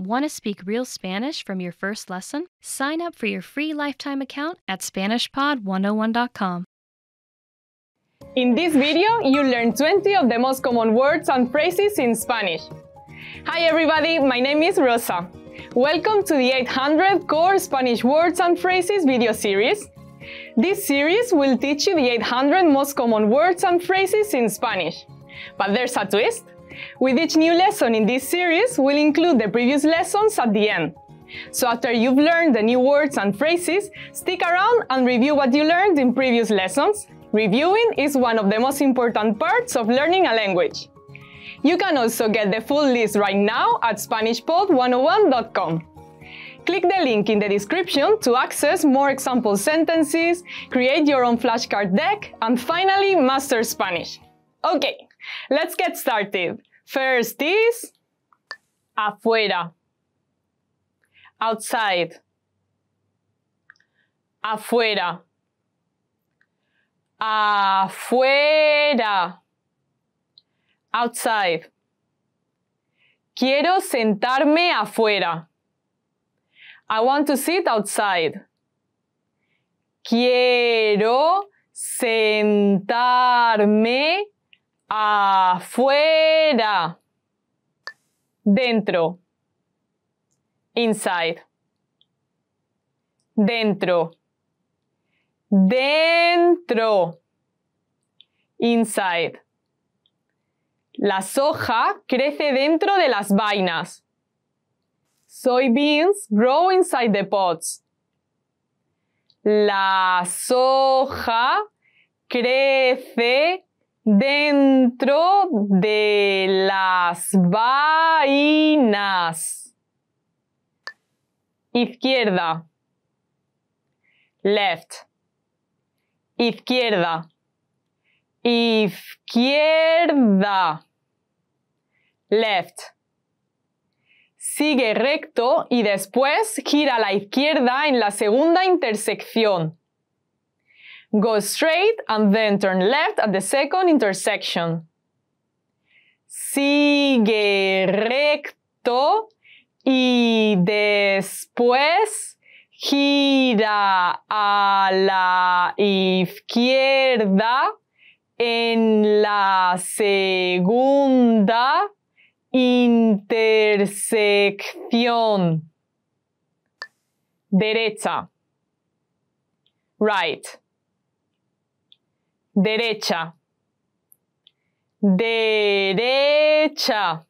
Want to speak real Spanish from your first lesson? Sign up for your free lifetime account at SpanishPod101.com. In this video, you learn 20 of the most common words and phrases in Spanish. Hi everybody, my name is Rosa. Welcome to the 800 Core Spanish Words and Phrases video series. This series will teach you the 800 most common words and phrases in Spanish. But there's a twist. With each new lesson in this series, we'll include the previous lessons at the end. So after you've learned the new words and phrases, stick around and review what you learned in previous lessons. Reviewing is one of the most important parts of learning a language. You can also get the full list right now at SpanishPod101.com. Click the link in the description to access more example sentences, create your own flashcard deck, and finally master Spanish. Okay, let's get started. First is afuera. Outside. Afuera. Afuera. Outside. Quiero sentarme afuera. I want to sit outside. Quiero sentarme afuera, dentro, inside, dentro, dentro, inside. La soja crece dentro de las vainas. Soy beans grow inside the pots. La soja crece dentro de las vainas. Izquierda. Left. Izquierda. Izquierda. Left. Sigue recto y después gira a la izquierda en la segunda intersección. Go straight and then turn left at the second intersection. Sigue recto y después gira a la izquierda en la segunda intersección. Derecha. Right derecha, derecha,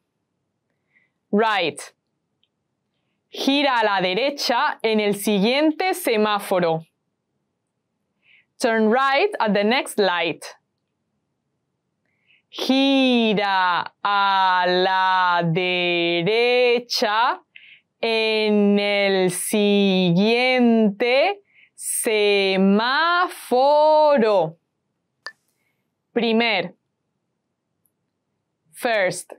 right. Gira a la derecha en el siguiente semáforo. Turn right at the next light. Gira a la derecha en el siguiente semáforo primer, first,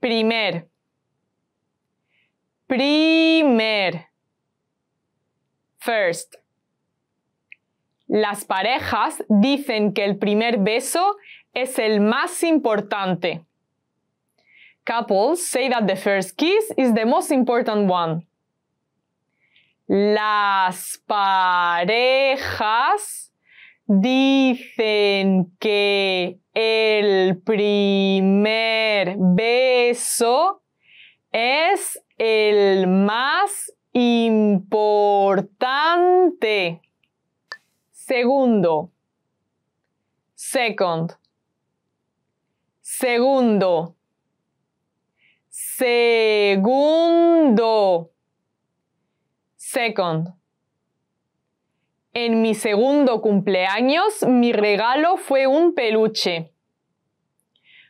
primer, primer, first. Las parejas dicen que el primer beso es el más importante. Couples say that the first kiss is the most important one. Las parejas Dicen que el primer beso es el más importante. Segundo. Second. Segundo. Segundo. Second. En mi segundo cumpleaños, mi regalo fue un peluche.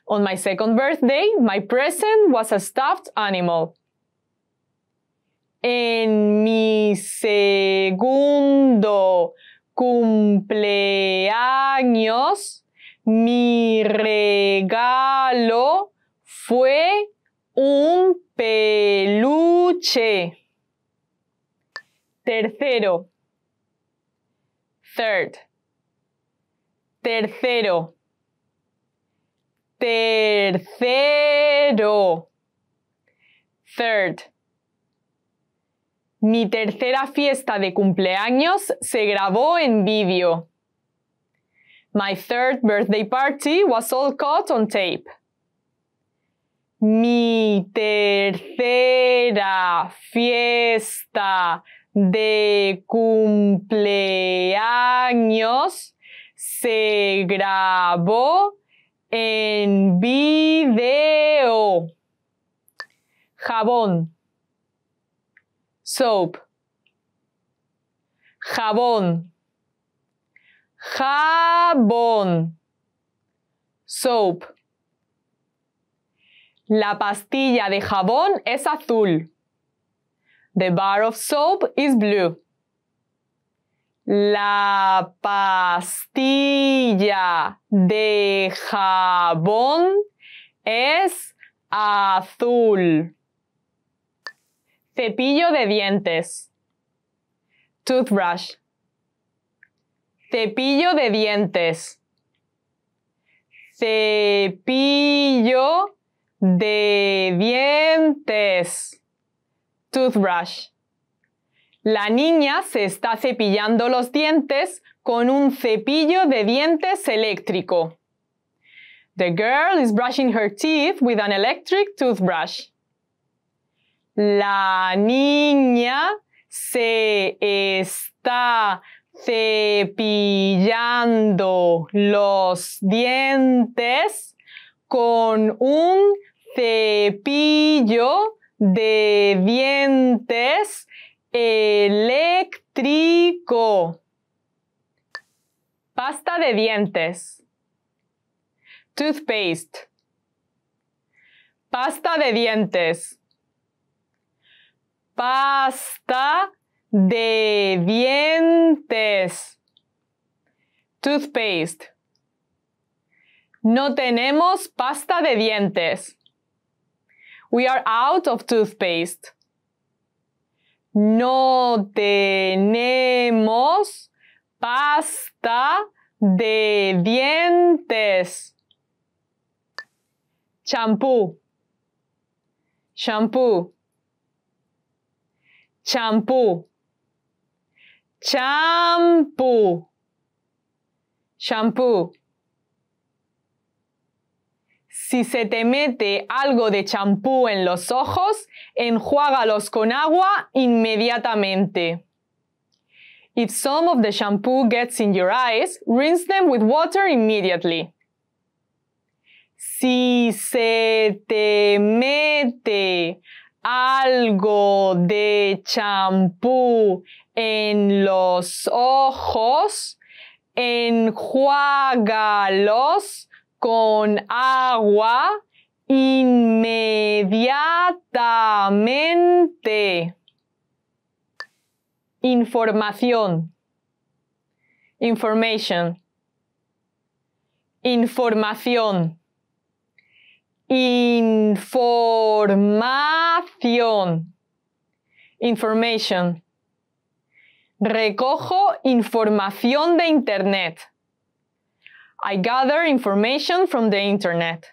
On my second birthday, my present was a stuffed animal. En mi segundo cumpleaños, mi regalo fue un peluche. Tercero, third. Tercero. Tercero. Third. Mi tercera fiesta de cumpleaños se grabó en vídeo. My third birthday party was all caught on tape. Mi tercera fiesta de cumpleaños se grabó en video. Jabón. Soap. Jabón. Jabón. Soap. La pastilla de jabón es azul. The bar of soap is blue. La pastilla de jabón es azul. Cepillo de dientes. Toothbrush. Cepillo de dientes. Cepillo de dientes. Toothbrush. La niña se está cepillando los dientes con un cepillo de dientes eléctrico. The girl is brushing her teeth with an electric toothbrush. La niña se está cepillando los dientes con un cepillo de dientes eléctrico. Pasta de dientes. Toothpaste. Pasta de dientes. Pasta de dientes. Toothpaste. No tenemos pasta de dientes. We are out of toothpaste. No tenemos pasta de dientes. Champú. Champú. Champú. Champú. Shampoo. Si se te mete algo de champú en los ojos, enjuágalos con agua inmediatamente. If some of the shampoo gets in your eyes, rinse them with water immediately. Si se te mete algo de champú en los ojos, enjuágalos con agua inmediatamente. Información. Information. Información. Información. Information. Recojo información de Internet. I gather information from the internet.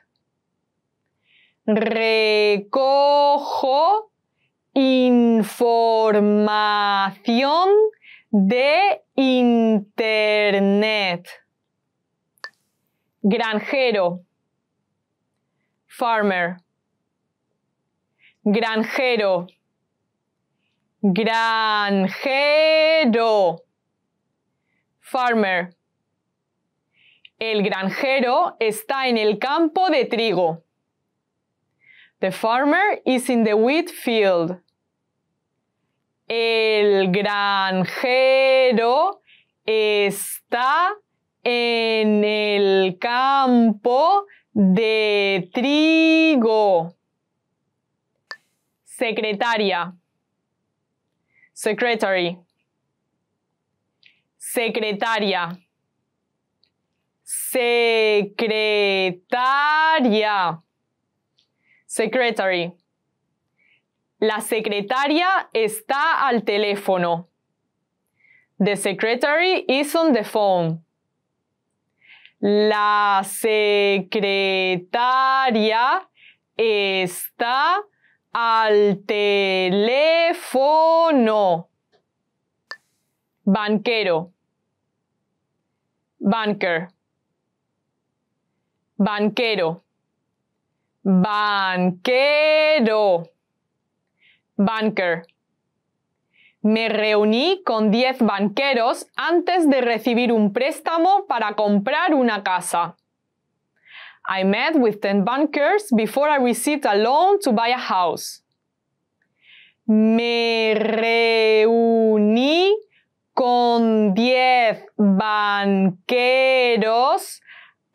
Recojo información de internet. Granjero. Farmer. Granjero. Granjero. Farmer. El granjero está en el campo de trigo. The farmer is in the wheat field. El granjero está en el campo de trigo. Secretaria. Secretary. Secretaria. Secretaria. Secretary. La secretaria está al teléfono. The secretary is on the phone. La secretaria está al teléfono. Banquero. Banker banquero, banquero, banker. Me reuní con diez banqueros antes de recibir un préstamo para comprar una casa. I met with ten bankers before I received a loan to buy a house. Me reuní con 10 banqueros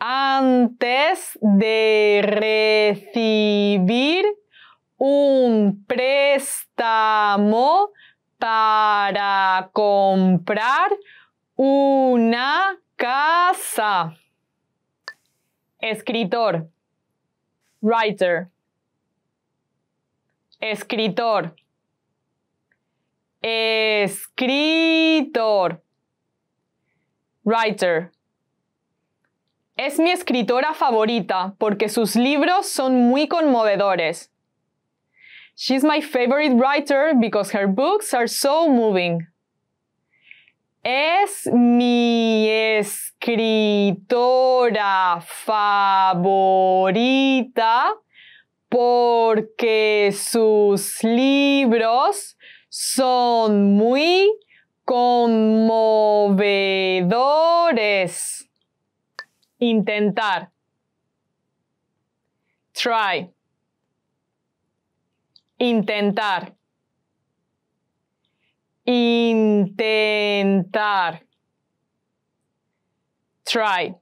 antes de recibir un préstamo para comprar una casa. Escritor. Writer. Escritor. Escritor. Writer. Es mi escritora favorita porque sus libros son muy conmovedores. She's my favorite writer because her books are so moving. Es mi escritora favorita porque sus libros son muy conmovedores intentar, try, intentar, intentar, try.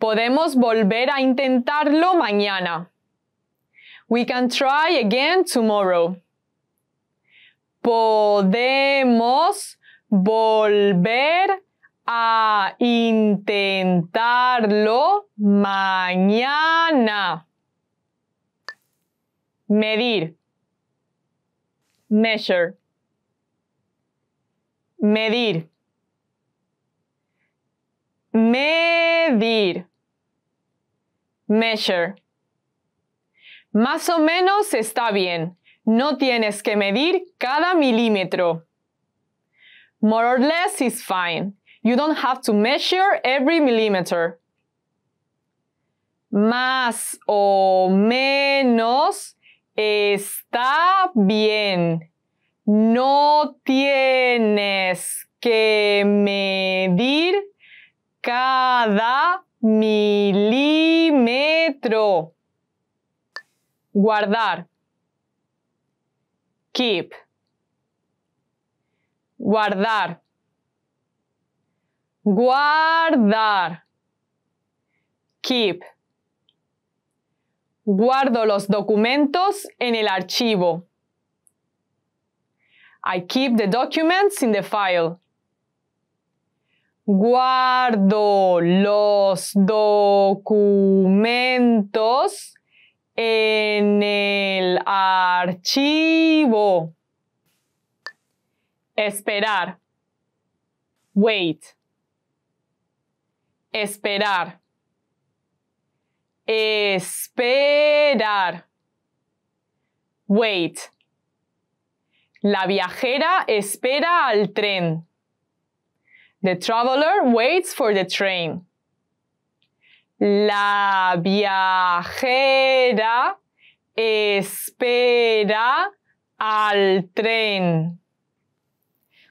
Podemos volver a intentarlo mañana. We can try again tomorrow. Podemos volver a intentarlo mañana. Medir. Measure. Medir. Medir. Measure. Más o menos está bien. No tienes que medir cada milímetro. More or less is fine. You don't have to measure every millimeter. Más o menos está bien. No tienes que medir cada milímetro. Guardar. Keep. Guardar guardar, keep. Guardo los documentos en el archivo. I keep the documents in the file. Guardo los documentos en el archivo. Esperar. Wait. Esperar. Esperar. Wait. La viajera espera al tren. The traveler waits for the train. La viajera espera al tren.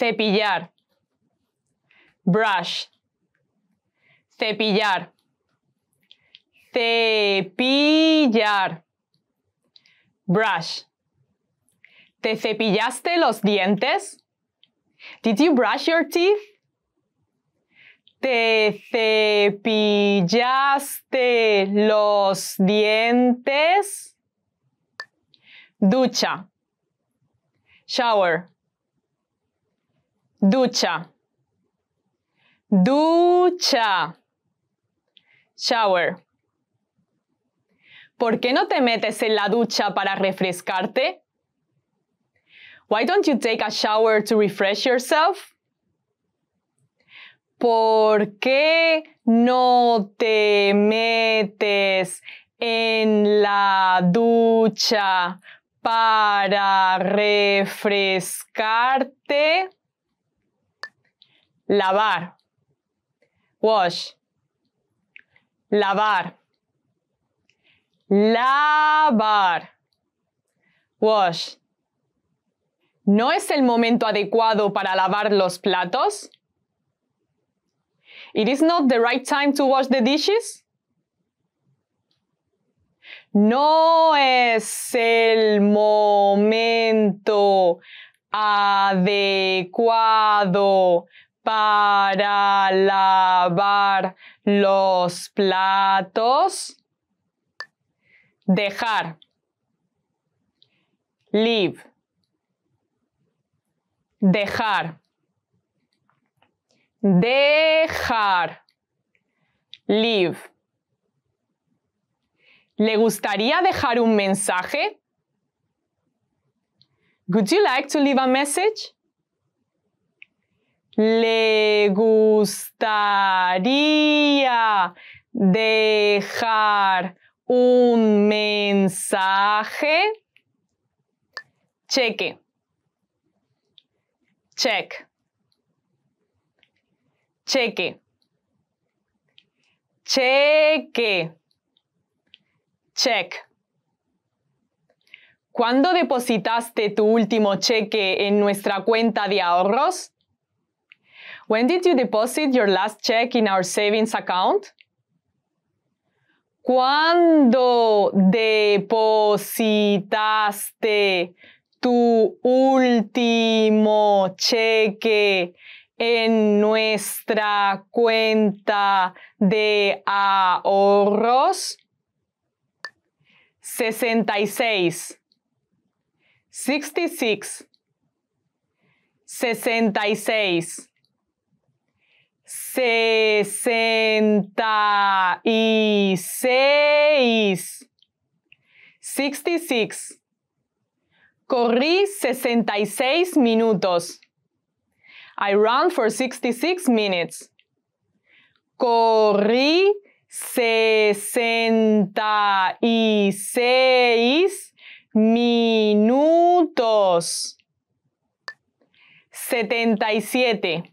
cepillar, brush, cepillar, cepillar, brush. ¿Te cepillaste los dientes? Did you brush your teeth? ¿Te cepillaste los dientes? Ducha. Shower ducha, ducha, shower. ¿Por qué no te metes en la ducha para refrescarte? Why don't you take a shower to refresh yourself? ¿Por qué no te metes en la ducha para refrescarte? lavar, wash, lavar, lavar, wash. ¿No es el momento adecuado para lavar los platos? It is not the right time to wash the dishes. No es el momento adecuado para lavar los platos. Dejar. Leave. Dejar. Dejar. Leave. ¿Le gustaría dejar un mensaje? Would you like to leave a message? le gustaría dejar un mensaje? Cheque. Check. Cheque. Cheque. Check. ¿Cuándo depositaste tu último cheque en nuestra cuenta de ahorros? When did you deposit your last check in our savings account? ¿Cuándo depositaste tu último cheque en nuestra cuenta de ahorros? 66. 66. 66 sesenta y seis. Sixty six. Corrí sesenta y seis minutos. I ran for sixty six minutes. Corrí sesenta y seis minutos. Setenta y siete.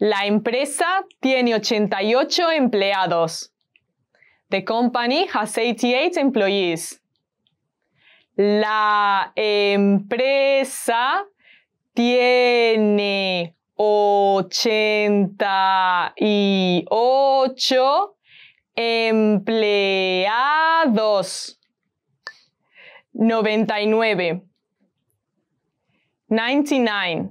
La empresa tiene 88 empleados. The company has 88 employees. La empresa tiene 88 empleados. 99. 99.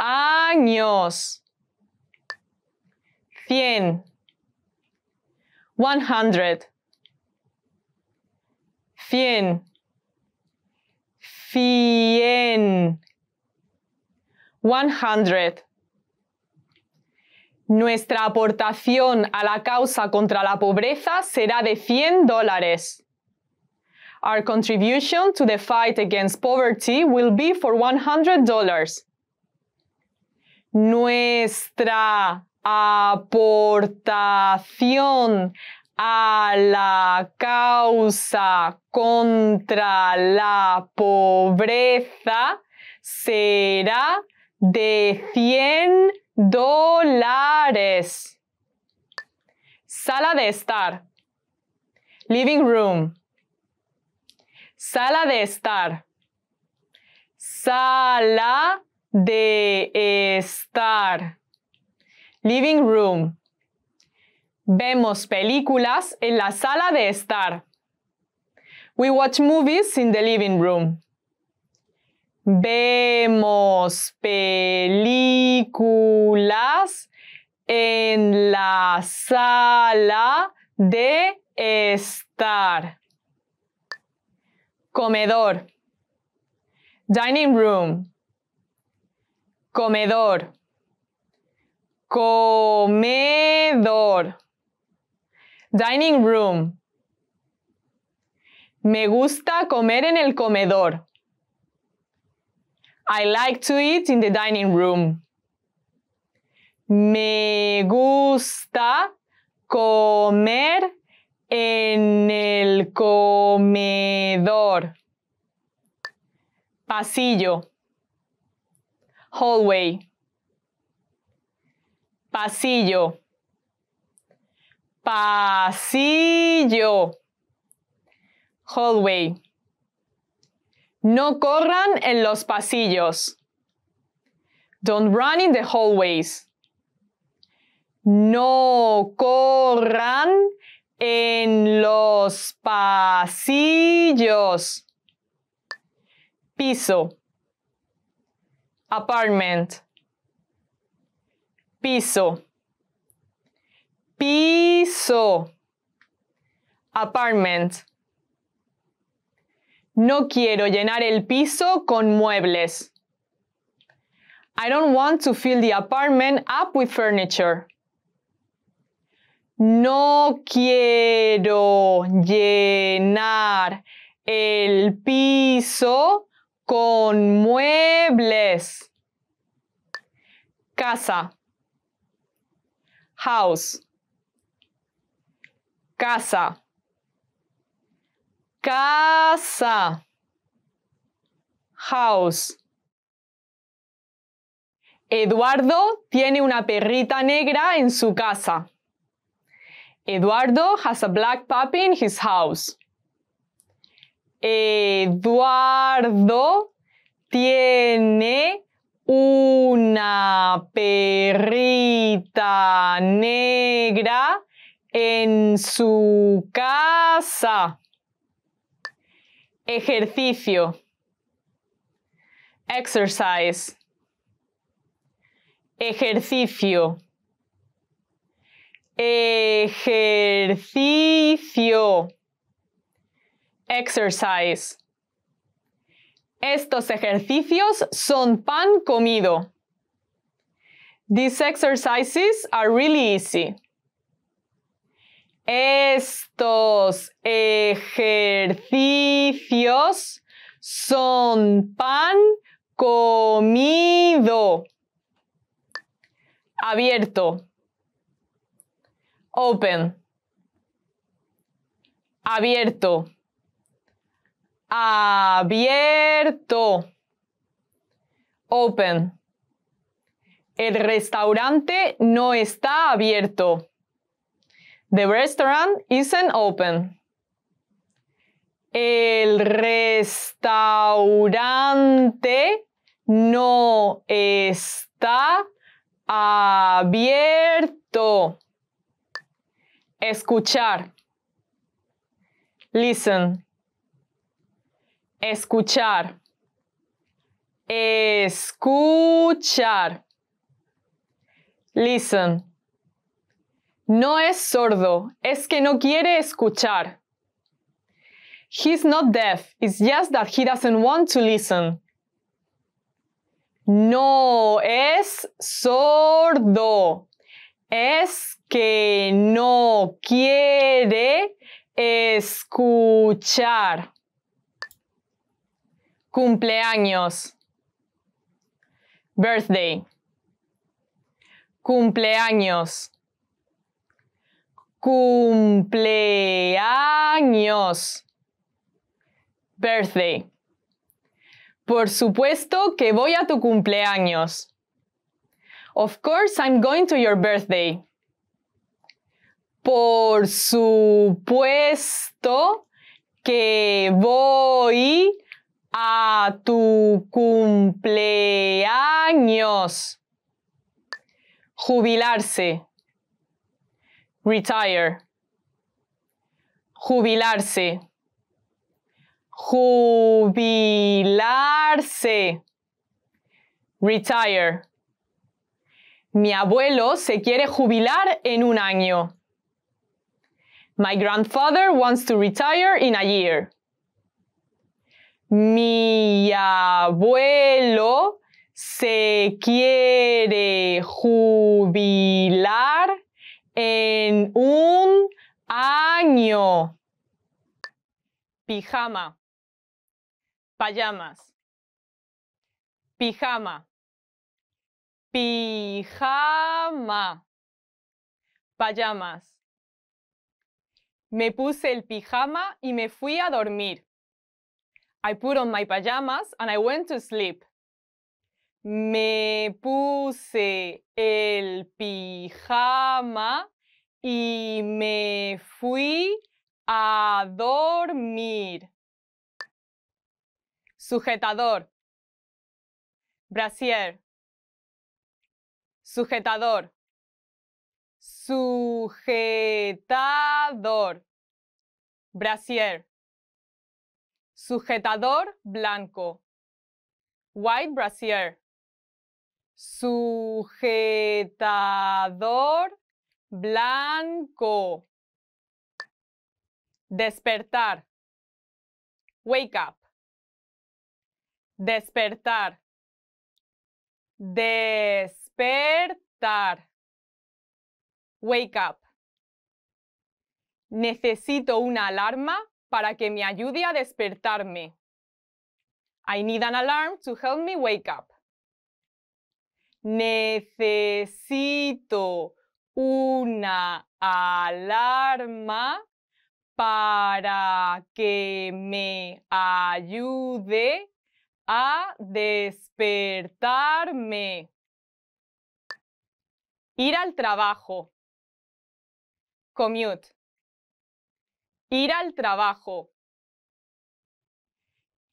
años. Cien. One hundred. Cien. Cien. One hundred. Nuestra aportación a la causa contra la pobreza será de 100 dólares. Our contribution to the fight against poverty will be for $100 nuestra aportación a la causa contra la pobreza será de 100 dólares. Sala de estar. Living room. Sala de estar. Sala de estar. Living room. Vemos películas en la sala de estar. We watch movies in the living room. Vemos películas en la sala de estar. Comedor. Dining room comedor, comedor, dining room. Me gusta comer en el comedor. I like to eat in the dining room. Me gusta comer en el comedor. Pasillo hallway, pasillo, pasillo, hallway. No corran en los pasillos. Don't run in the hallways. No corran en los pasillos. Piso apartment, piso, piso, apartment. No quiero llenar el piso con muebles. I don't want to fill the apartment up with furniture. No quiero llenar el piso con muebles. Casa. House. Casa. Casa. House. Eduardo tiene una perrita negra en su casa. Eduardo has a black puppy in his house. Eduardo tiene una perrita negra en su casa. Ejercicio. Exercise. Ejercicio. Ejercicio exercise. Estos ejercicios son pan comido. These exercises are really easy. Estos ejercicios son pan comido. Abierto. Open. Abierto abierto. Open. El restaurante no está abierto. The restaurant isn't open. El restaurante no está abierto. Escuchar. Listen. Escuchar. Escuchar. Listen. No es sordo, es que no quiere escuchar. He's not deaf, it's just that he doesn't want to listen. No es sordo, es que no quiere escuchar cumpleaños, birthday, cumpleaños, cumpleaños, birthday. Por supuesto que voy a tu cumpleaños. Of course I'm going to your birthday. Por supuesto que voy a tu cumpleaños. Jubilarse. Retire. Jubilarse. Jubilarse. Retire. Mi abuelo se quiere jubilar en un año. My grandfather wants to retire in a year. Mi abuelo se quiere jubilar en un año. Pijama. pajamas, Pijama. Pijama. Payamas. Me puse el pijama y me fui a dormir. I put on my pajamas and I went to sleep. Me puse el pijama y me fui a dormir. Sujetador. Brasier. Sujetador. Sujetador. Brasier. Sujetador blanco. White brassier. Sujetador blanco. Despertar. Wake up. Despertar. Despertar. Wake up. Necesito una alarma para que me ayude a despertarme. I need an alarm to help me wake up. Necesito una alarma para que me ayude a despertarme. Ir al trabajo. Commute. Ir al trabajo.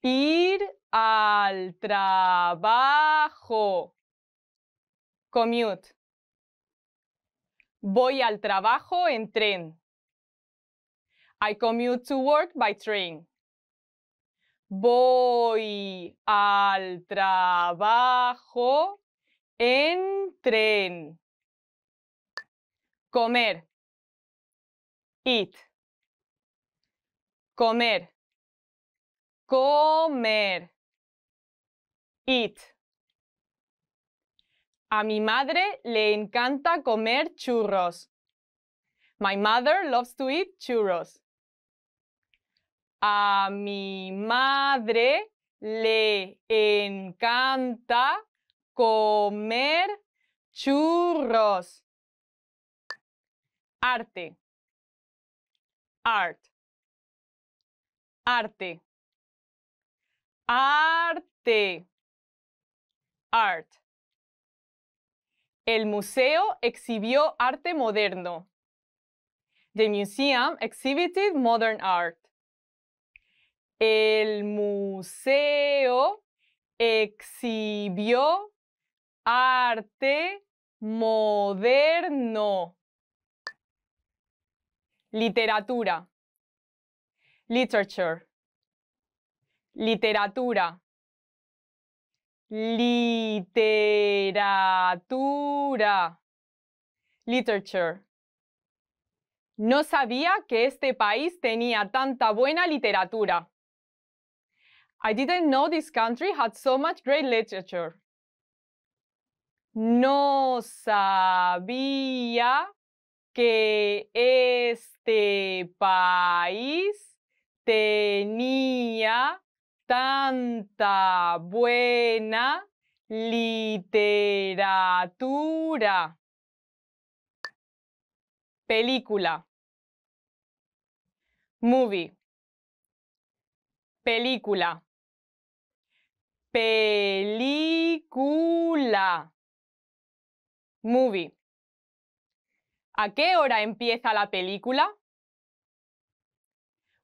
Ir al trabajo. Commute. Voy al trabajo en tren. I commute to work by train. Voy al trabajo en tren. Comer. Eat comer, comer, eat. A mi madre le encanta comer churros. My mother loves to eat churros. A mi madre le encanta comer churros. Arte. Art. Arte. Arte. Art. El museo exhibió arte moderno. The museum exhibited modern art. El museo exhibió arte moderno. Literatura literature, literatura, literatura, literature. No sabía que este país tenía tanta buena literatura. I didn't know this country had so much great literature. No sabía que este país tenía tanta buena literatura. Película. Movie. Película. Película. Movie. ¿A qué hora empieza la película?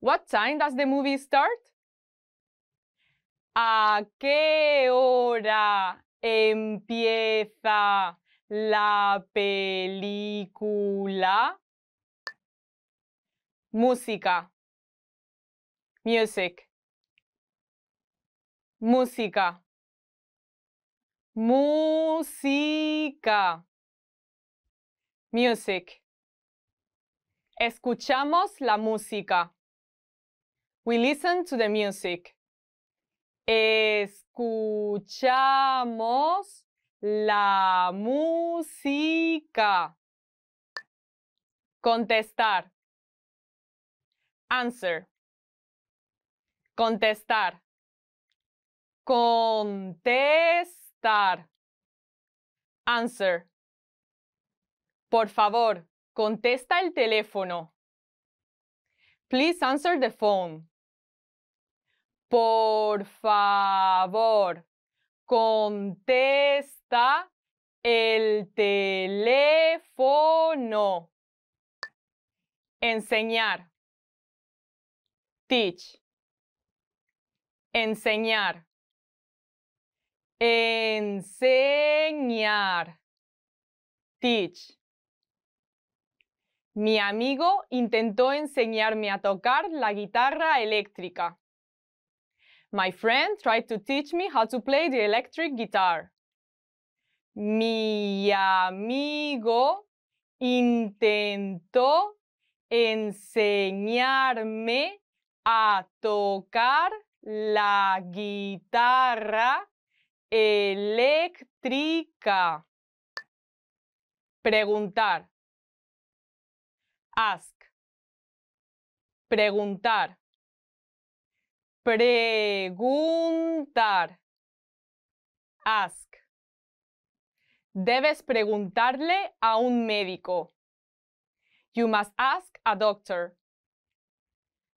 What time does the movie start? ¿A qué hora empieza la película? Música. Music. Música. Música. Music. Escuchamos la música. We listen to the music. Escuchamos la música. Contestar. Answer. Contestar. Contestar. Answer. Por favor, contesta el teléfono. Please answer the phone. Por favor, contesta el teléfono. Enseñar. Teach. Enseñar. Enseñar. Teach. Mi amigo intentó enseñarme a tocar la guitarra eléctrica. My friend tried to teach me how to play the electric guitar. Mi amigo intentó enseñarme a tocar la guitarra eléctrica. Preguntar. Ask. Preguntar. Preguntar. Ask. Debes preguntarle a un médico. You must ask a doctor.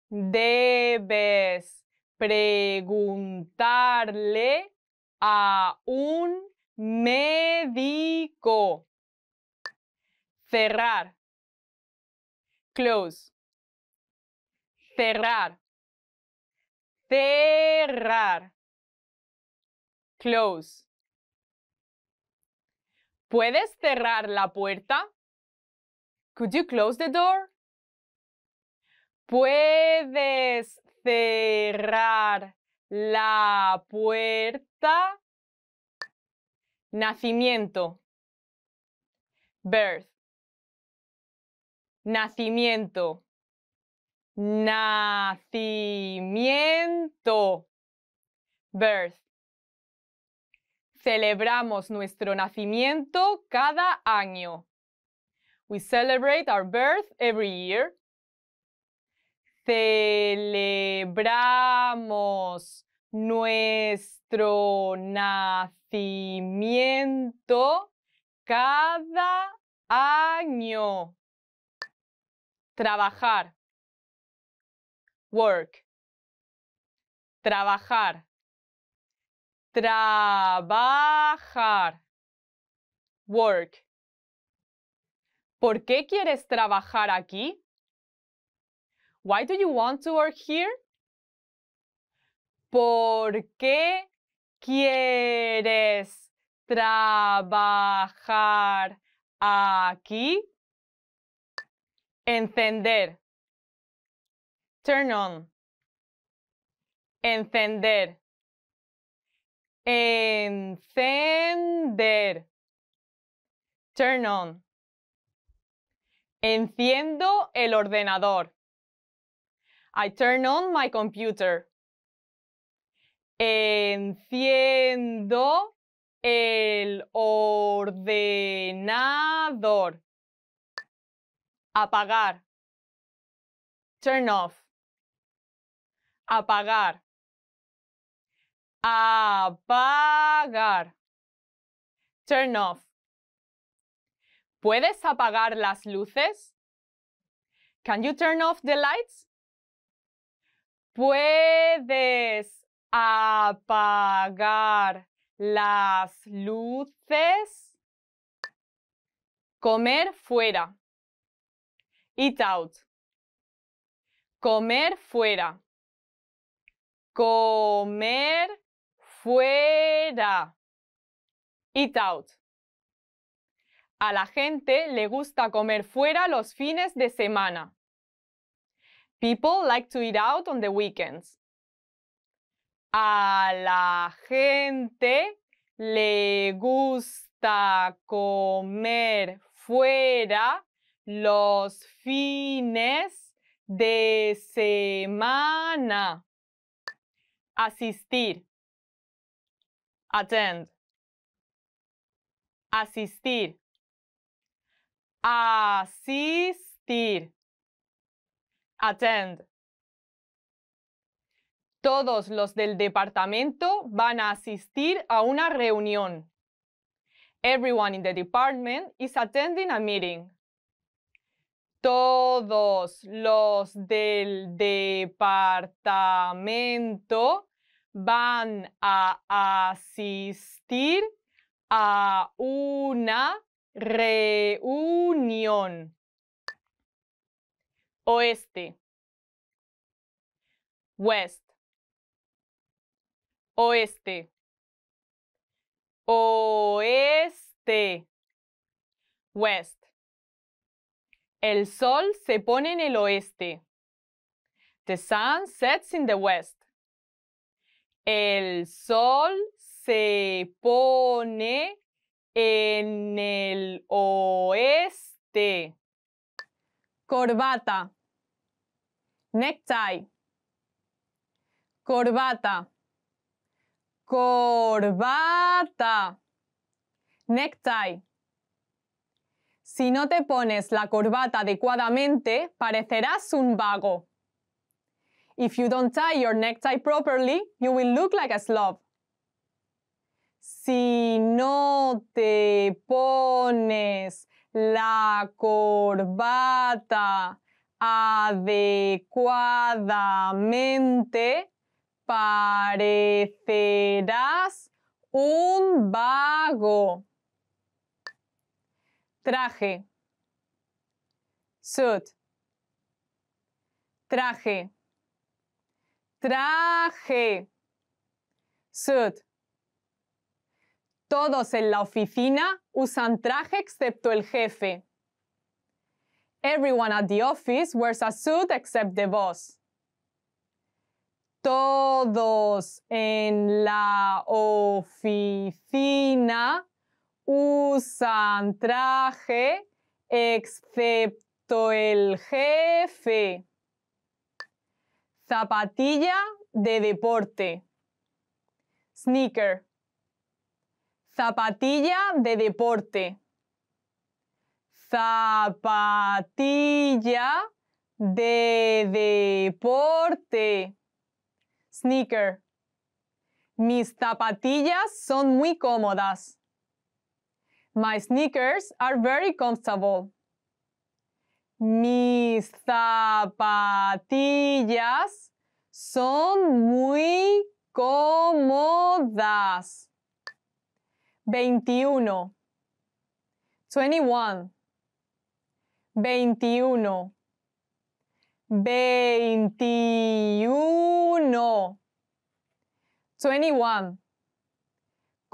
Debes preguntarle a un médico. Cerrar. Close. Cerrar cerrar, close. ¿Puedes cerrar la puerta? Could you close the door? ¿Puedes cerrar la puerta? Nacimiento. Birth. Nacimiento. Nacimiento. Birth. Celebramos nuestro nacimiento cada año. We celebrate our birth every year. Celebramos nuestro nacimiento cada año. Trabajar work, trabajar, trabajar, work. ¿Por qué quieres trabajar aquí? Why do you want to work here? ¿Por qué quieres trabajar aquí? Encender turn on, encender, encender, turn on. Enciendo el ordenador. I turn on my computer. Enciendo el ordenador. Apagar. Turn off apagar, apagar, turn off. ¿Puedes apagar las luces? Can you turn off the lights? ¿Puedes apagar las luces? Comer fuera. Eat out. Comer fuera. Comer fuera. Eat out. A la gente le gusta comer fuera los fines de semana. People like to eat out on the weekends. A la gente le gusta comer fuera los fines de semana asistir, attend, asistir, asistir, attend. Todos los del departamento van a asistir a una reunión. Everyone in the department is attending a meeting todos los del departamento van a asistir a una reunión. Oeste. West. Oeste. Oeste. West. El sol se pone en el oeste. The sun sets in the west. El sol se pone en el oeste. Corbata. Necktie. Corbata. Corbata. Necktie. Si no te pones la corbata adecuadamente, parecerás un vago. If you don't tie your necktie properly, you will look like a slob. Si no te pones la corbata adecuadamente, parecerás un vago traje, suit, traje, traje, suit. Todos en la oficina usan traje excepto el jefe. Everyone at the office wears a suit except the boss. Todos en la oficina usan traje excepto el jefe. Zapatilla de deporte. Sneaker. Zapatilla de deporte. Zapatilla de deporte. Sneaker. Mis zapatillas son muy cómodas. My sneakers are very comfortable. Mis zapatillas son muy cómodas. 21. 21. 21. 21. 21.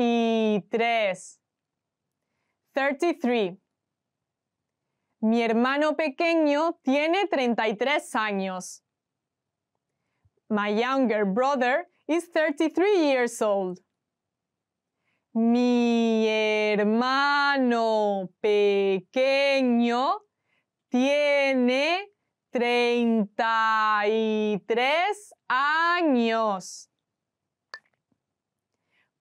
y tres. 33. Mi hermano pequeño tiene 33 años. My younger brother is 33 years old. Mi hermano pequeño tiene 33 años.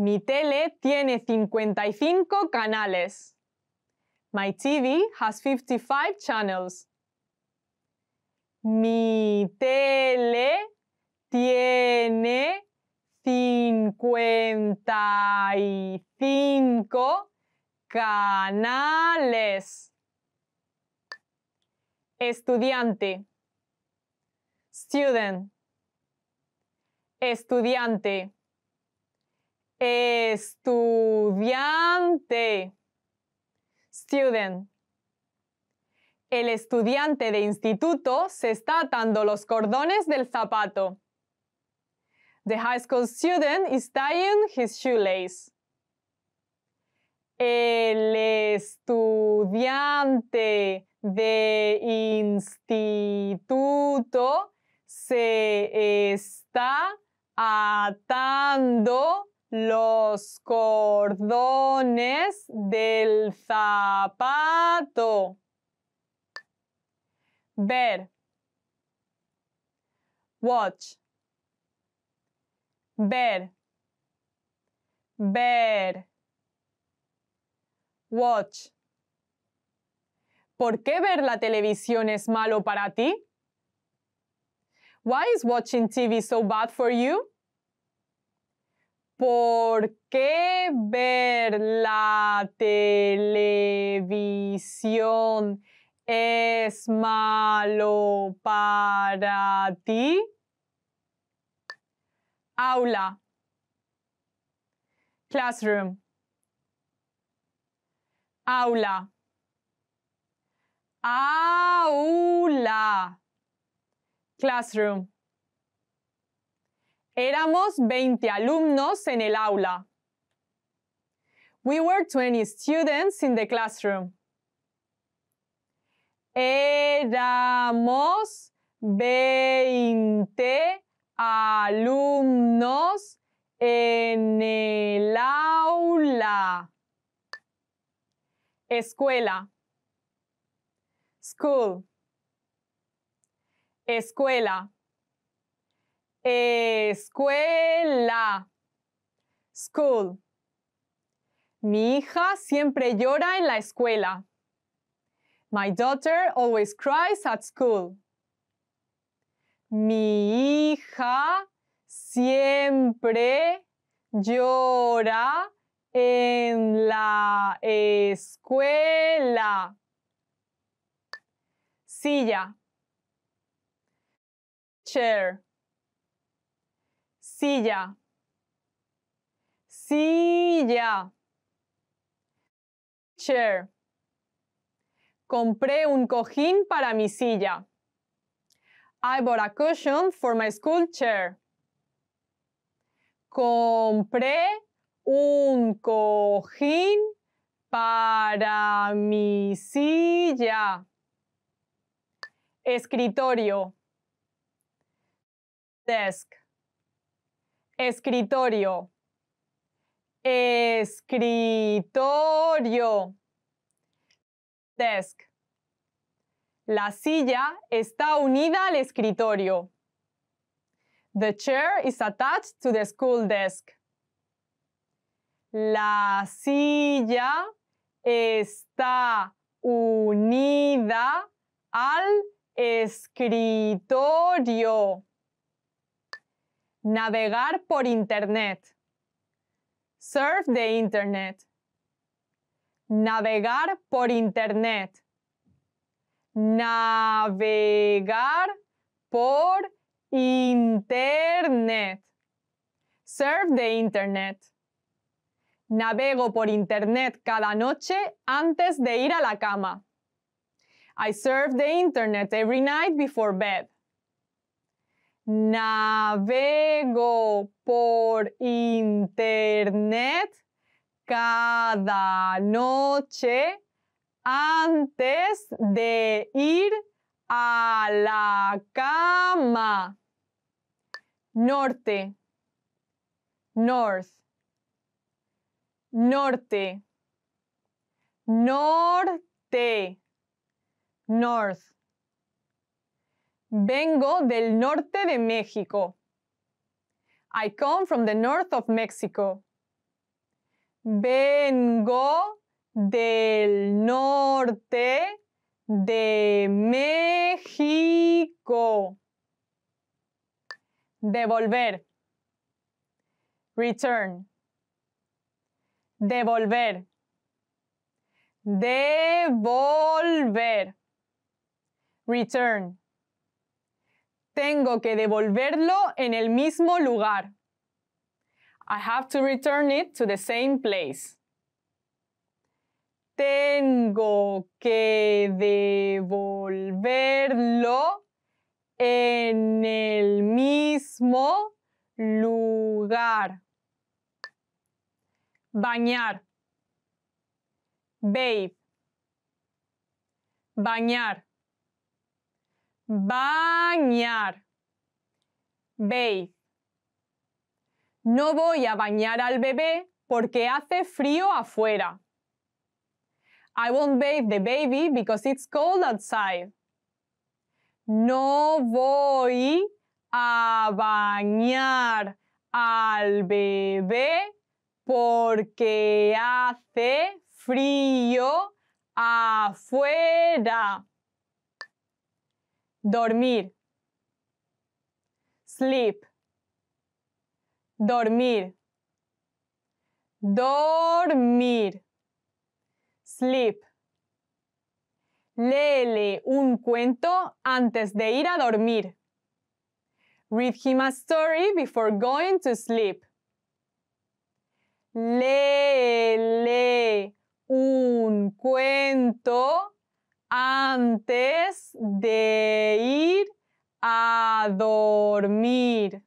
Mi tele tiene cincuenta y cinco canales. My TV has 55 channels. Mi tele tiene cinco canales. Estudiante. Student. Estudiante. Estudiante. Student. El estudiante de instituto se está atando los cordones del zapato. The high school student is tying his shoelace. El estudiante de instituto se está atando los cordones del zapato. Ver. Watch. Ver. Ver. Watch. ¿Por qué ver la televisión es malo para ti? Why is watching TV so bad for you? ¿Por qué ver la televisión es malo para ti? Aula. Classroom. Aula. Aula. Classroom. Éramos 20 alumnos en el aula. We were 20 students in the classroom. Éramos 20 alumnos en el aula. Escuela. School. Escuela. Escuela. School. Mi hija siempre llora en la escuela. My daughter always cries at school. Mi hija siempre llora en la escuela. Silla. Chair silla, silla, chair. Compré un cojín para mi silla. I bought a cushion for my school chair. Compré un cojín para mi silla. Escritorio. Desk. Escritorio. Escritorio. Desk. La silla está unida al escritorio. The chair is attached to the school desk. La silla está unida al escritorio. Navegar por Internet. Surf the Internet. Navegar por Internet. Navegar por Internet. Surf the Internet. Navego por Internet cada noche antes de ir a la cama. I surf the Internet every night before bed. Navego por internet cada noche antes de ir a la cama. Norte, north, norte, norte, north. Vengo del norte de México. I come from the north of Mexico. Vengo del norte de México. Devolver. Return. Devolver. Devolver. Return. Tengo que devolverlo en el mismo lugar. I have to return it to the same place. Tengo que devolverlo en el mismo lugar. Bañar. Babe. Bañar. Bañar. Bathe. No voy a bañar al bebé porque hace frío afuera. I won't bathe the baby because it's cold outside. No voy a bañar al bebé porque hace frío afuera dormir, sleep, dormir, dormir, sleep. Léele un cuento antes de ir a dormir. Read him a story before going to sleep. Léele un cuento antes de ir a dormir.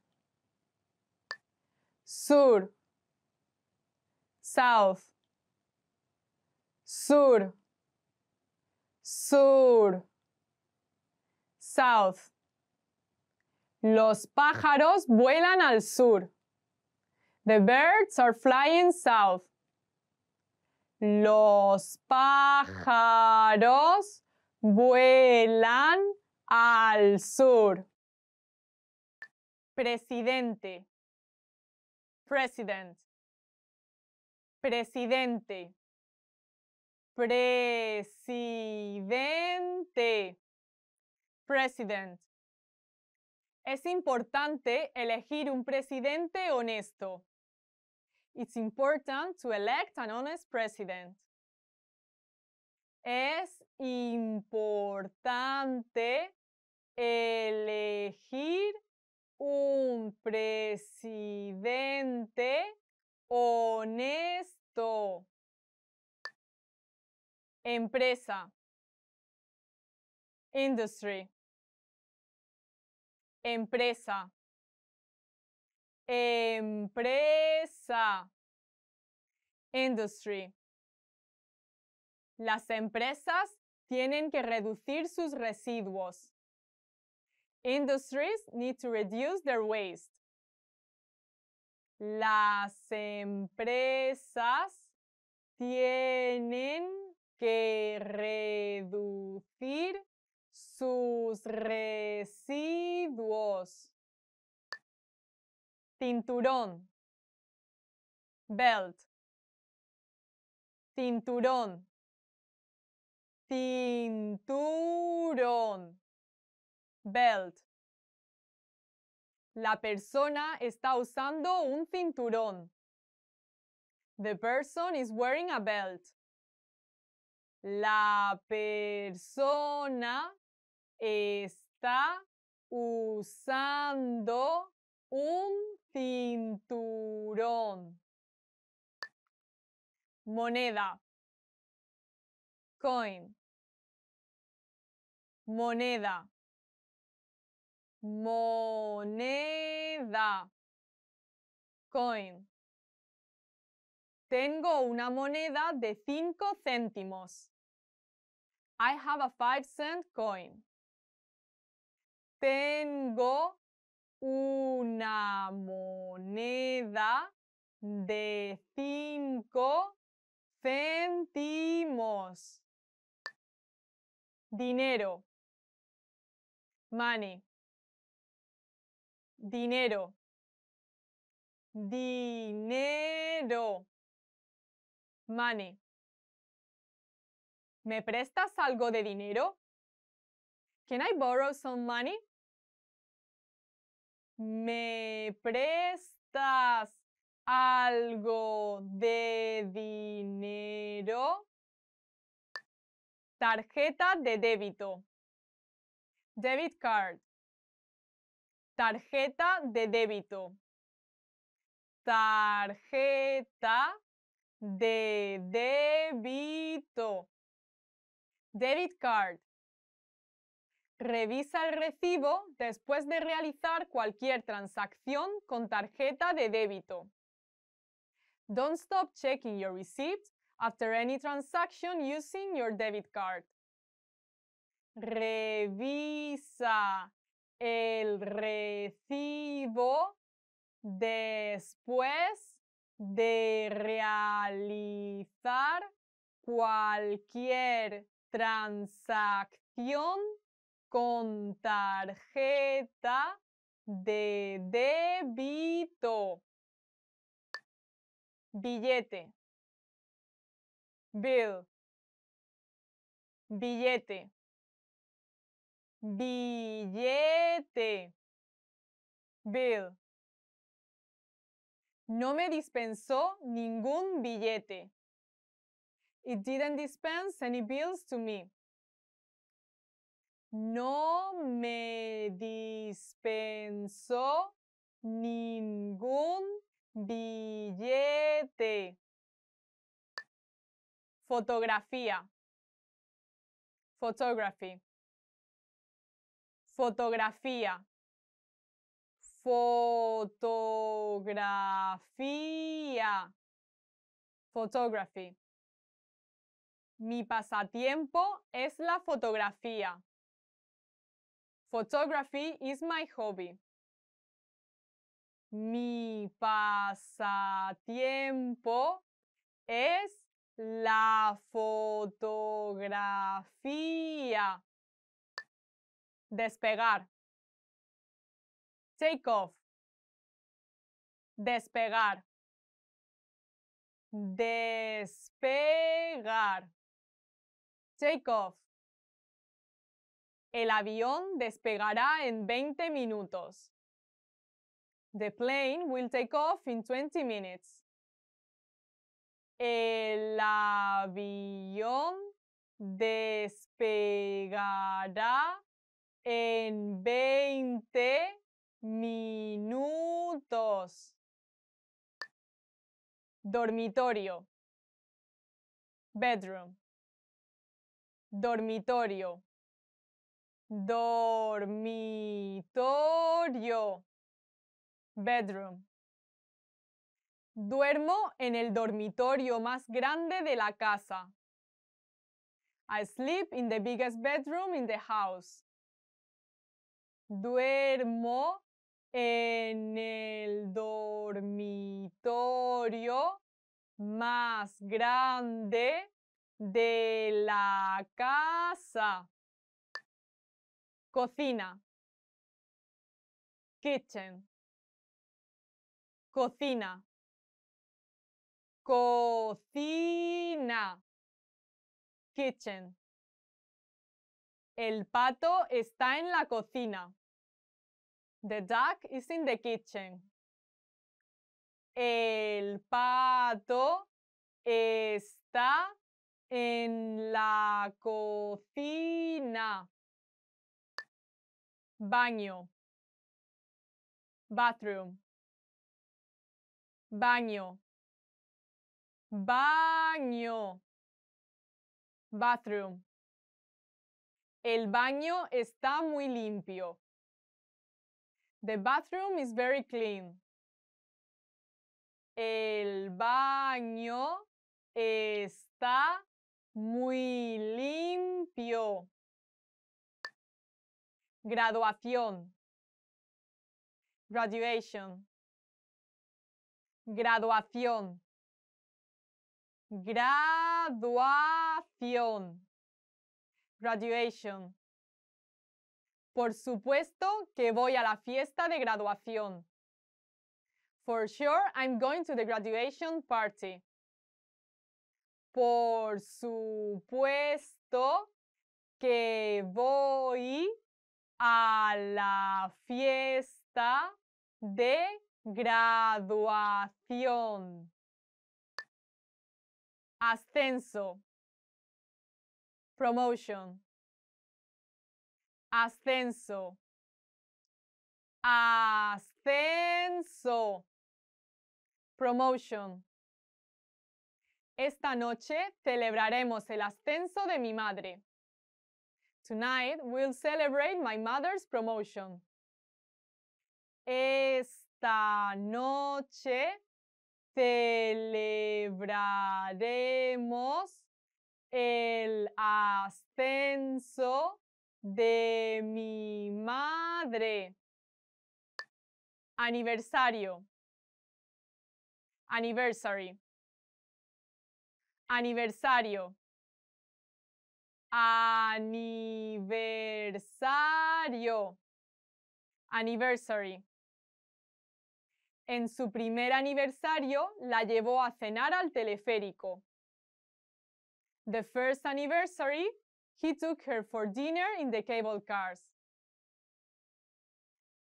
Sur. South. Sur. Sur. South. Los pájaros vuelan al sur. The birds are flying south. Los pájaros vuelan al sur. Presidente. presidente, Presidente. Presidente. President. Es importante elegir un presidente honesto. It's important to elect an honest president. Es importante elegir un presidente honesto. Empresa. Industry. Empresa. Empresa. Industry. Las empresas tienen que reducir sus residuos. Industries need to reduce their waste. Las empresas tienen que reducir sus residuos cinturón, belt, cinturón, cinturón, belt. La persona está usando un cinturón. The person is wearing a belt. La persona está usando un cinturón. Moneda. Coin. Moneda. Moneda. Coin. Tengo una moneda de cinco céntimos. I have a five cent coin. Tengo una moneda de cinco céntimos. Dinero. Money. Dinero. Dinero. Money. ¿Me prestas algo de dinero? Can I borrow some money? ¿Me prestas algo de dinero? Tarjeta de débito. Debit card. Tarjeta de débito. Tarjeta de débito. Debit card. Revisa el recibo después de realizar cualquier transacción con tarjeta de débito. Don't stop checking your receipt after any transaction using your debit card. Revisa el recibo después de realizar cualquier transacción con tarjeta de débito. Billete. Bill. Billete. Billete. Bill. No me dispensó ningún billete. It didn't dispense any bills to me no me dispensó ningún billete. Fotografía. Photography. Fotografía. Fotografía. Photography. Mi pasatiempo es la fotografía. Photography is my hobby. Mi pasatiempo es la fotografía. Despegar. Take off. Despegar. Despegar. Take off. El avión despegará en 20 minutos. The plane will take off in 20 minutes. El avión despegará en 20 minutos. Dormitorio. Bedroom. Dormitorio dormitorio, bedroom. Duermo en el dormitorio más grande de la casa. I sleep in the biggest bedroom in the house. Duermo en el dormitorio más grande de la casa cocina, kitchen, cocina, cocina, kitchen. El pato está en la cocina. The duck is in the kitchen. El pato está en la cocina baño, bathroom, baño, baño, bathroom. El baño está muy limpio. The bathroom is very clean. El baño está muy limpio graduación, graduation, graduación, graduación, graduation. Por supuesto que voy a la fiesta de graduación. For sure, I'm going to the graduation party. Por supuesto que voy a la fiesta de graduación. Ascenso. Promotion. Ascenso. Ascenso. Promotion. Esta noche celebraremos el ascenso de mi madre. Tonight we'll celebrate my mother's promotion. Esta noche celebraremos el ascenso de mi madre. Aniversario. Anniversary. Aniversario. Aniversario. Anniversary. En su primer aniversario la llevó a cenar al teleférico. The first anniversary, he took her for dinner in the cable cars.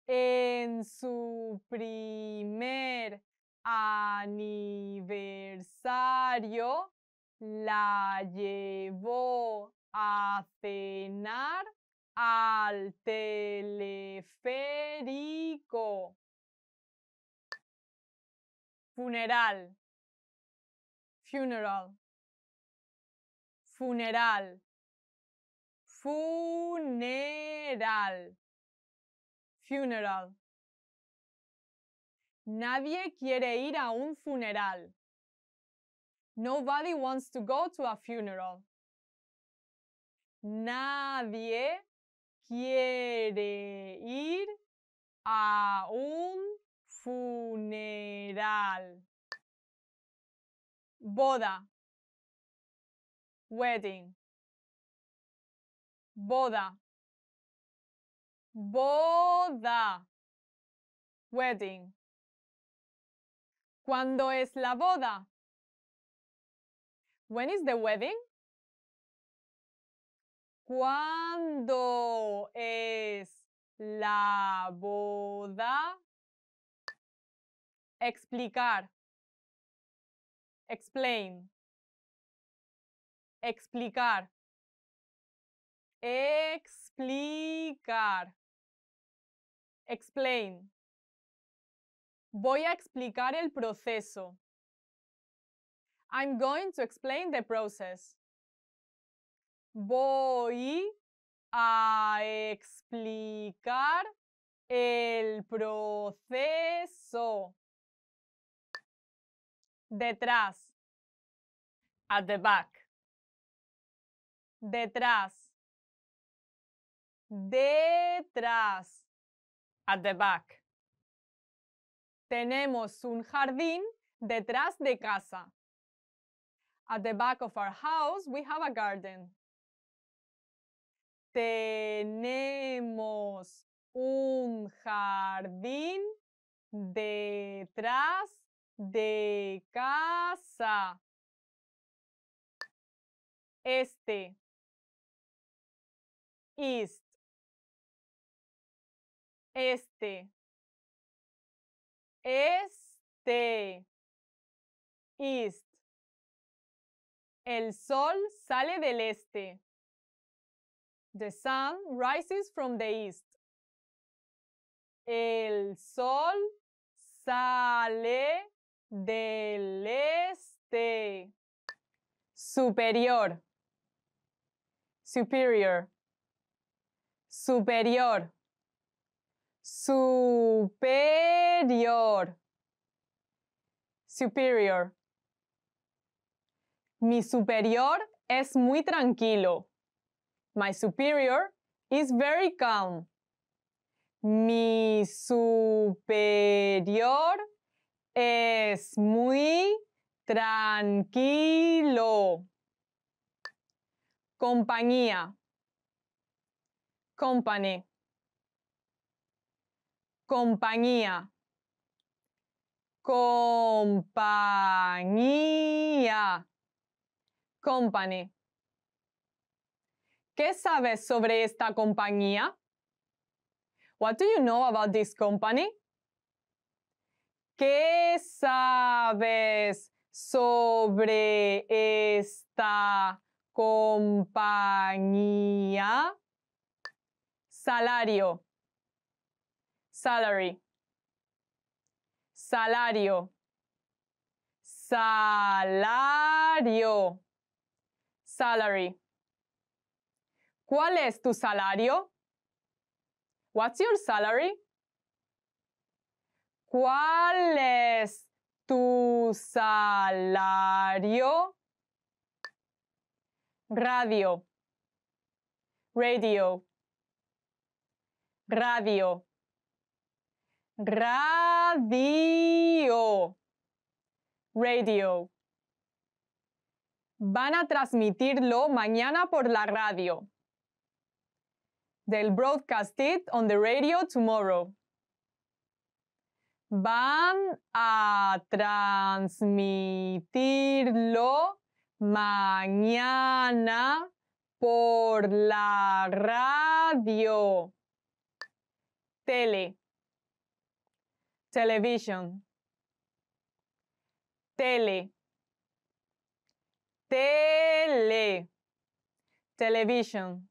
En su primer aniversario la llevó a cenar al teleférico. Funeral. Funeral. Funeral. Funeral. Funeral. Nadie quiere ir a un funeral. Nobody wants to go to a funeral. Nadie quiere ir a un funeral. Boda. Wedding. Boda. Boda. Wedding. ¿Cuándo es la boda? When is the wedding? ¿Cuándo es la boda? Explicar. Explain. Explicar. Explicar. Explain. Voy a explicar el proceso. I'm going to explain the process voy a explicar el proceso. Detrás. At the back. Detrás. Detrás. At the back. Tenemos un jardín detrás de casa. At the back of our house, we have a garden. Tenemos un jardín detrás de casa. Este. East. Este. Este. East. El sol sale del este. The sun rises from the east. El sol sale del este. Superior. Superior. Superior. Superior. Superior. Mi superior es muy tranquilo. My superior is very calm. Mi superior es muy tranquilo. Compañía. Company. Compañía. Compañía. Company. ¿Qué sabes sobre esta compañía? What do you know about this company? ¿Qué sabes sobre esta compañía? Salario. Salary. Salario. Salario. Salary. ¿Cuál es tu salario? What's your salary? ¿Cuál es tu salario? Radio. Radio. Radio. Radio. Radio. Van a transmitirlo mañana por la radio. They'll broadcast it on the radio tomorrow. Van a transmitirlo mañana por la radio. Tele. Television. Tele. Tele. Television.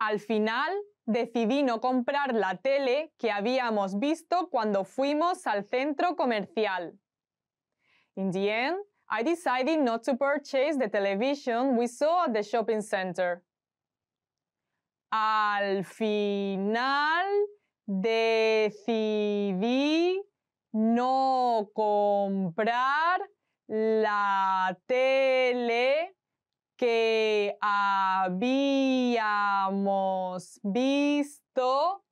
Al final decidí no comprar la tele que habíamos visto cuando fuimos al centro comercial. In the end, I decided not to purchase the television we saw at the shopping center. Al final decidí no comprar la tele que habíamos visto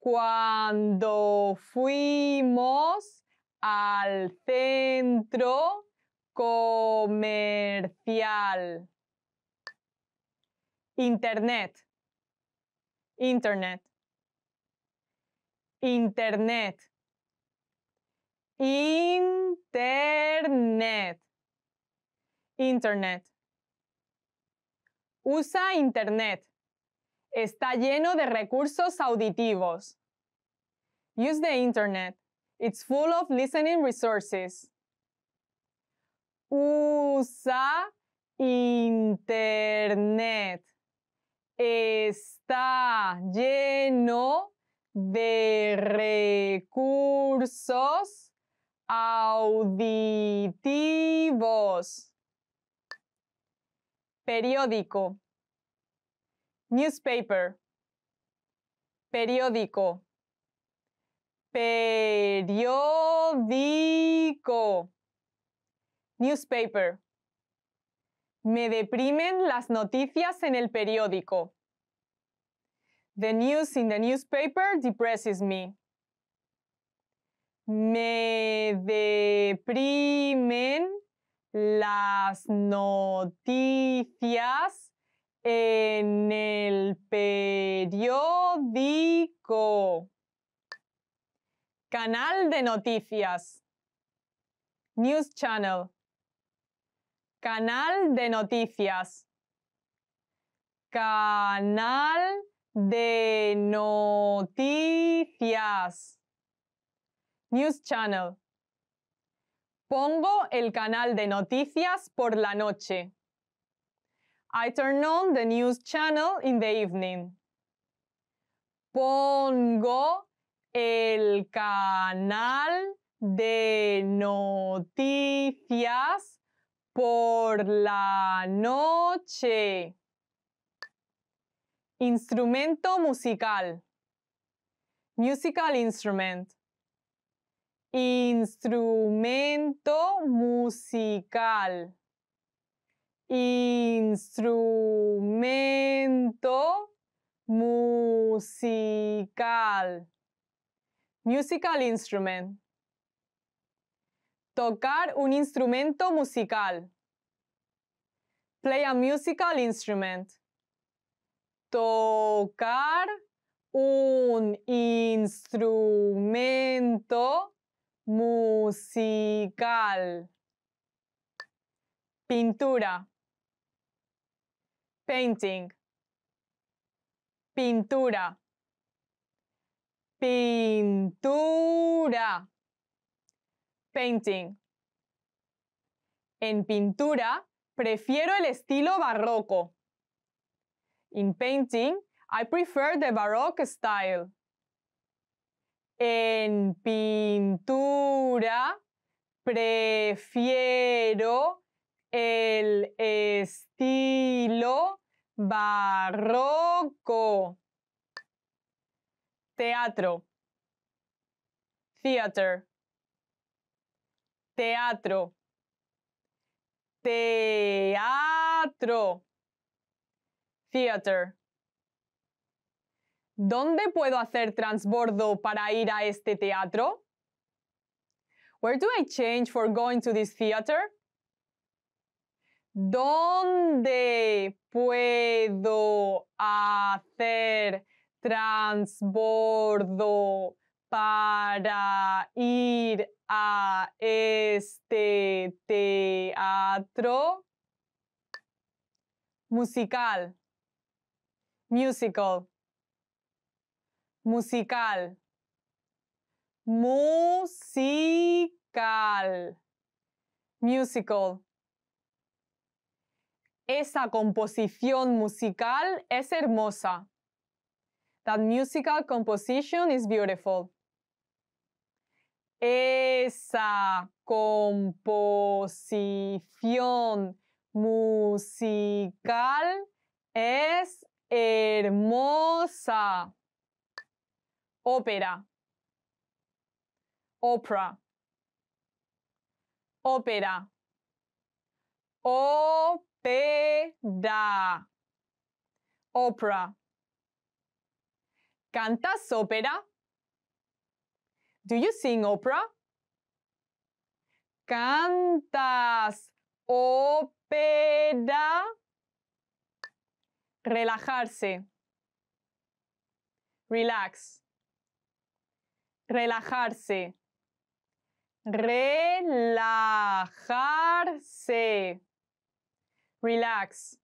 cuando fuimos al centro comercial. Internet. Internet. Internet. Internet. Internet. Usa Internet. Está lleno de recursos auditivos. Use the Internet. It's full of listening resources. Usa Internet. Está lleno de recursos auditivos periódico, newspaper, periódico, periódico, newspaper. Me deprimen las noticias en el periódico. The news in the newspaper depresses me. Me deprimen las noticias en el periódico. Canal de noticias. News Channel. Canal de noticias. Canal de noticias. News Channel. Pongo el canal de noticias por la noche. I turn on the news channel in the evening. Pongo el canal de noticias por la noche. Instrumento musical. Musical instrument instrumento musical, instrumento musical, musical instrument, tocar un instrumento musical, play a musical instrument, tocar un instrumento musical, pintura, painting, pintura, pintura, painting. En pintura prefiero el estilo barroco. In painting, I prefer the baroque style. En pintura prefiero el estilo barroco. Teatro. Theater. Teatro. Teatro. Theater. ¿Dónde puedo hacer transbordo para ir a este teatro? Where do I change for going to this theater? ¿Dónde puedo hacer transbordo para ir a este teatro? Musical. Musical musical, musical, musical. Esa composición musical es hermosa. That musical composition is beautiful. Esa composición musical es hermosa ópera, opera, ópera, opera, opera ¿Cantas ópera? Do you sing opera? ¿Cantas ópera? Relajarse. Relax relajarse, relajarse, relax.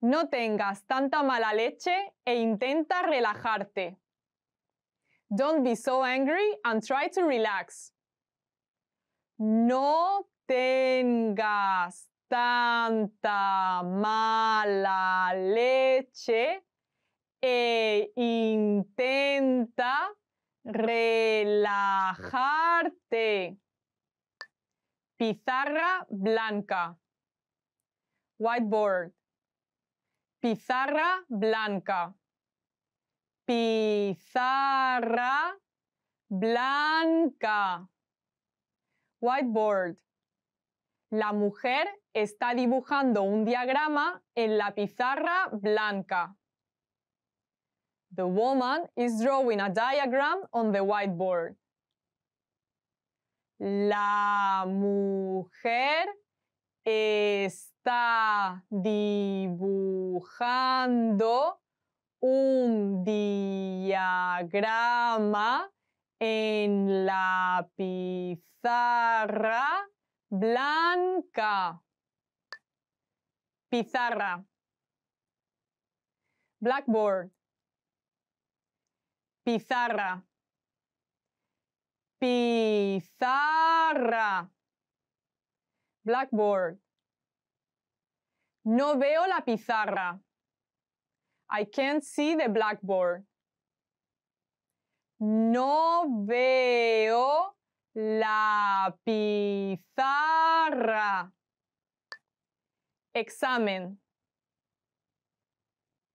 No tengas tanta mala leche e intenta relajarte. Don't be so angry and try to relax. No tengas tanta mala leche e intenta relajarte. Pizarra blanca. Whiteboard. Pizarra blanca. Pizarra blanca. Whiteboard. La mujer está dibujando un diagrama en la pizarra blanca. The woman is drawing a diagram on the whiteboard. La mujer está dibujando un diagrama en la pizarra blanca. Pizarra. Blackboard pizarra, pizarra, blackboard. No veo la pizarra. I can't see the blackboard. No veo la pizarra. Examen.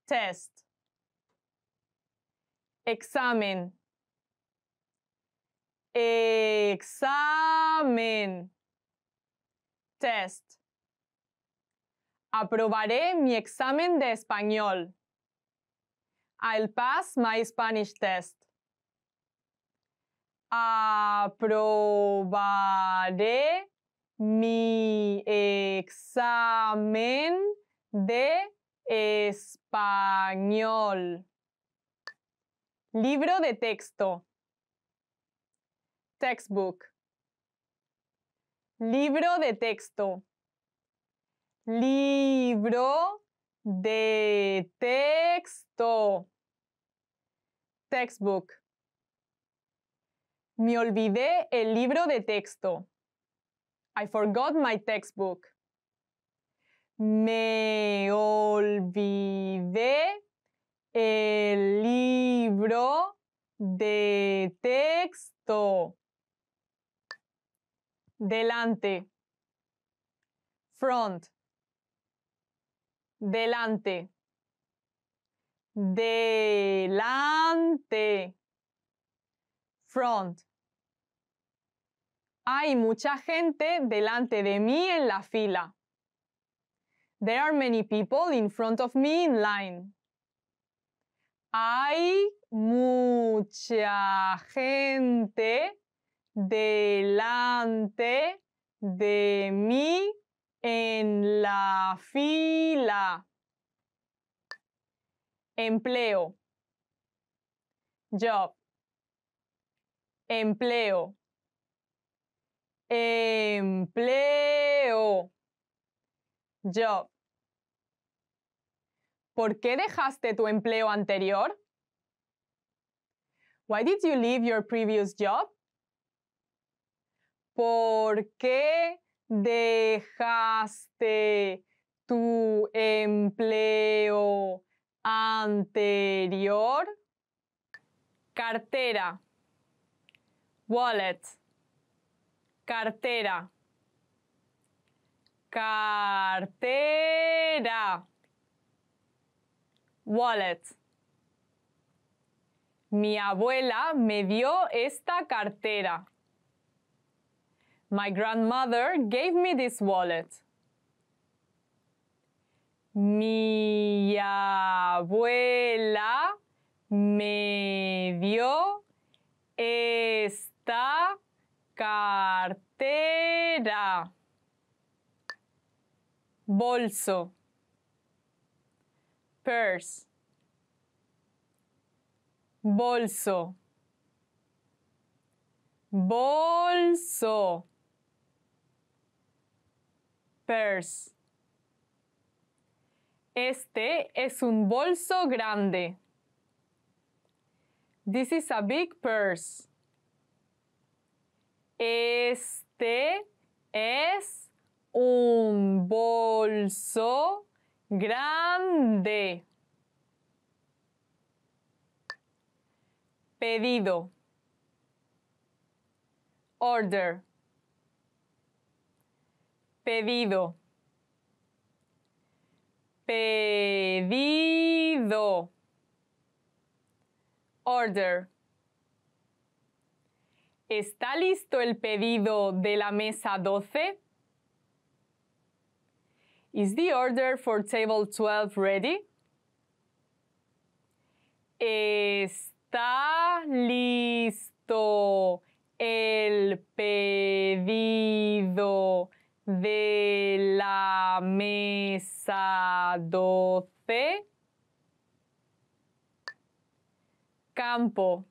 Test examen, examen, test. Aprobaré mi examen de español. I'll pass my Spanish test. Aprobaré mi examen de español. Libro de texto. Textbook. Libro de texto. Libro de texto. Textbook. Me olvidé el libro de texto. I forgot my textbook. Me olvidé el libro de texto. Delante. Front. Delante. Delante. Front. Hay mucha gente delante de mí en la fila. There are many people in front of me in line. Hay mucha gente delante de mí en la fila. Empleo. Job. Empleo. Empleo. Job. ¿Por qué dejaste tu empleo anterior? Why did you leave your previous job? ¿Por qué dejaste tu empleo anterior? Cartera. Wallet. Cartera. Cartera wallet. Mi abuela me dio esta cartera. My grandmother gave me this wallet. Mi abuela me dio esta cartera. Bolso purse, bolso, bolso, purse. Este es un bolso grande. This is a big purse. Este es un bolso grande. Pedido. Order. Pedido. Pedido. Order. ¿Está listo el pedido de la mesa 12? Is the order for table 12 ready? Está listo el pedido de la mesa 12. Campo.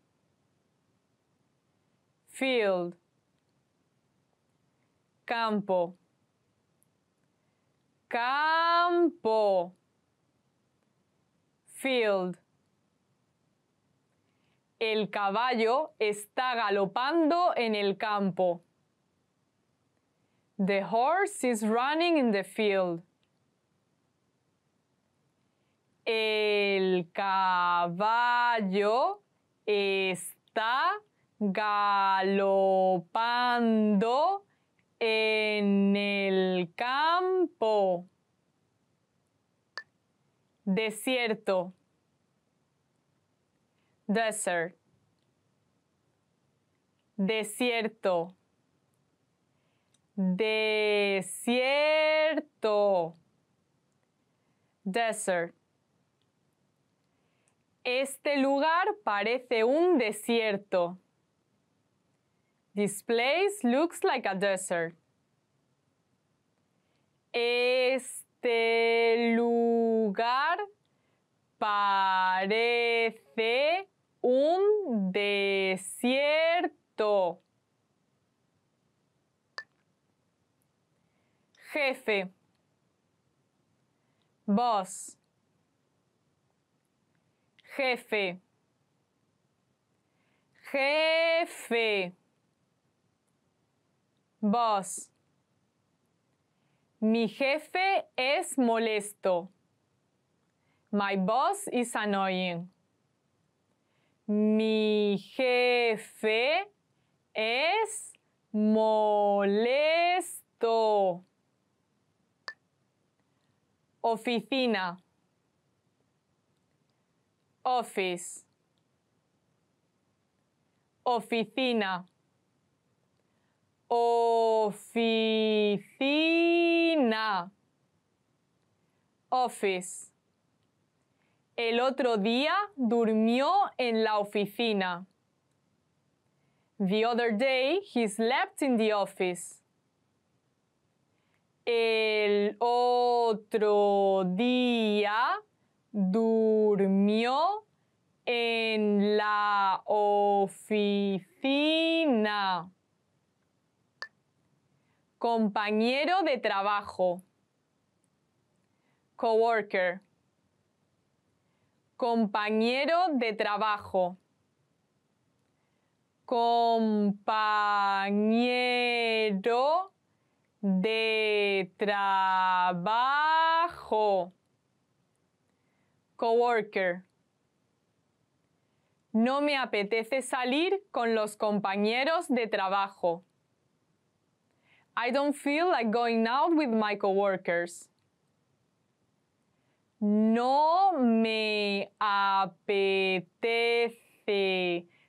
Field. Campo campo, field. El caballo está galopando en el campo. The horse is running in the field. El caballo está galopando en el campo. Desierto. Desert. Desierto. Desierto. Desert. Este lugar parece un desierto. This place looks like a desert. Este lugar parece un desierto. Jefe. Boss. Jefe. Jefe. Boss. Mi jefe es molesto. My boss is annoying. Mi jefe es molesto. Oficina. Office. Oficina. Oficina. Office. El otro día durmió en la oficina. The other day he slept in the office. El otro día durmió en la oficina compañero de trabajo, coworker, compañero de trabajo, compañero de trabajo, coworker. No me apetece salir con los compañeros de trabajo. I don't feel like going out with my coworkers. No me apetece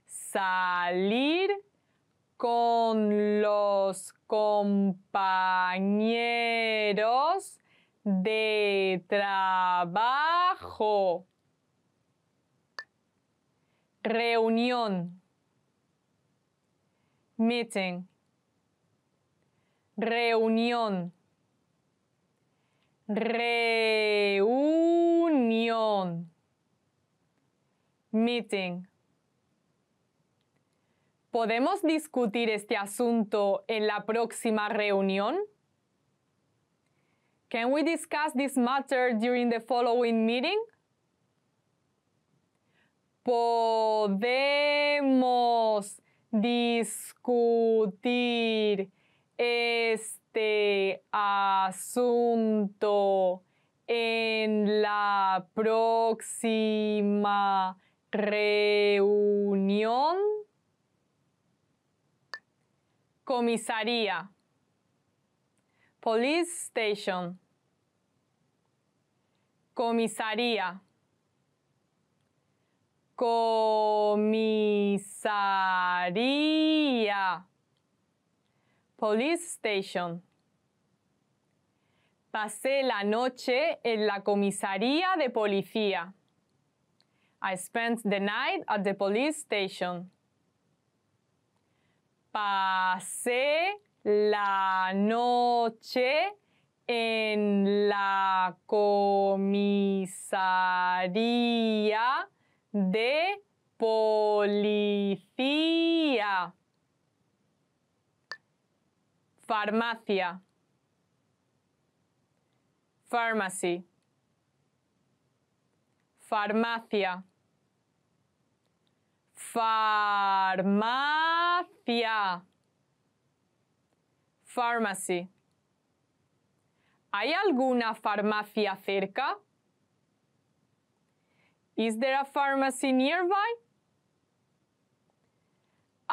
salir con los compañeros de trabajo. Reunión. Meeting reunión, reunión, meeting. ¿Podemos discutir este asunto en la próxima reunión? Can we discuss this matter during the following meeting? Podemos discutir este asunto en la próxima reunión. Comisaría. Police Station. Comisaría. Comisaría. Police Station. Pasé la noche en la comisaría de policía. I spent the night at the police station. Pasé la noche en la comisaría de policía farmacia, pharmacy, farmacia, farmacia, pharmacy. ¿Hay alguna farmacia cerca? Is there a pharmacy nearby?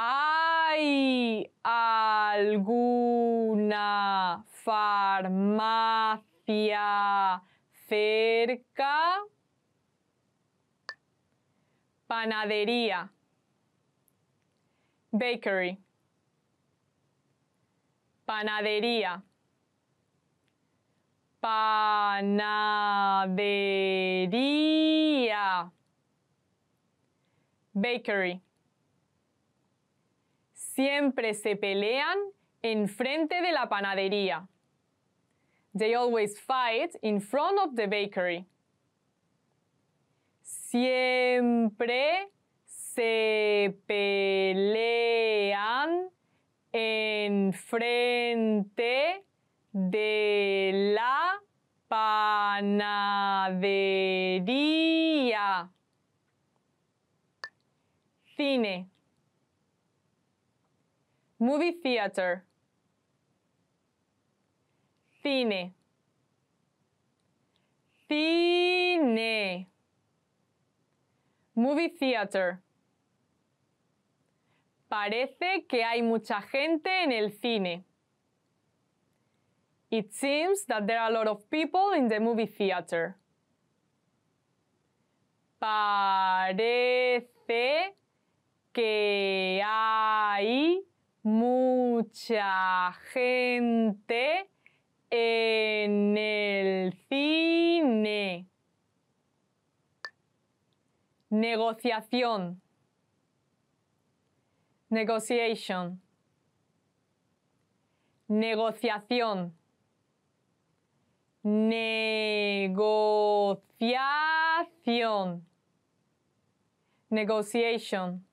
¿Hay alguna farmacia cerca? Panadería. Bakery. Panadería. Panadería. Bakery siempre se pelean en frente de la panadería. They always fight in front of the bakery. Siempre se pelean en frente de la panadería. Cine. Movie theater. Cine. Cine. Movie theater. Parece que hay mucha gente en el cine. It seems that there are a lot of people in the movie theater. Parece que hay mucha gente en el cine. Negociación. Negotiation. Negociación. Negociación. Negociación.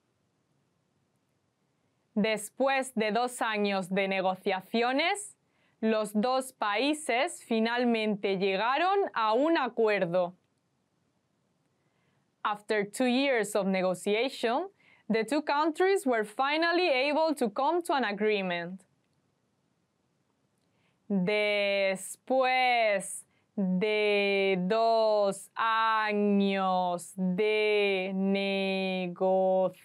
Después de dos años de negociaciones, los dos países finalmente llegaron a un acuerdo. After two years of negotiation, the two countries were finally able to come to an agreement. Después de dos años de negociación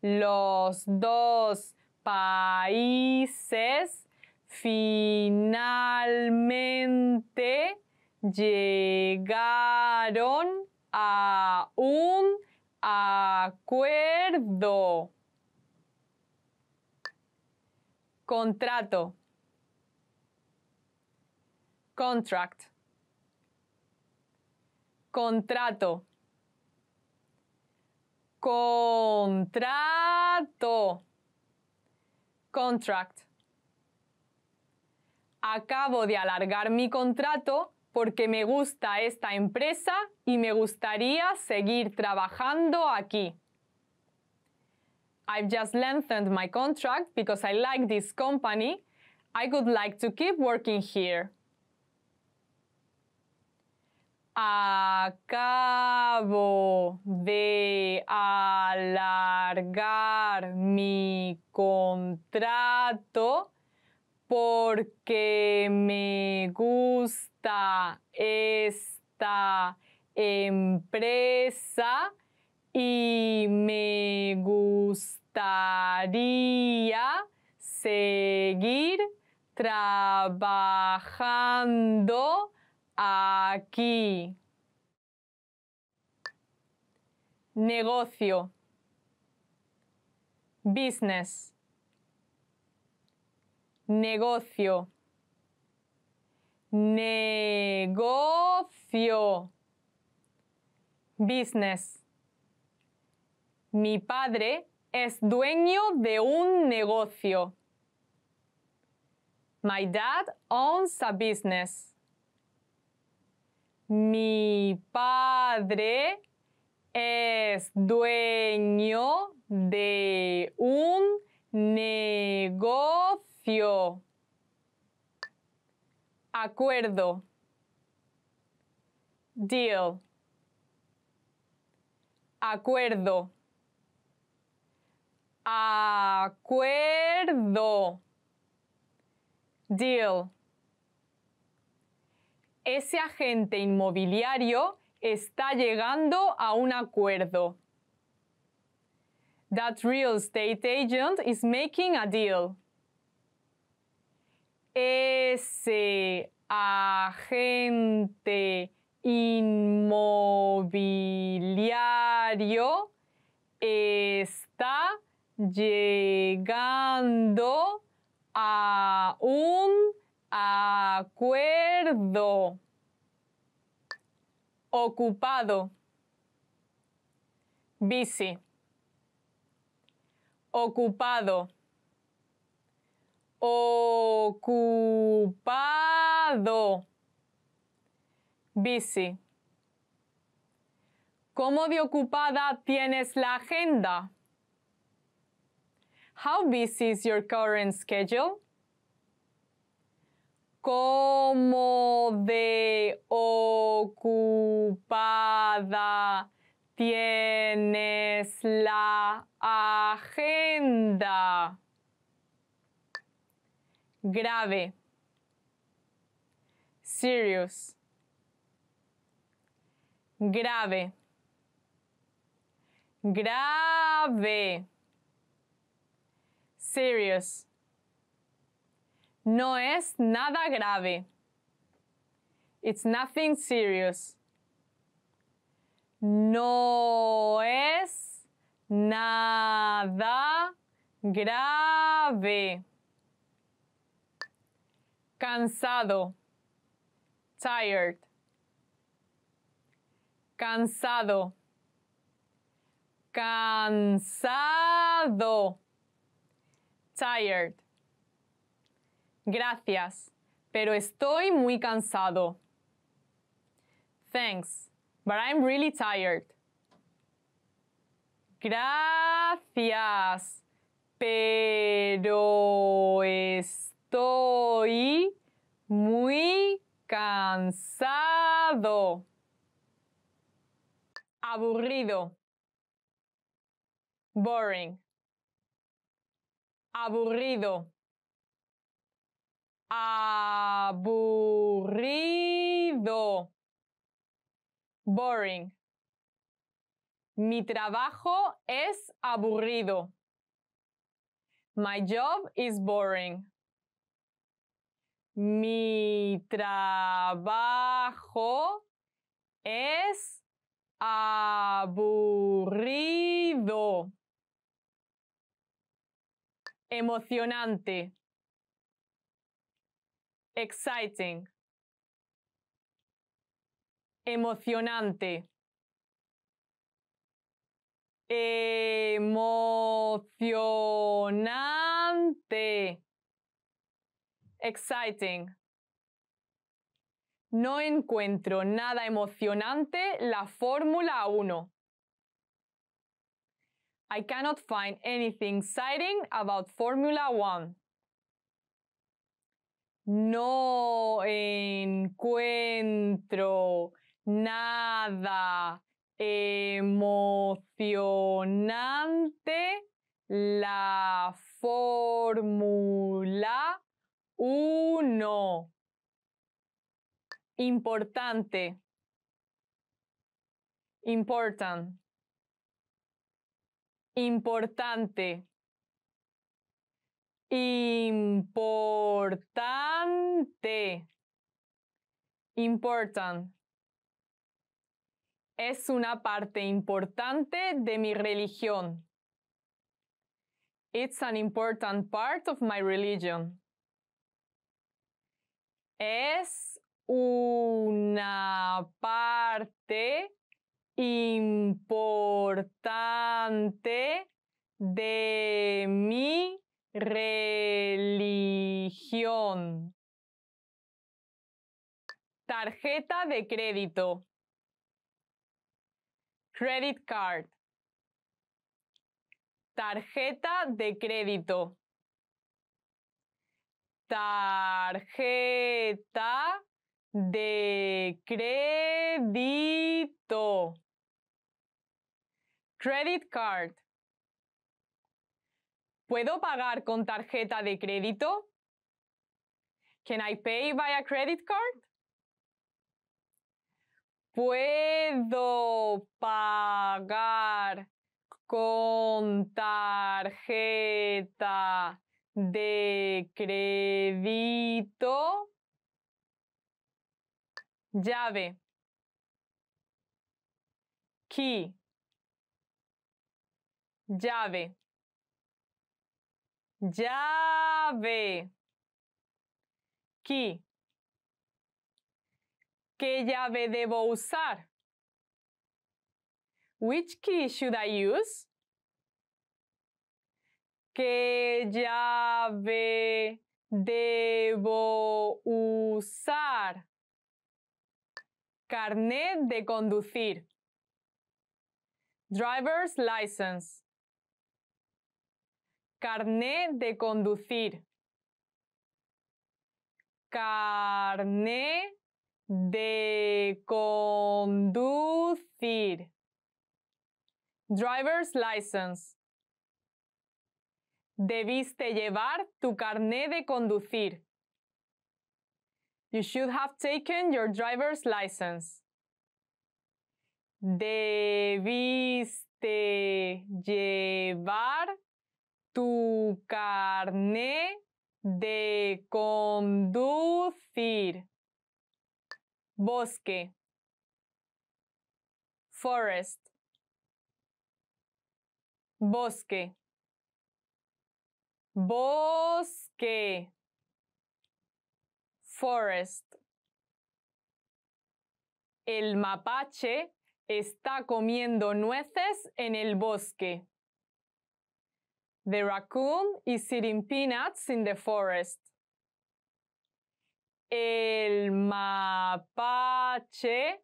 los dos países finalmente llegaron a un acuerdo. Contrato. Contract. Contrato. Contrato. Contract. Acabo de alargar mi contrato porque me gusta esta empresa y me gustaría seguir trabajando aquí. I've just lengthened my contract because I like this company. I would like to keep working here. Acabo de alargar mi contrato porque me gusta esta empresa y me gustaría seguir trabajando aquí. Negocio. Business. Negocio. Negocio. Business. Mi padre es dueño de un negocio. My dad owns a business. Mi padre es dueño de un negocio. Acuerdo. Deal. Acuerdo. Acuerdo. Deal ese agente inmobiliario está llegando a un acuerdo. That real estate agent is making a deal. Ese agente inmobiliario está llegando a un Acuerdo. Ocupado. Busy. Ocupado. Ocupado. Busy. ¿Cómo de ocupada tienes la agenda? How busy is your current schedule? como de ocupada tienes la agenda. Grave. Serious. Grave. Grave. Serious. No es nada grave. It's nothing serious. No es nada grave. Cansado. Tired. Cansado. Cansado. Tired. Gracias, pero estoy muy cansado. Thanks, but I'm really tired. Gracias, pero estoy muy cansado. Aburrido. Boring. Aburrido aburrido, boring. Mi trabajo es aburrido. My job is boring. Mi trabajo es aburrido. Emocionante exciting, emocionante, emocionante, exciting. No encuentro nada emocionante la Fórmula 1. I cannot find anything exciting about Formula 1. No encuentro nada emocionante la fórmula 1. Importante. Important. Importante. Importante. Important. Es una parte importante de mi religión. It's an important part of my religion. Es una parte importante de mi Religión. Tarjeta de crédito. Credit card. Tarjeta de crédito. Tarjeta de crédito. Credit card. ¿Puedo pagar con tarjeta de crédito? Can I pay via credit card? ¿Puedo pagar con tarjeta de crédito? Llave. Key. Llave llave. Key. ¿Qué llave debo usar? Which key should I use? ¿Qué llave debo usar? Carnet de conducir. Driver's license. Carné de conducir. Carné de conducir. Driver's license. Debiste llevar tu carné de conducir. You should have taken your driver's license. Debiste llevar tu carné de conducir. Bosque. Forest. Bosque. Bosque. Forest. El mapache está comiendo nueces en el bosque. The raccoon is eating peanuts in the forest. El mapache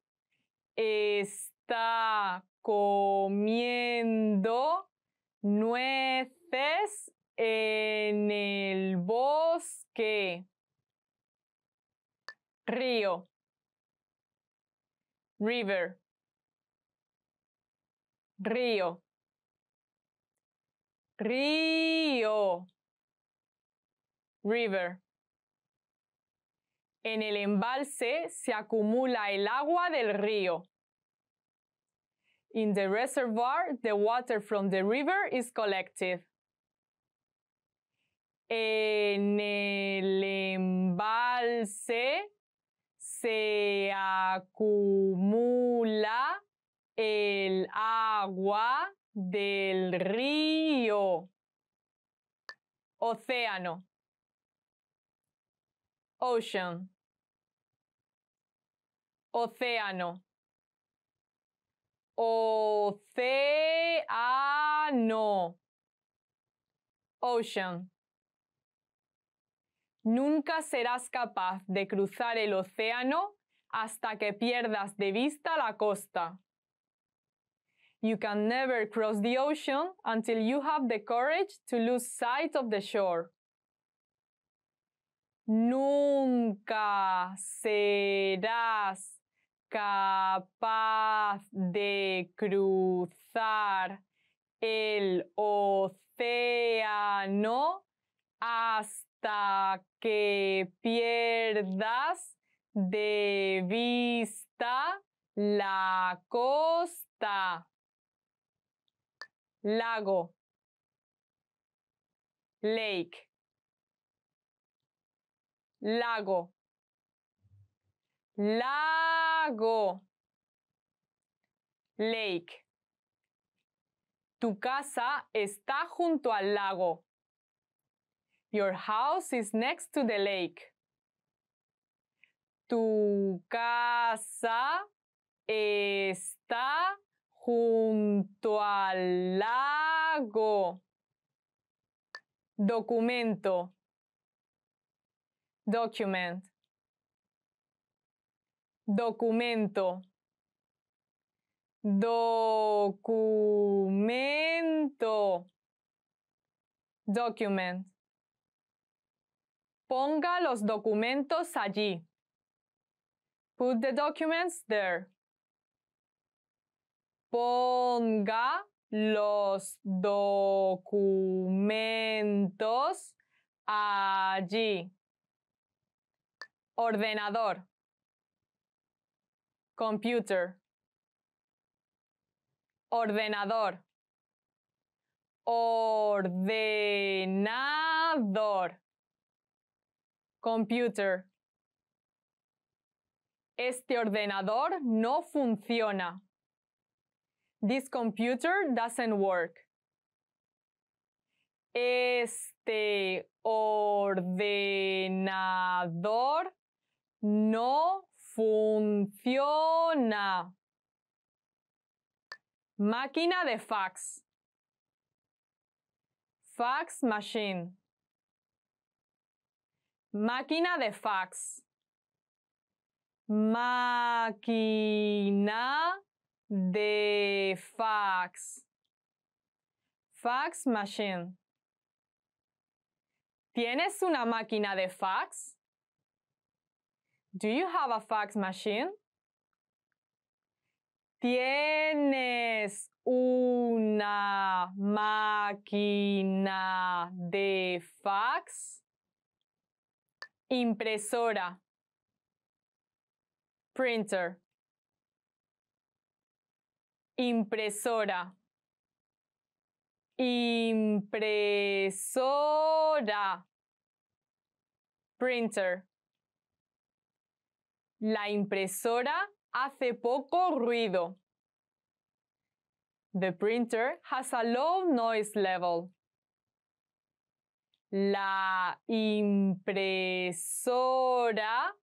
está comiendo nueces en el bosque. Río. River. Río. Río. River. En el embalse se acumula el agua del río. In the reservoir, the water from the river is collected. En el embalse se acumula el agua del río. Océano. Ocean. Océano. Océano. Ocean. Nunca serás capaz de cruzar el océano hasta que pierdas de vista la costa. You can never cross the ocean until you have the courage to lose sight of the shore. Nunca serás capaz de cruzar el océano hasta que pierdas de vista la costa lago, lake, lago, lago, lake. Tu casa está junto al lago. Your house is next to the lake. Tu casa está junto lago. Documento. Document. Documento. Documento. Document. Ponga los documentos allí. Put the documents there ponga los documentos allí. Ordenador. Computer. Ordenador. Ordenador. Computer. Este ordenador no funciona. This computer doesn't work. Este ordenador no funciona. Máquina de fax. Fax machine. Máquina de fax. Máquina de fax. Fax machine. ¿Tienes una máquina de fax? Do you have a fax machine? ¿Tienes una máquina de fax? Impresora. Printer. Impresora. Impresora. Printer. La impresora hace poco ruido. The printer has a low noise level. La impresora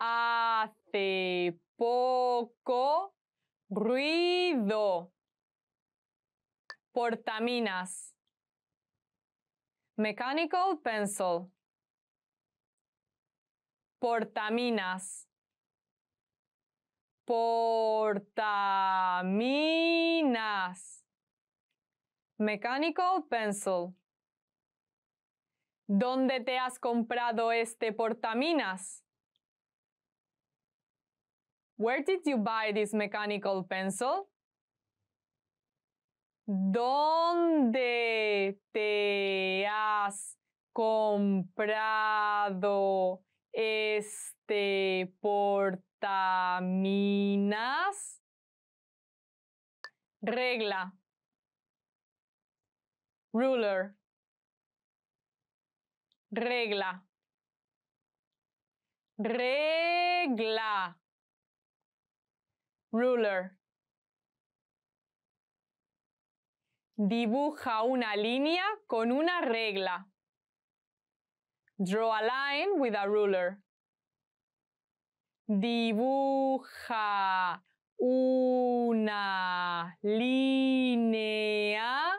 hace poco Ruido. Portaminas. Mechanical pencil. Portaminas. Portaminas. Mechanical pencil. ¿Dónde te has comprado este portaminas? Where did you buy this mechanical pencil? ¿Dónde te has comprado este portaminas? Regla. Ruler. Regla. Regla ruler. Dibuja una línea con una regla. Draw a line with a ruler. Dibuja una línea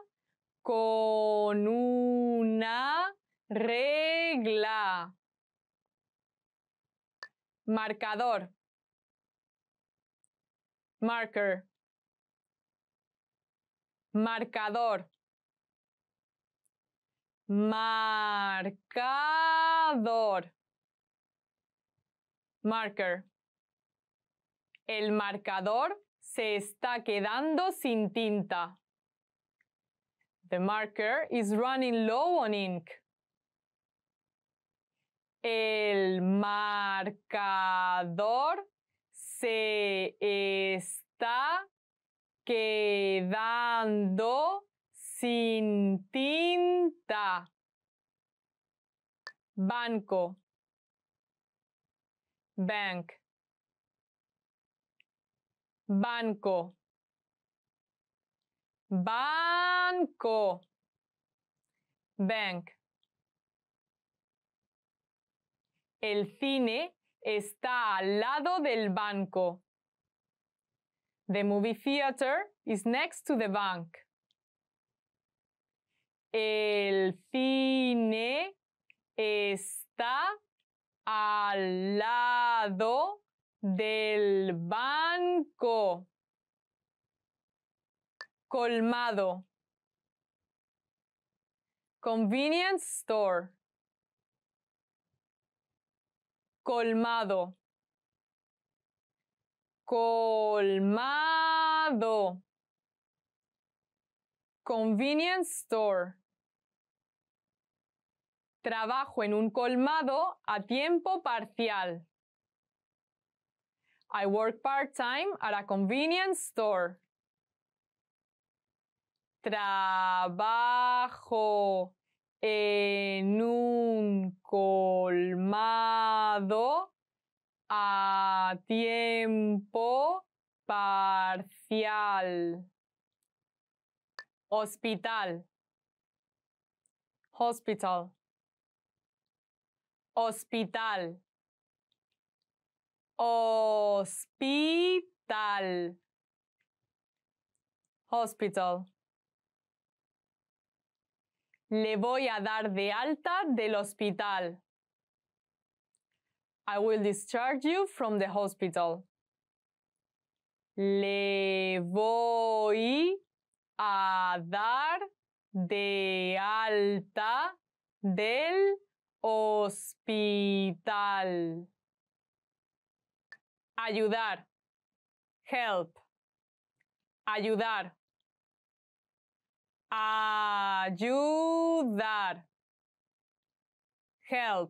con una regla. Marcador marker, marcador, marcador, marker. El marcador se está quedando sin tinta. The marker is running low on ink. El marcador se está quedando sin tinta. Banco. Bank. Banco. Banco. Bank. El cine está al lado del banco. The movie theater is next to the bank. El cine está al lado del banco. Colmado. Convenience store colmado, colmado, convenience store. Trabajo en un colmado a tiempo parcial. I work part-time at a convenience store. Trabajo en un colmado a tiempo parcial. Hospital. Hospital. Hospital. Hospital. Hospital. Le voy a dar de alta del hospital. I will discharge you from the hospital. Le voy a dar de alta del hospital. Ayudar. Help. Ayudar. Ayudar. Help.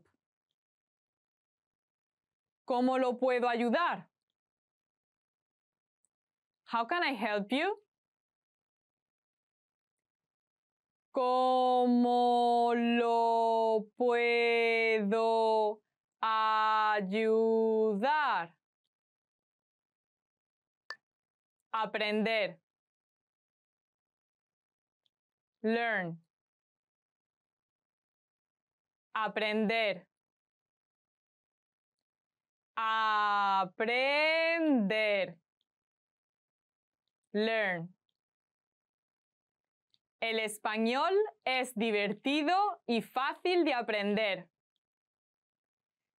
¿Cómo lo puedo ayudar? How can I help you? ¿Cómo lo puedo ayudar? Aprender learn, aprender, aprender, learn. El español es divertido y fácil de aprender.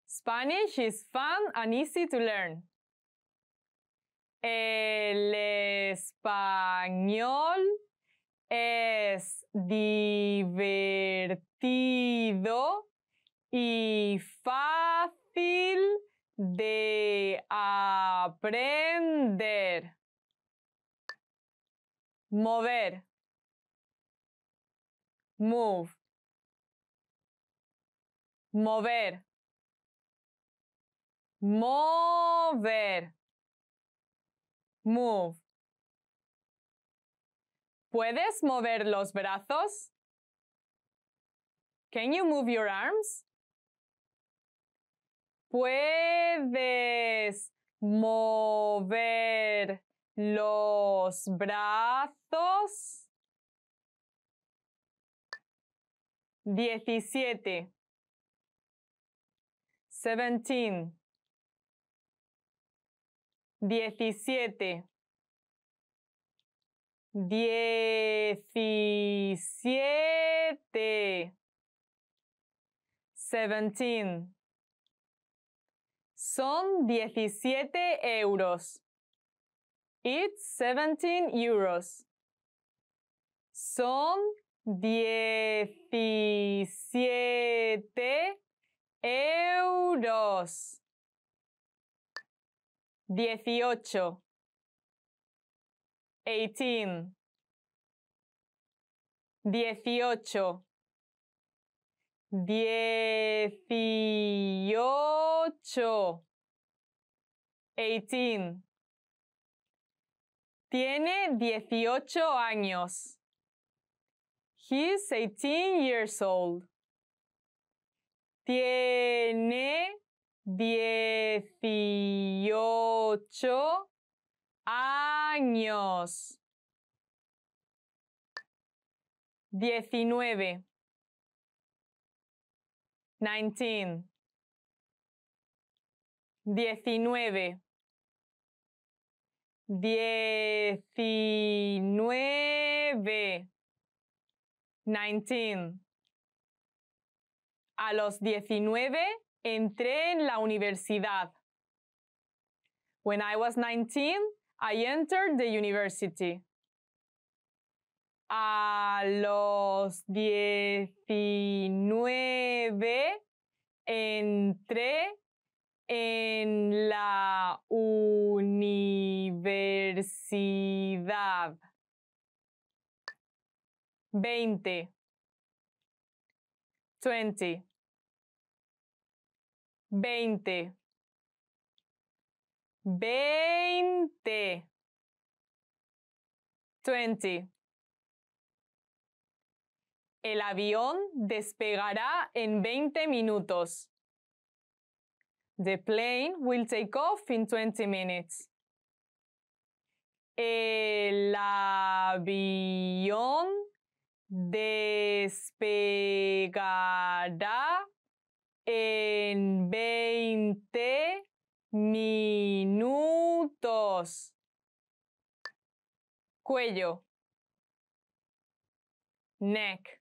Spanish is fun and easy to learn. El español es divertido y fácil de aprender. Mover. Move. Mover. Mover. Move. ¿Puedes mover los brazos? Can you move your arms? ¿Puedes mover los brazos? Diecisiete. Seventeen. Diecisiete. Seventeen. Son diecisiete euros. It's seventeen euros. Son diecisiete euros. Dieciocho eighteen, dieciocho, dieciocho, eighteen. Tiene dieciocho años. He's eighteen years old. Tiene dieciocho años. Diecinueve. Nineteen. Diecinueve. Diecinueve. Nineteen. A los diecinueve entré en la universidad. When I was nineteen, I entered the university. A los 19 entré en la universidad. 20. 20. 20. Veinte. Twenty. El avión despegará en veinte minutos. The plane will take off in twenty minutes. El avión despegará en 20 Minutos. Cuello. Neck.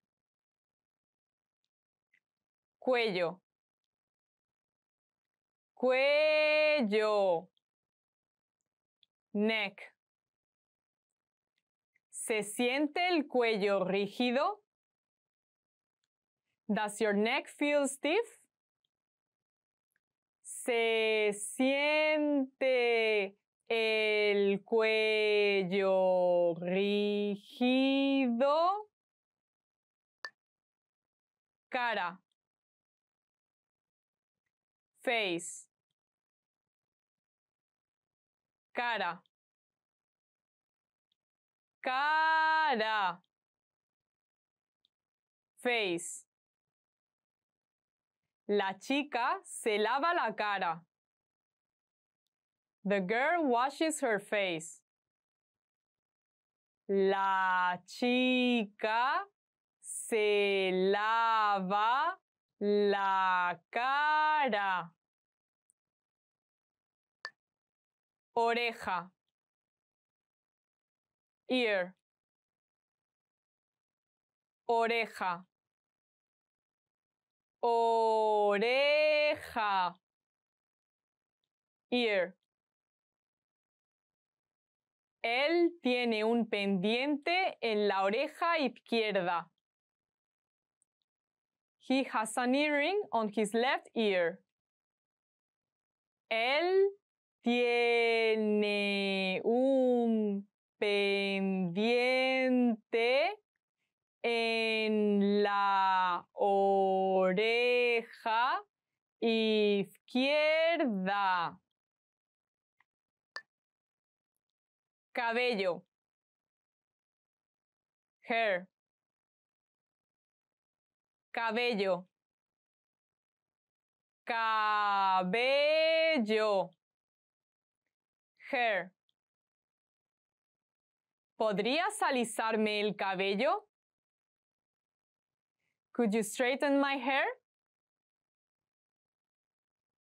Cuello. Cuello. Neck. ¿Se siente el cuello rígido? Does your neck feel stiff? se siente el cuello rígido, cara, face, cara, cara, face. La chica se lava la cara. The girl washes her face. La chica se lava la cara. Oreja. Ear. Oreja. Oreja. Ear. Él tiene un pendiente en la oreja izquierda. He has an earring on his left ear. Él tiene un pendiente en la oreja izquierda. Cabello. Hair. Cabello. Cabello. Hair. ¿Podrías alisarme el cabello? Could you straighten my hair?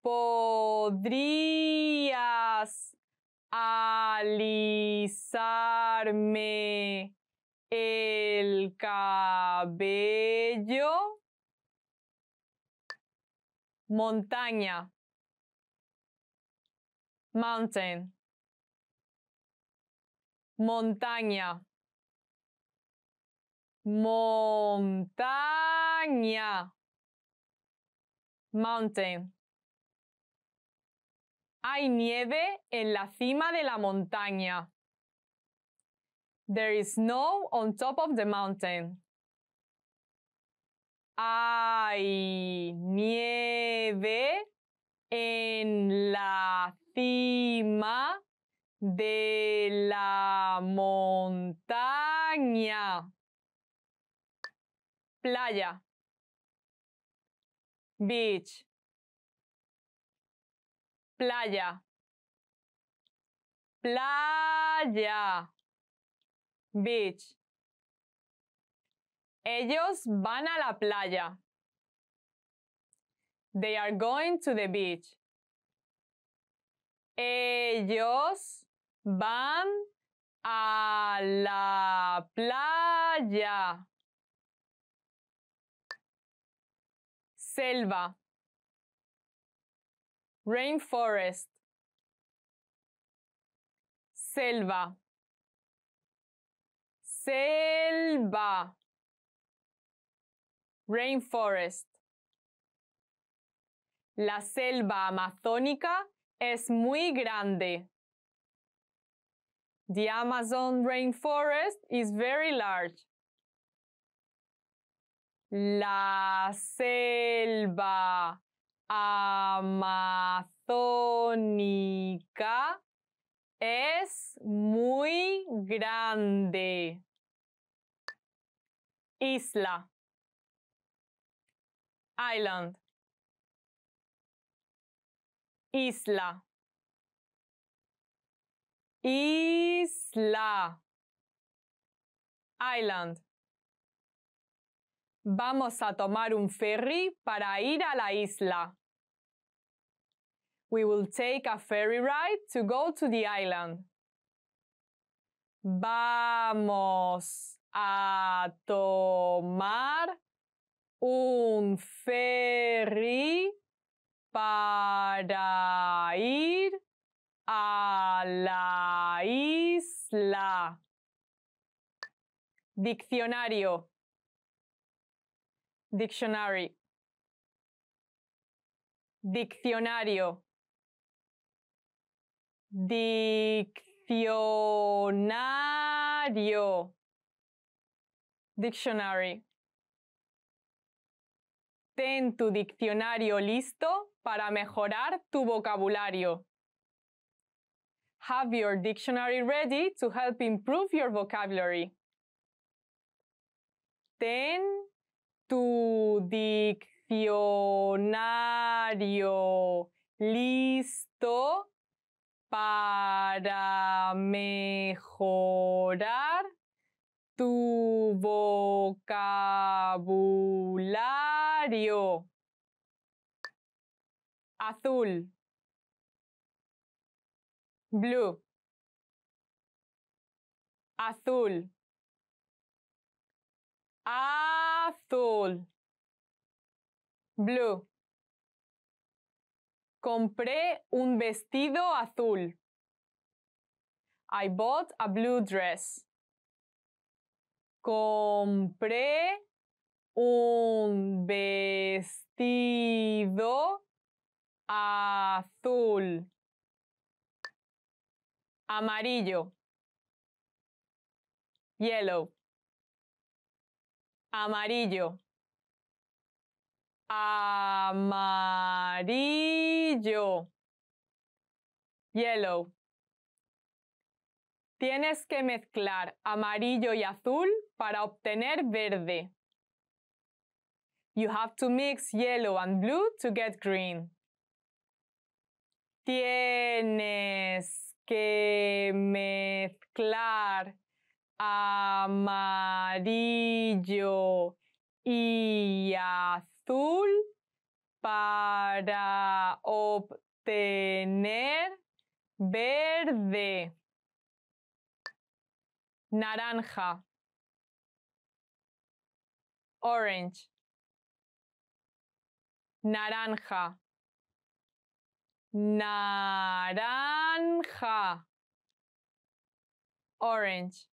¿Podrías alisarme el cabello? Montaña. Mountain. Montaña montaña, mountain. Hay nieve en la cima de la montaña. There is snow on top of the mountain. Hay nieve en la cima de la montaña playa, beach, playa, playa, beach. Ellos van a la playa. They are going to the beach. Ellos van a la playa. selva, rainforest, selva, selva, rainforest. La selva amazónica es muy grande. The Amazon rainforest is very large la selva amazónica es muy grande. Isla. Island. Isla. Isla. Island. Vamos a tomar un ferry para ir a la isla. We will take a ferry ride to go to the island. Vamos a tomar un ferry para ir a la isla. Diccionario. Dictionary. Diccionario. Diccionario. Dictionary. Ten tu diccionario listo para mejorar tu vocabulario. Have your dictionary ready to help improve your vocabulary. Ten tu diccionario listo para mejorar tu vocabulario. Azul. Blue. Azul. Azul. Blue. Compré un vestido azul. I bought a blue dress. Compré un vestido azul. Amarillo. Yellow amarillo, amarillo, yellow. Tienes que mezclar amarillo y azul para obtener verde. You have to mix yellow and blue to get green. Tienes que mezclar amarillo y azul para obtener verde, naranja, orange, naranja, naranja, orange.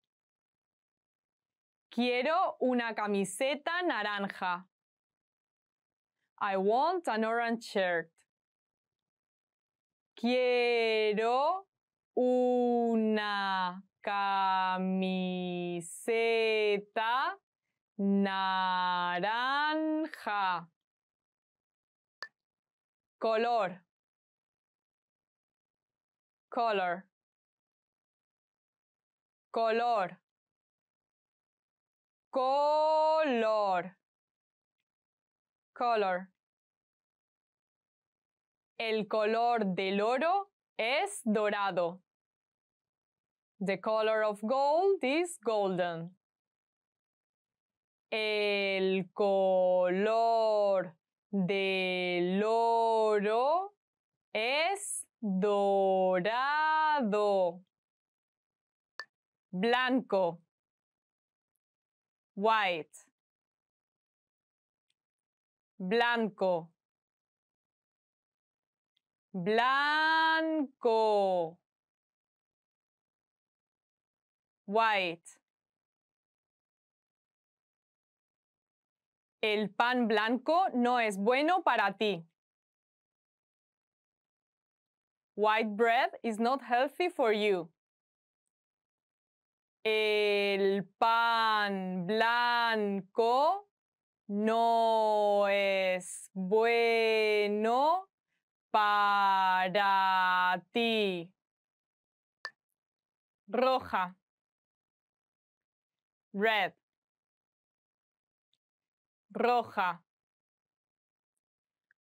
Quiero una camiseta naranja. I want an orange shirt. Quiero una camiseta naranja. Color. Color. Color. Color. Color. El color del oro es dorado. The color of gold is golden. El color del oro es dorado. Blanco white, blanco, blanco, white. El pan blanco no es bueno para ti. White bread is not healthy for you. El pan blanco no es bueno para ti. Roja. Red. Roja.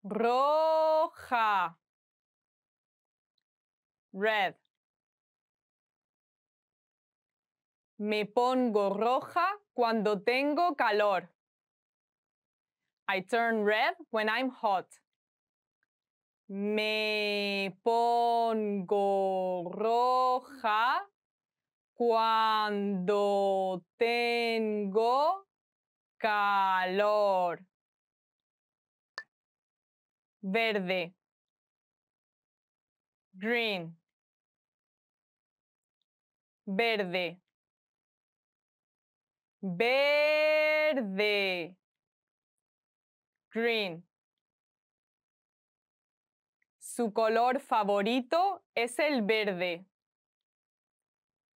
Roja. Red. Me pongo roja cuando tengo calor. I turn red when I'm hot. Me pongo roja cuando tengo calor. Verde. Green. Verde verde, green. Su color favorito es el verde.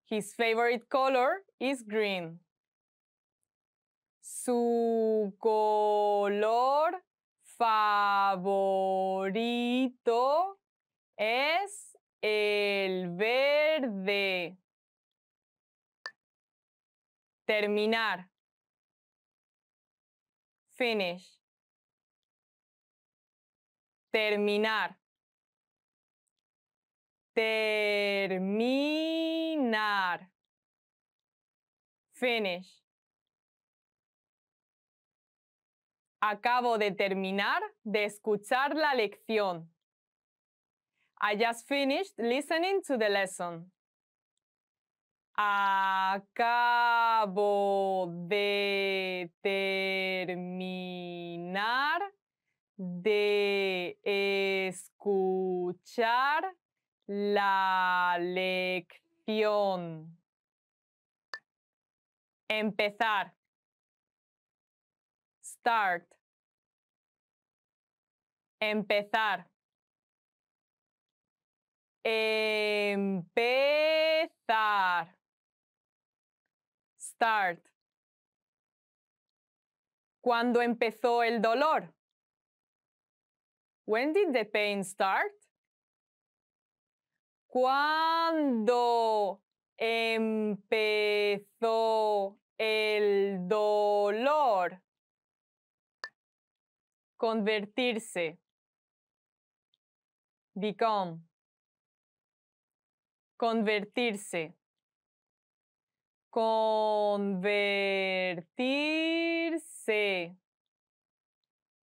His favorite color is green. Su color favorito es el verde terminar, finish, terminar, terminar, finish. Acabo de terminar de escuchar la lección. I just finished listening to the lesson. Acabo de terminar de escuchar la lección. Empezar. Start. Empezar. Empezar. Start. ¿Cuándo empezó el dolor? When did the pain start? ¿Cuándo empezó el dolor? Convertirse. Become. Convertirse. Convertirse.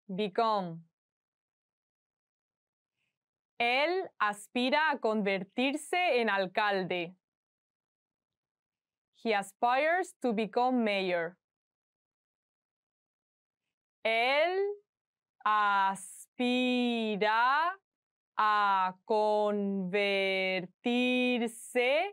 Become. Él aspira a convertirse en alcalde. He aspires to become mayor. Él aspira a convertirse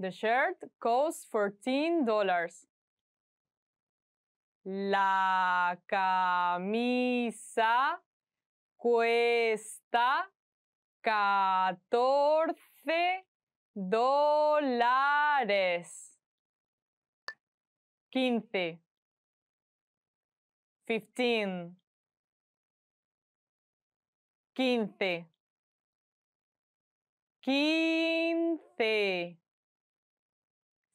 The shirt costs $14. La camisa cuesta 14 dólares. 15. 15. 15. 15.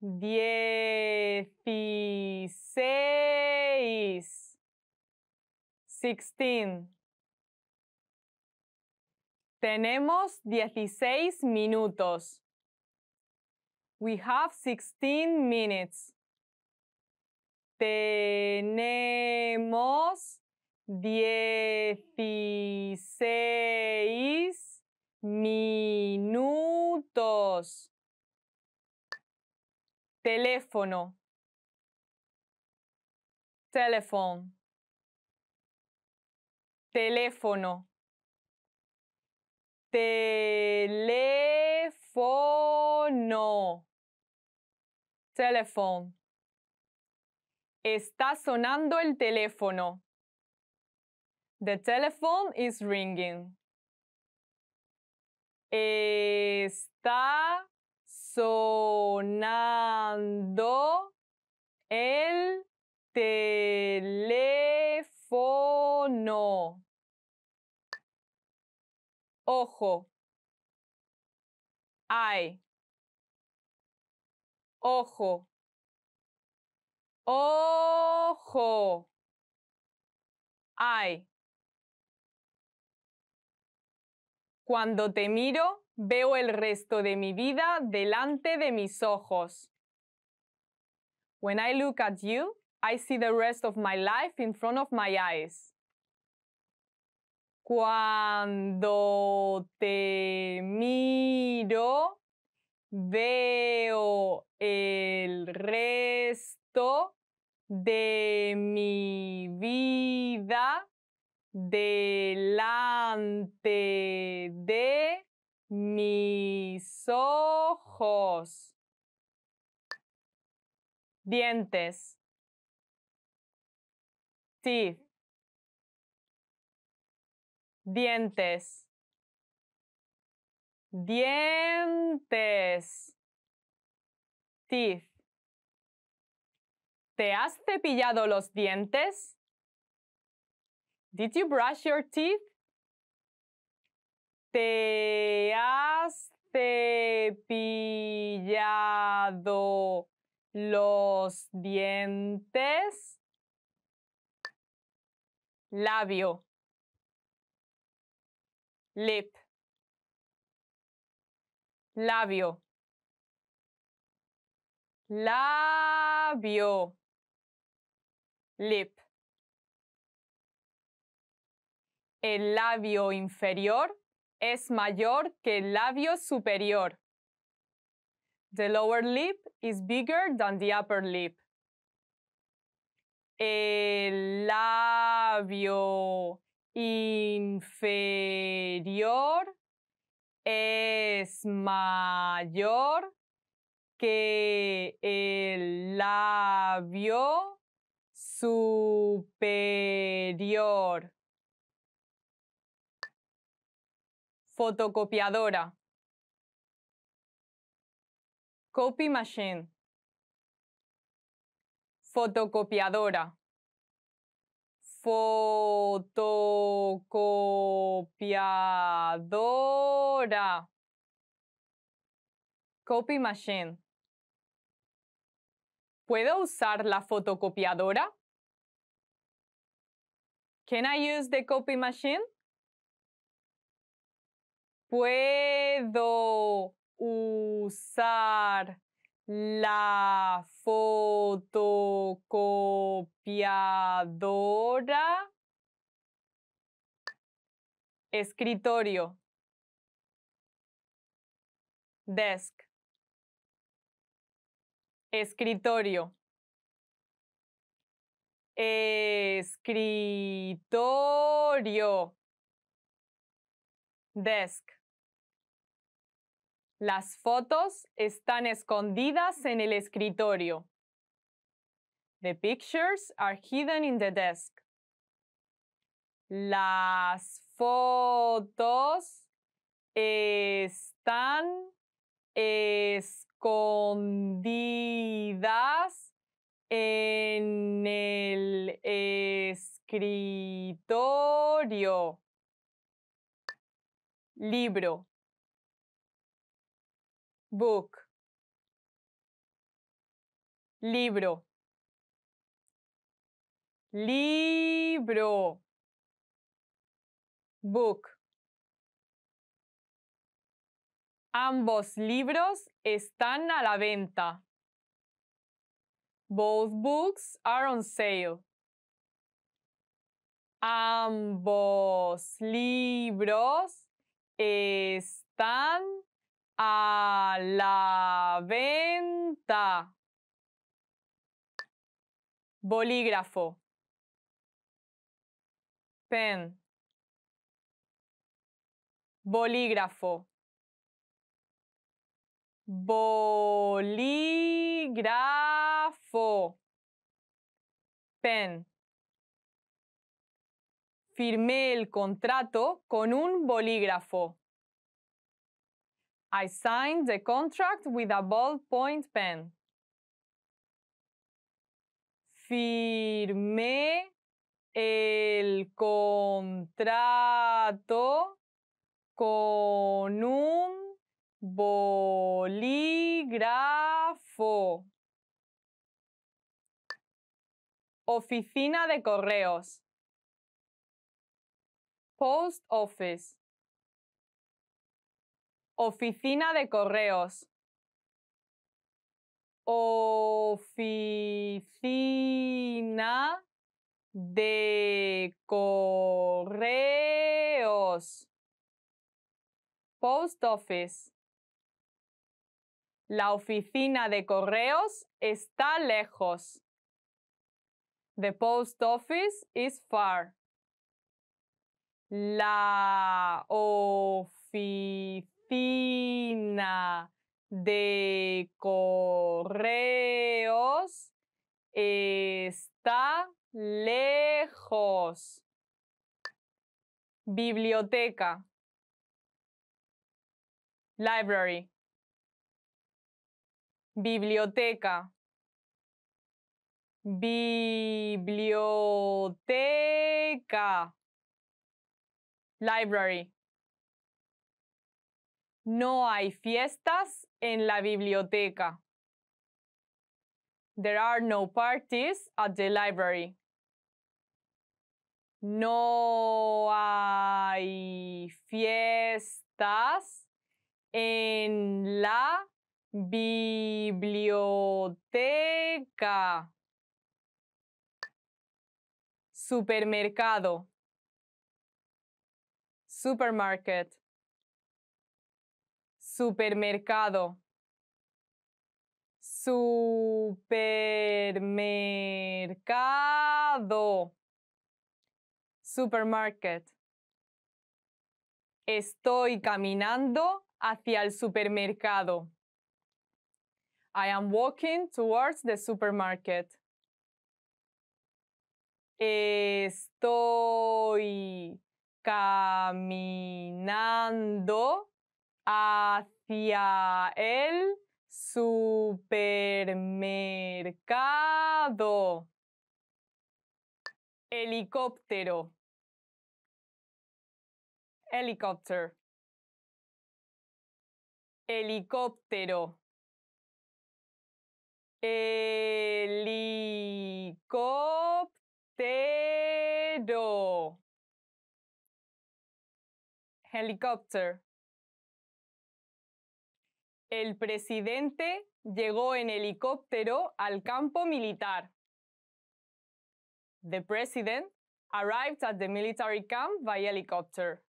dieciséis, sixteen. Tenemos dieciséis minutos. We have sixteen minutes. Tenemos dieciséis minutos teléfono, telephone, teléfono, teléfono, teléfono. Está sonando el teléfono. The telephone is ringing. Está sonando el teléfono. Ojo. Ay. Ojo. Ojo. Ay. Cuando te miro, Veo el resto de mi vida delante de mis ojos. When I look at you, I see the rest of my life in front of my eyes. Cuando te miro, veo el resto de mi vida delante de mis ojos, dientes, teeth, dientes, dientes, teeth. ¿Te has cepillado los dientes? Did you brush your teeth? te has cepillado los dientes? Labio. Lip. Labio. Labio. Lip. El labio inferior es mayor que el labio superior. The lower lip is bigger than the upper lip. El labio inferior es mayor que el labio superior. fotocopiadora, copy machine, fotocopiadora, fotocopiadora, copy machine. ¿Puedo usar la fotocopiadora? Can I use the copy machine? Puedo usar la fotocopiadora. Escritorio. Desk. Escritorio. Escritorio. Desk. Las fotos están escondidas en el escritorio. The pictures are hidden in the desk. Las fotos están escondidas en el escritorio. Libro book, libro, libro, book. Ambos libros están a la venta. Both books are on sale. Ambos libros están a la venta. Bolígrafo. Pen. Bolígrafo. Bolígrafo. Pen. Firmé el contrato con un bolígrafo. I signed the contract with a ballpoint pen. Firmé el contrato con un bolígrafo. Oficina de correos. Post office. Oficina de correos. Oficina de correos. Post office. La oficina de correos está lejos. The post office is far. La oficina oficina de correos está lejos. Biblioteca. Library. Biblioteca. Biblioteca. Library. No hay fiestas en la biblioteca. There are no parties at the library. No hay fiestas en la biblioteca. Supermercado. Supermarket supermercado, supermercado, supermarket. Estoy caminando hacia el supermercado. I am walking towards the supermarket. Estoy caminando hacia el supermercado. Helicóptero. Helicóptero. Helicóptero. Helicóptero. Helicóptero. El presidente llegó en helicóptero al campo militar. The president arrived at the military camp by helicopter.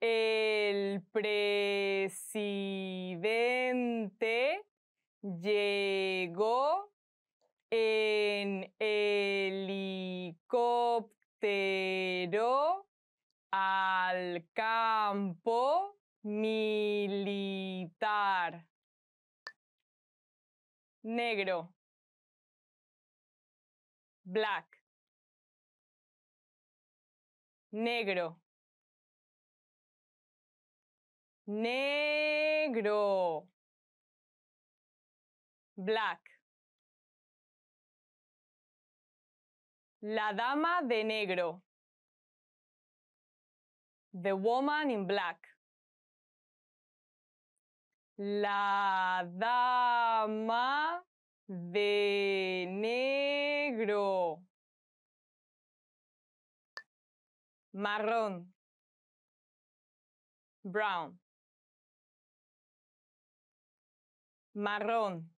El presidente llegó en helicóptero al campo Militar. Negro. Black. Negro. Negro. Black. La dama de negro. The woman in black. La dama de negro. Marrón. Brown. Marrón.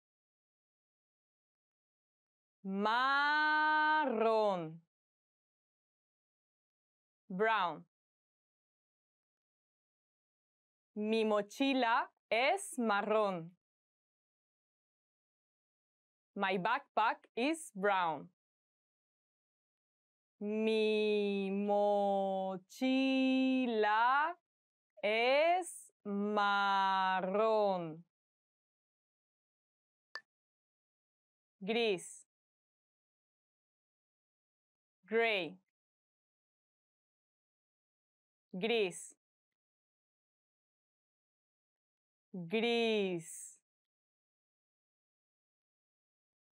Marrón. Brown. Mi mochila es marrón. My backpack is brown. Mi mochila es marrón. Gris. Gray. Gris. gris,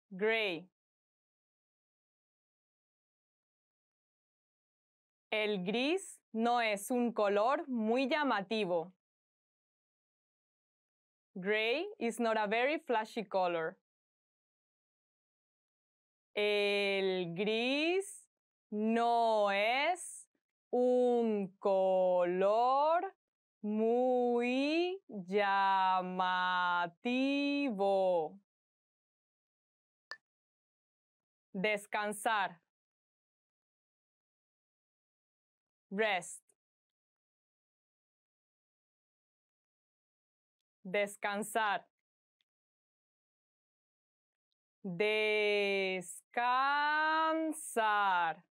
gray. El gris no es un color muy llamativo. Gray is not a very flashy color. El gris no es un color muy llamativo. Descansar. Rest. Descansar. Descansar.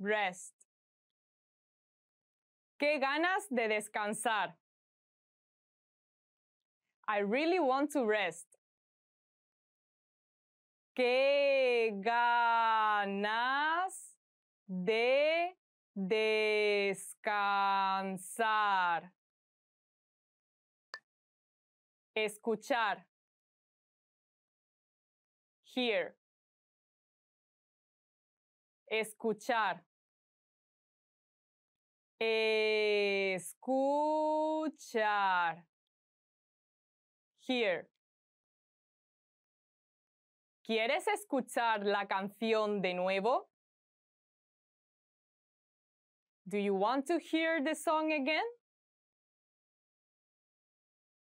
Rest. Qué ganas de descansar. I really want to rest. Qué ganas de descansar. Escuchar. Hear. Escuchar. Escuchar. Here. ¿Quieres escuchar la canción de nuevo? Do you want to hear the song again?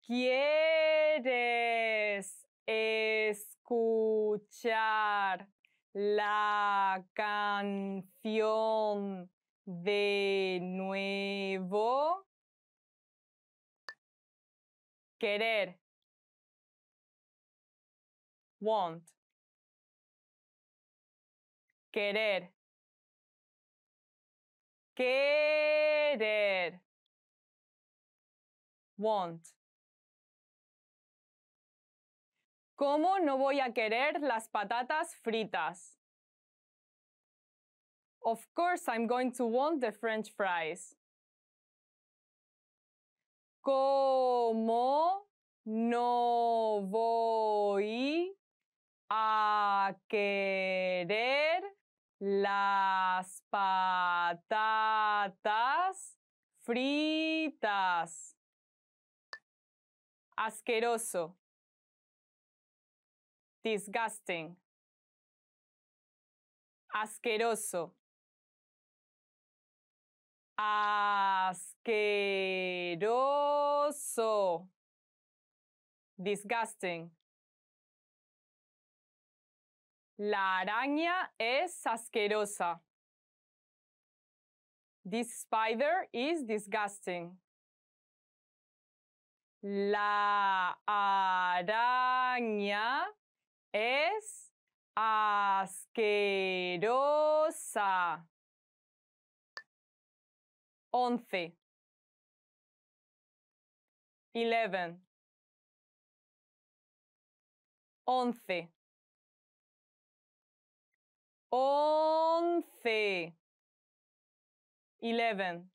¿Quieres escuchar la canción de nuevo. Querer. Want. Querer. Querer. Want. ¿Cómo no voy a querer las patatas fritas? Of course I'm going to want the French fries. ¿Cómo no voy a querer las patatas fritas? Asqueroso. Disgusting. Asqueroso. Asqueroso. Disgusting. La araña es asquerosa. This spider is disgusting. La araña es asquerosa once, eleven, once, once, eleven.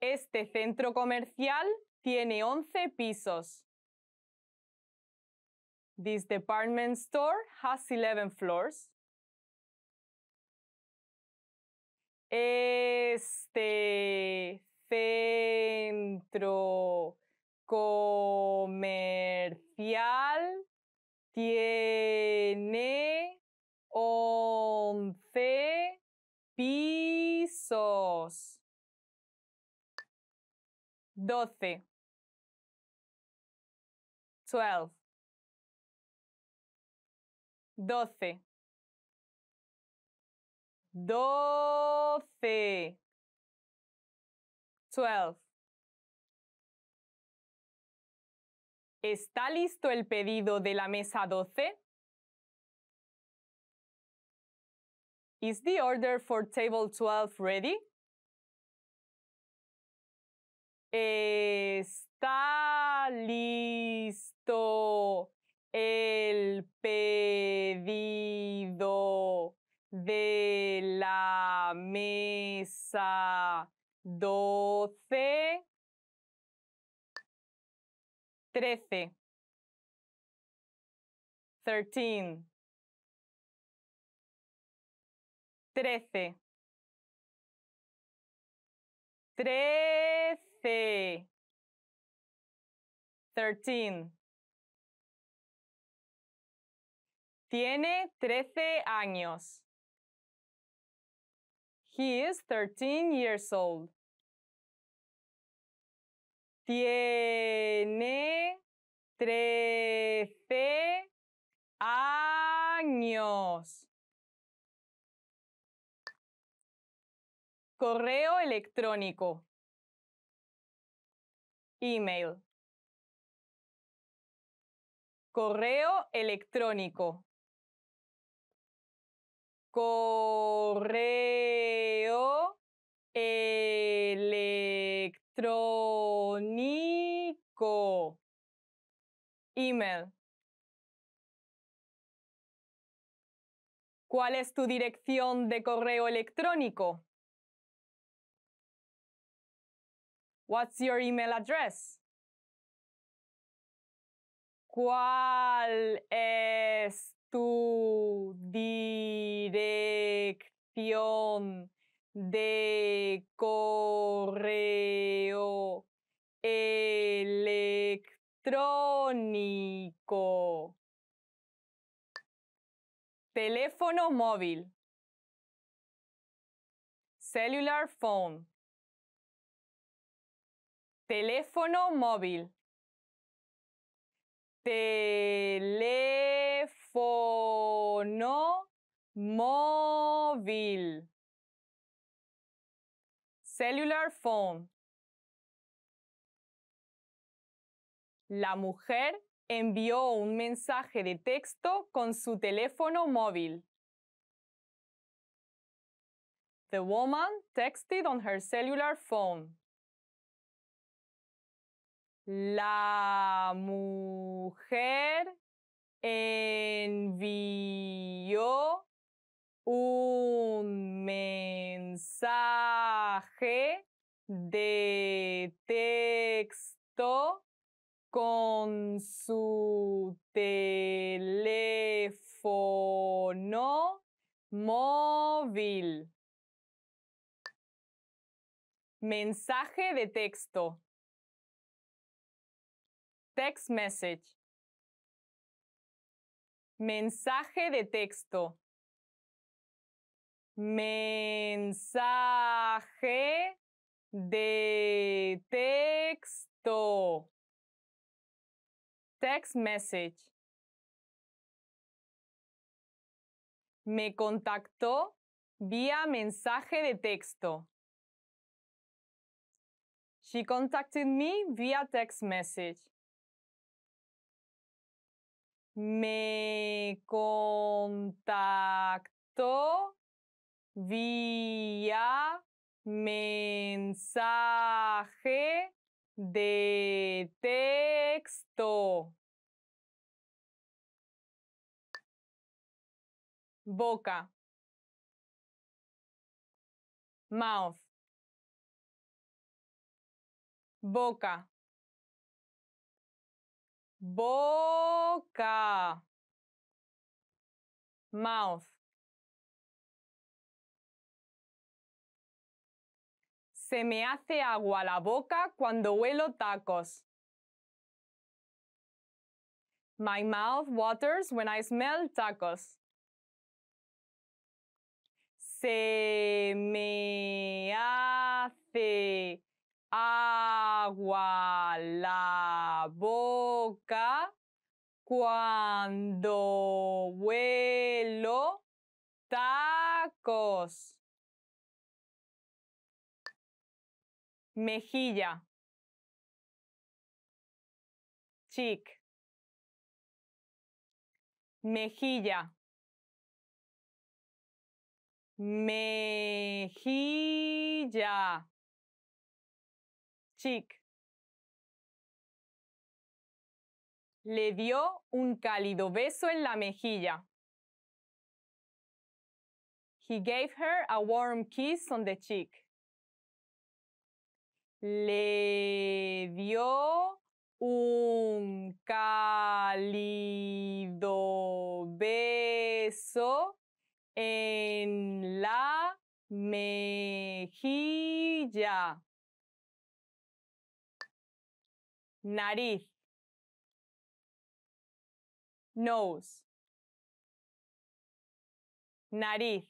Este centro comercial tiene once pisos. This department store has eleven floors. este centro comercial tiene once pisos. Doce. Twelve. Doce doce, twelve. ¿Está listo el pedido de la mesa 12? Is the order for table 12 ready? ¿Está listo el pedido de la mesa. Doce. Trece. Thirteen. Trece. Trece. Thirteen. Tiene trece años. He is 13 years old. Tiene trece años. Correo electrónico. Email. Correo electrónico correo electrónico, email. ¿Cuál es tu dirección de correo electrónico? What's your email address? ¿Cuál es tu dirección de correo electrónico. Teléfono móvil. Cellular phone. Teléfono móvil. Teléfono Fono móvil. Cellular phone. La mujer envió un mensaje de texto con su teléfono móvil. The woman texted on her cellular phone. La mujer envió un mensaje de texto con su teléfono móvil. Mensaje de texto. Text message. Mensaje de texto. Mensaje de texto. Text message. Me contactó vía mensaje de texto. She contacted me via text message me CONTACTO vía mensaje de texto. Boca. Mouth. Boca boca, mouth. Se me hace agua la boca cuando huelo tacos. My mouth waters when I smell tacos. Se me hace agua la boca cuando vuelo tacos. Mejilla. Chic. Mejilla. Mejilla. Le dio un cálido beso en la mejilla. He gave her a warm kiss on the cheek. Le dio un cálido beso en la mejilla. nariz, nose, nariz,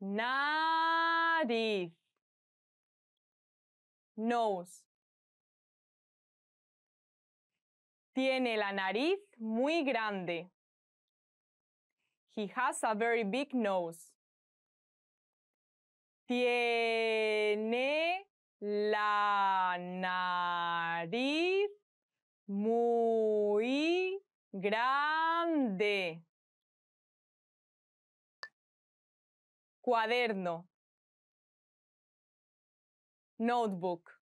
nariz, nose. Tiene la nariz muy grande. He has a very big nose. Tiene la nariz muy grande. Cuaderno. Notebook.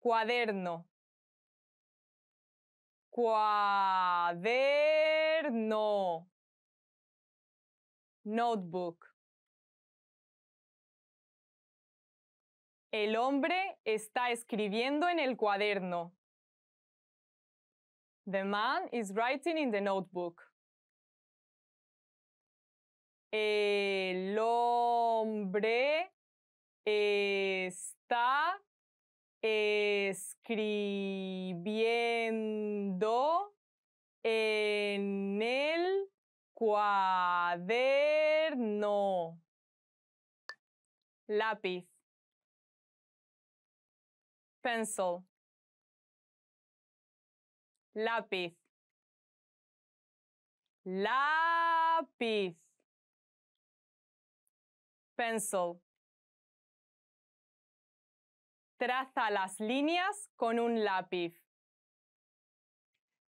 Cuaderno. Cuaderno. Notebook. El hombre está escribiendo en el cuaderno. The man is writing in the notebook. El hombre está escribiendo en el cuaderno. Lápiz pencil, lápiz, lápiz, pencil. Traza las líneas con un lápiz.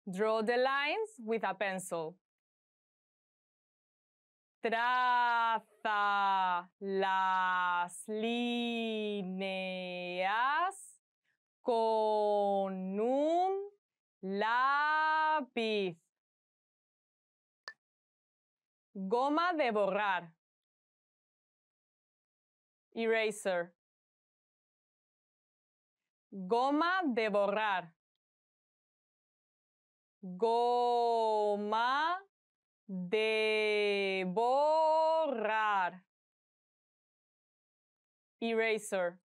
Draw the lines with a pencil. Traza las líneas con un lápiz. Goma de borrar. Eraser. Goma de borrar. Goma de borrar. Eraser.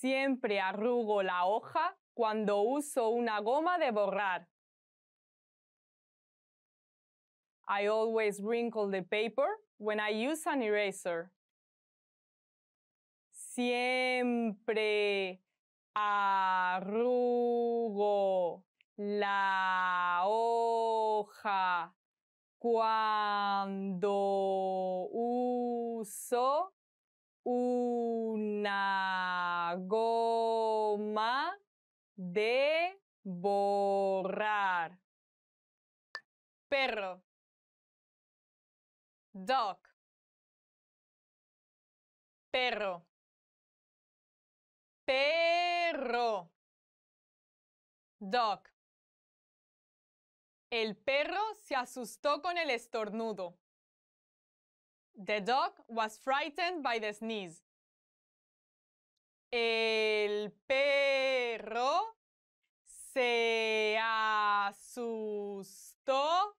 Siempre arrugo la hoja cuando uso una goma de borrar. I always wrinkle the paper when I use an eraser. Siempre arrugo la hoja cuando uso una goma de borrar. Perro. Dog. Perro. Perro. Dog. El perro se asustó con el estornudo. The dog was frightened by the sneeze. El perro se asustó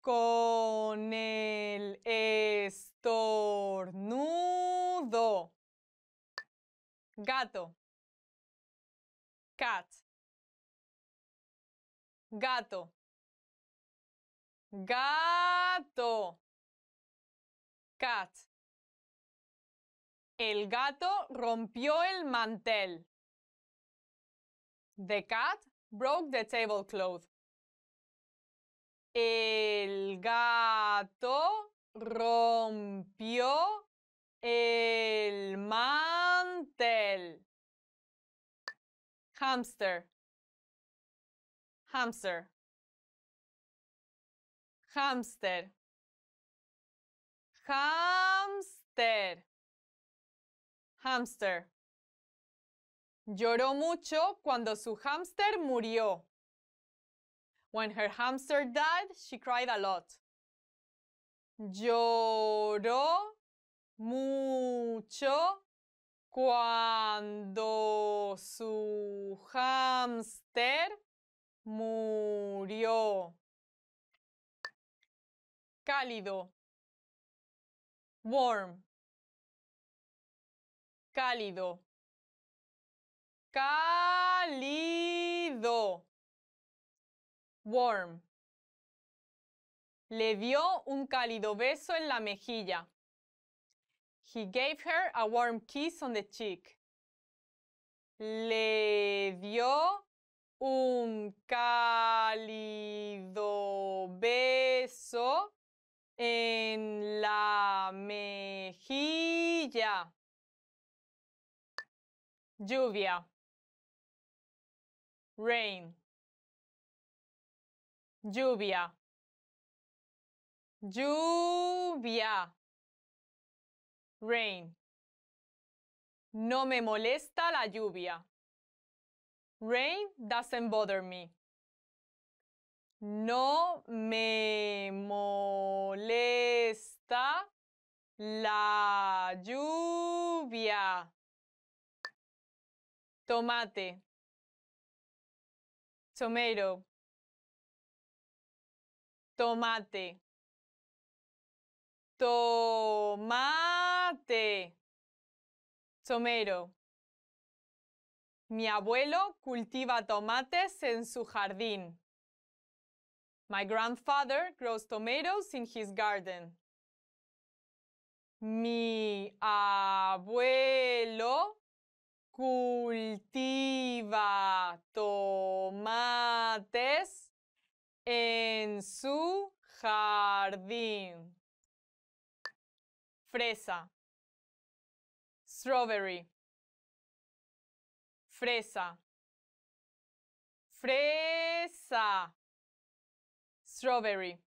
con el estornudo. Gato. Cat. Gato. Gato. El gato rompió el mantel. The cat broke the tablecloth. El gato rompió el mantel. Hamster. Hamster. Hamster. Hamster. Hamster. Lloró mucho cuando su hamster murió. When her hamster died, she cried a lot. Lloró mucho cuando su hamster murió. Cálido warm, cálido, cálido, warm. Le dio un cálido beso en la mejilla. He gave her a warm kiss on the cheek. Le dio un cálido beso en la mejilla. Lluvia. Rain. Lluvia. Lluvia. Rain. No me molesta la lluvia. Rain doesn't bother me. No me molesta la lluvia. Tomate. Tomato. Tomate. Tomate. Tomero. Mi abuelo cultiva tomates en su jardín. My grandfather grows tomatoes in his garden. Mi abuelo cultiva tomates en su jardín. Fresa. Strawberry. Fresa. Fresa. Strawberry.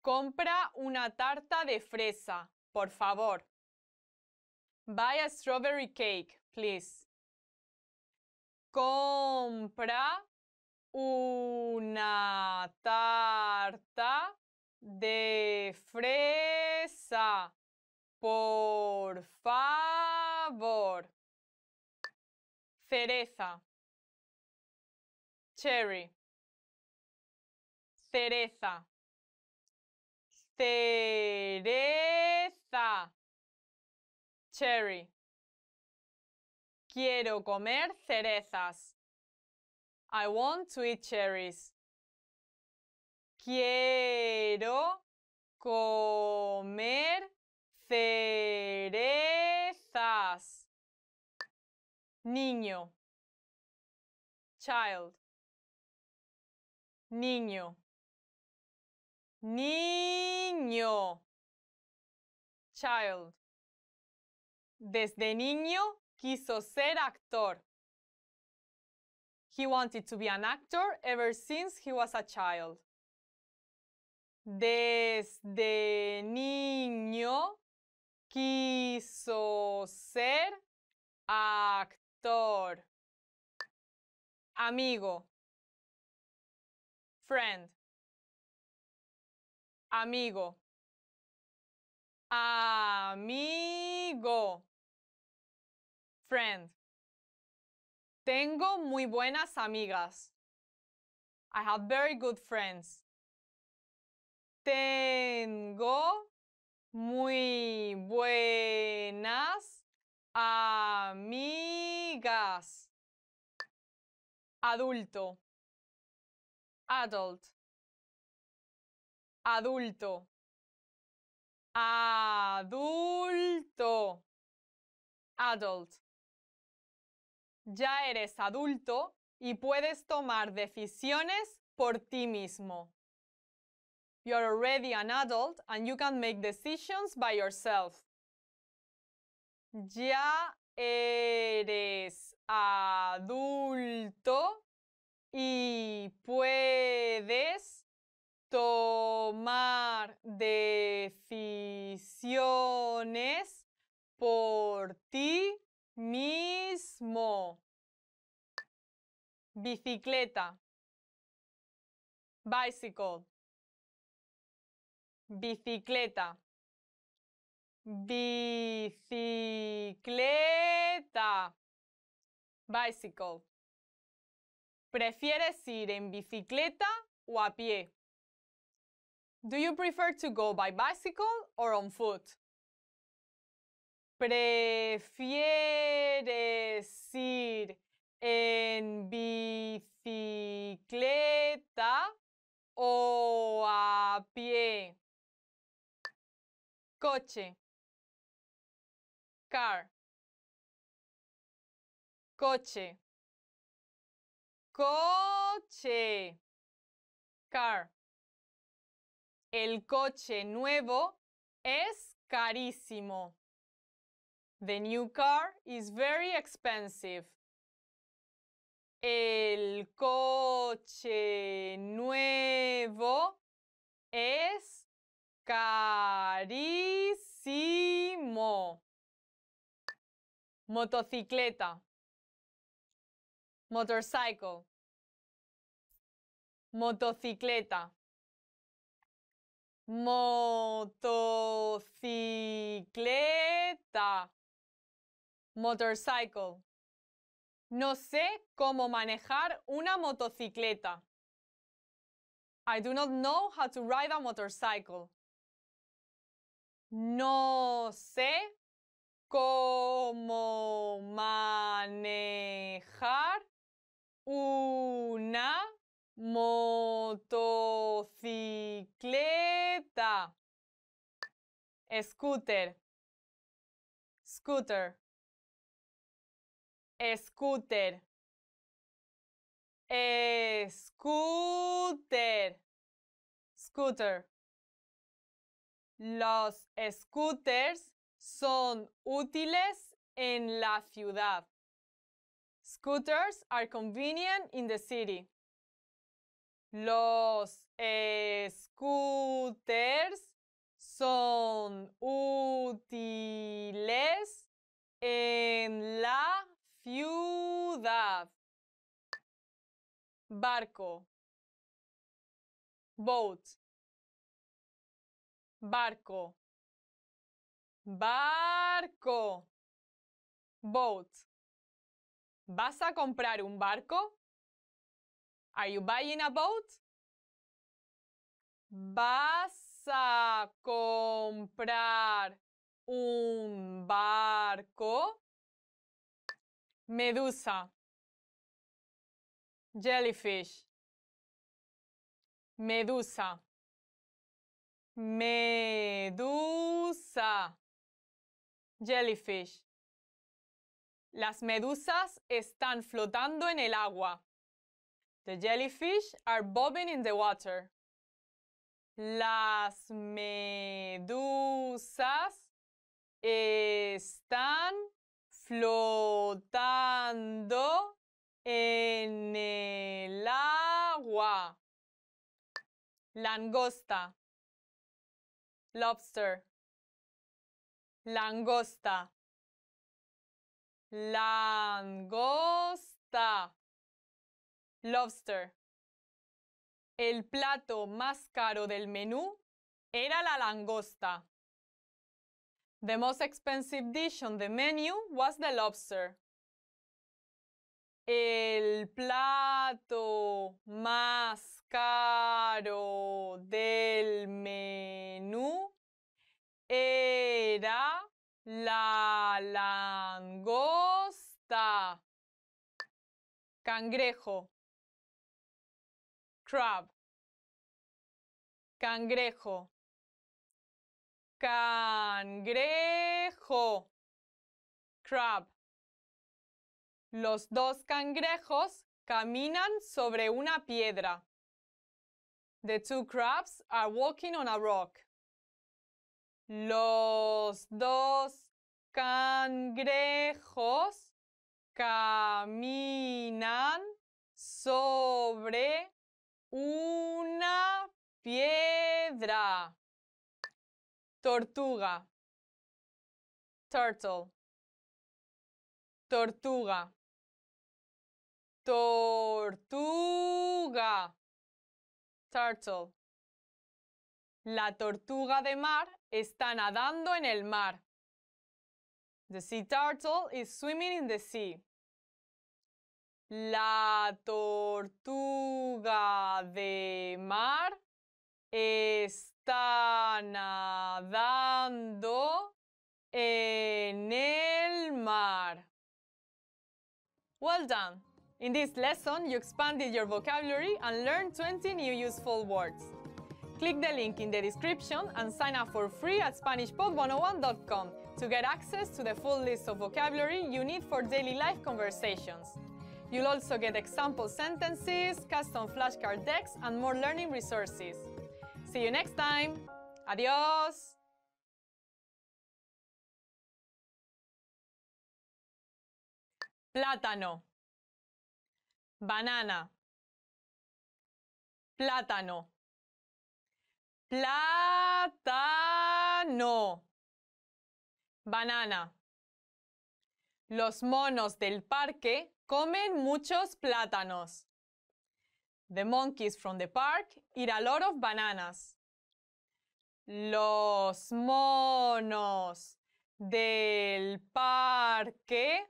Compra una tarta de fresa, por favor. Buy a strawberry cake, please. Compra una tarta de fresa, por favor. Cereza. Cherry cereza. Cereza. Cherry. Quiero comer cerezas. I want to eat cherries. Quiero comer cerezas. Niño. Child. Niño niño, child. Desde niño quiso ser actor. He wanted to be an actor ever since he was a child. Desde niño quiso ser actor. Amigo. Friend amigo. Amigo. Friend. Tengo muy buenas amigas. I have very good friends. Tengo muy buenas amigas. Adulto. Adult adulto. Adulto. Adult. Ya eres adulto y puedes tomar decisiones por ti mismo. You're already an adult and you can make decisions by yourself. Ya eres adulto y puedes tomar decisiones por ti mismo. Bicicleta. Bicycle. Bicicleta. Bicicleta. Bicycle. ¿Prefieres ir en bicicleta o a pie? Do you prefer to go by bicycle or on foot? ¿Prefieres ir en bicicleta o a pie? Coche. Car. Coche. Coche. Car. El coche nuevo es carísimo. The new car is very expensive. El coche nuevo es carísimo. Motocicleta. Motorcycle. Motocicleta. Motocicleta. Motorcycle. No sé cómo manejar una motocicleta. I do not know how to ride a motorcycle. No sé cómo manejar una motocicleta, scooter, scooter, scooter, scooter, scooter. Los scooters son útiles en la ciudad. Scooters are convenient in the city. Los scooters son útiles en la ciudad. Barco. Boat. Barco. Barco. Boat. ¿Vas a comprar un barco? Are you buying a boat? ¿Vas a comprar un barco? Medusa. Jellyfish. Medusa. Medusa. Jellyfish. Las medusas están flotando en el agua. The jellyfish are bobbing in the water. Las medusas están flotando en el agua. Langosta. Lobster. Langosta. Langosta. Lobster. El plato más caro del menú era la langosta. The most expensive dish on the menu was the lobster. El plato más caro del menú era la langosta. Cangrejo crab, cangrejo, cangrejo, crab. Los dos cangrejos caminan sobre una piedra. The two crabs are walking on a rock. Los dos cangrejos caminan sobre una piedra. Tortuga. Turtle. Tortuga. Tortuga. Turtle. La tortuga de mar está nadando en el mar. The sea turtle is swimming in the sea. La tortuga de mar está nadando en el mar. Well done! In this lesson, you expanded your vocabulary and learned 20 new useful words. Click the link in the description and sign up for free at SpanishPod101.com to get access to the full list of vocabulary you need for daily life conversations. You'll also get example sentences, custom flashcard decks, and more learning resources. See you next time! Adiós! Plátano. Banana. Plátano. Plátano. Banana. Los monos del parque Comen muchos plátanos. The monkeys from the park eat a lot of bananas. Los monos del parque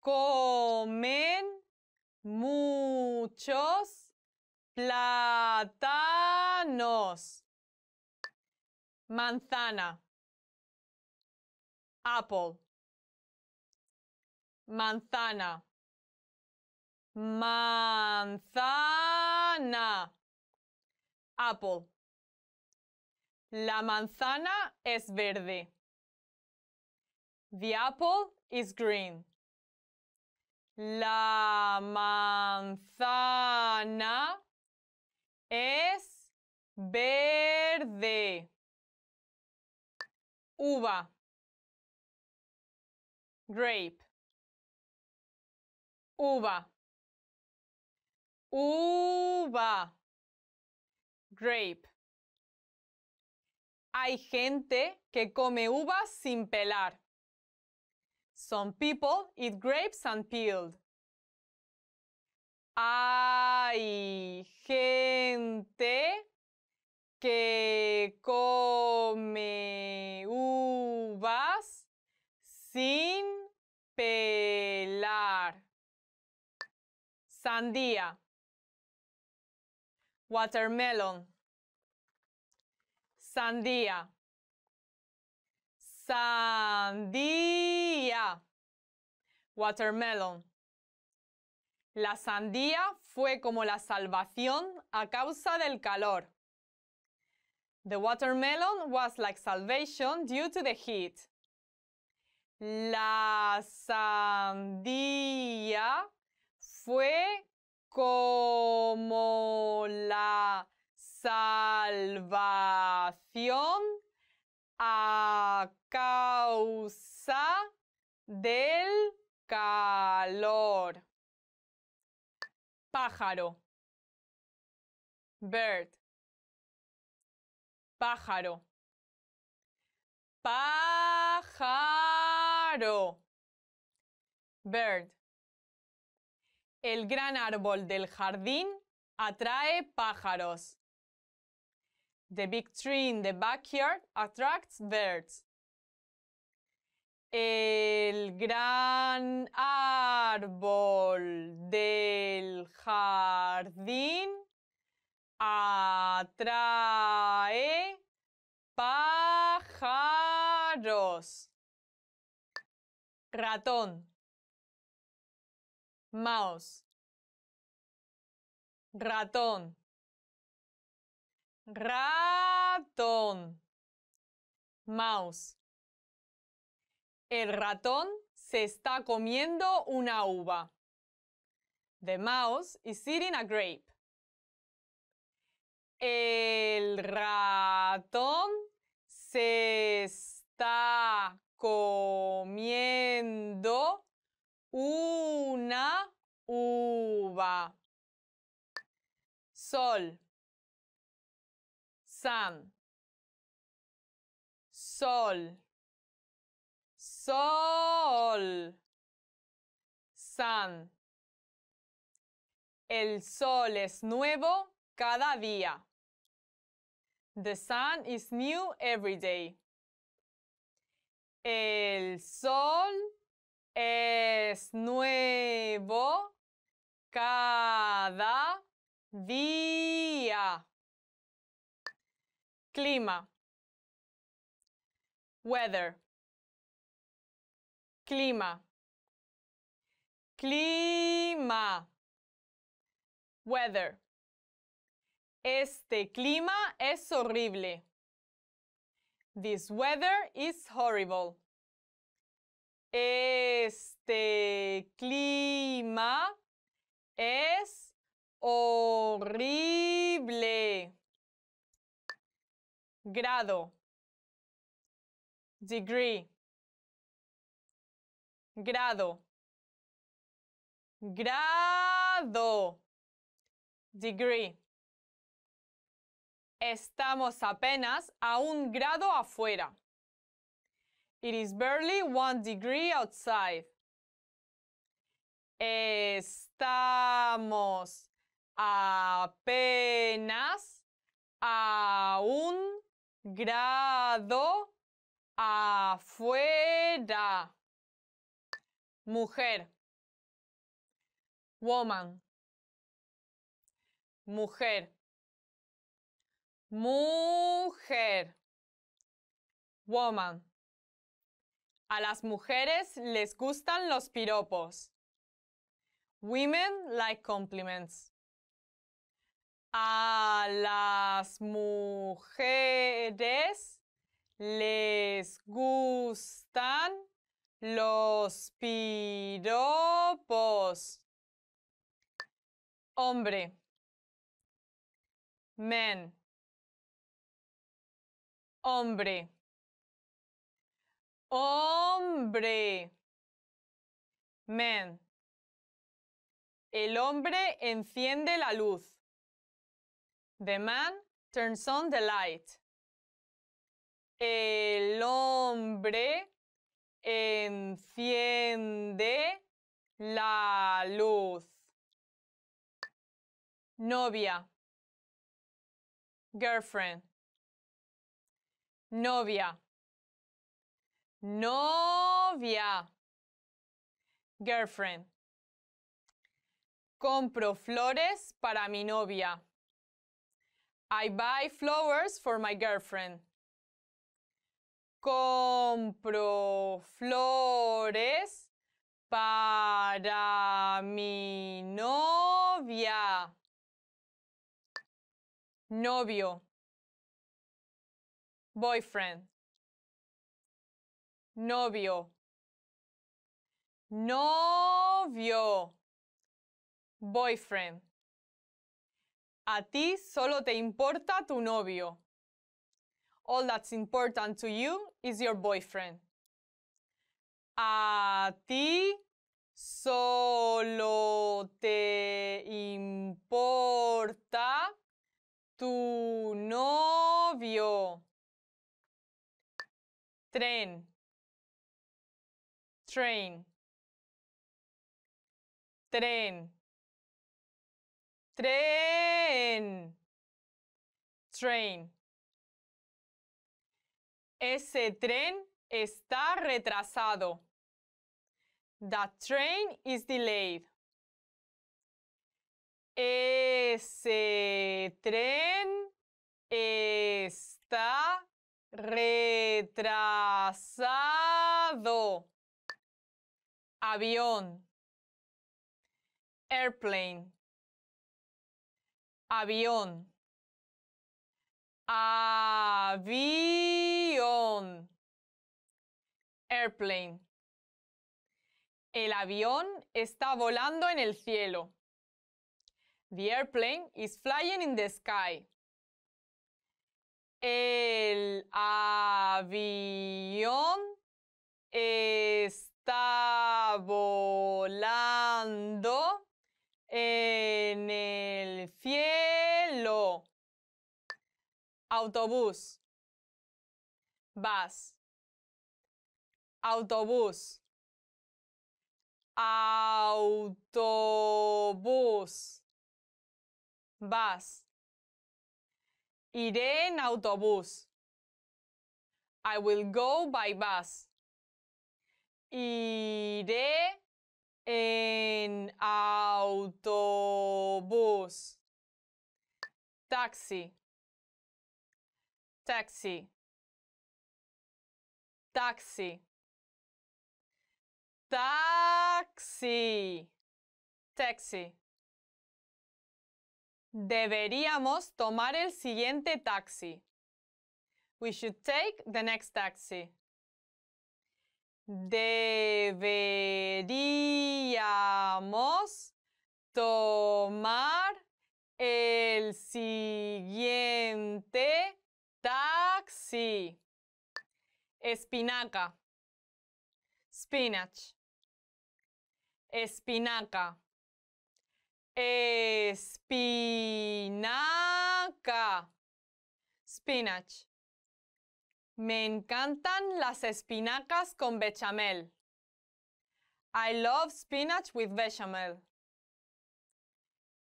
comen muchos plátanos. Manzana. Apple manzana, manzana, apple. La manzana es verde. The apple is green. La manzana es verde. Uva. Grape uva, uva, grape. Hay gente que come uvas sin pelar. Some people eat grapes unpeeled. Hay gente que come uvas sin pelar sandía, watermelon, sandía, sandía, watermelon. La sandía fue como la salvación a causa del calor. The watermelon was like salvation due to the heat. La sandía fue como la salvación a causa del calor. Pájaro. Bird. Pájaro. Pájaro. Bird. El gran árbol del jardín atrae pájaros. The big tree in the backyard attracts birds. El gran árbol del jardín atrae pájaros. Ratón mouse, ratón, ratón, mouse. El ratón se está comiendo una uva. The mouse is eating a grape. El ratón se está comiendo una uva. Sol. Sun. Sol. Sol. Sun. El sol es nuevo cada día. The sun is new every day. El sol es nuevo cada día. Clima. Weather. Clima. Clima. Weather. Este clima es horrible. This weather is horrible. Este clima es horrible. Grado. Degree. Grado. Grado. Degree. Estamos apenas a un grado afuera. It is barely one degree outside. Estamos apenas a un grado afuera. Mujer. Woman. Mujer. Mujer. Woman. A las mujeres les gustan los piropos. Women like compliments. A las mujeres les gustan los piropos. Hombre. Men. Hombre. Hombre. Men. El hombre enciende la luz. The man turns on the light. El hombre enciende la luz. Novia. Girlfriend. Novia. Novia. Girlfriend. Compro flores para mi novia. I buy flowers for my girlfriend. Compro flores para mi novia. Novio. Boyfriend novio, novio, boyfriend. A ti solo te importa tu novio. All that's important to you is your boyfriend. A ti solo te importa tu novio. Tren train, tren, tren, train. Ese tren está retrasado. The train is delayed. Ese tren está retrasado avión, airplane, avión, avión, airplane. El avión está volando en el cielo. The airplane is flying in the sky. El avión es está volando en el cielo. Autobús. bus, Autobús. Autobús. bus, Iré en autobús. I will go by bus. Iré en autobús. Taxi. Taxi. Taxi. Taxi. Taxi. Deberíamos tomar el siguiente taxi. We should take the next taxi deberíamos tomar el siguiente taxi. Espinaca. Spinach. Espinaca. Espinaca. Spinach. Me encantan las espinacas con bechamel. I love spinach with bechamel.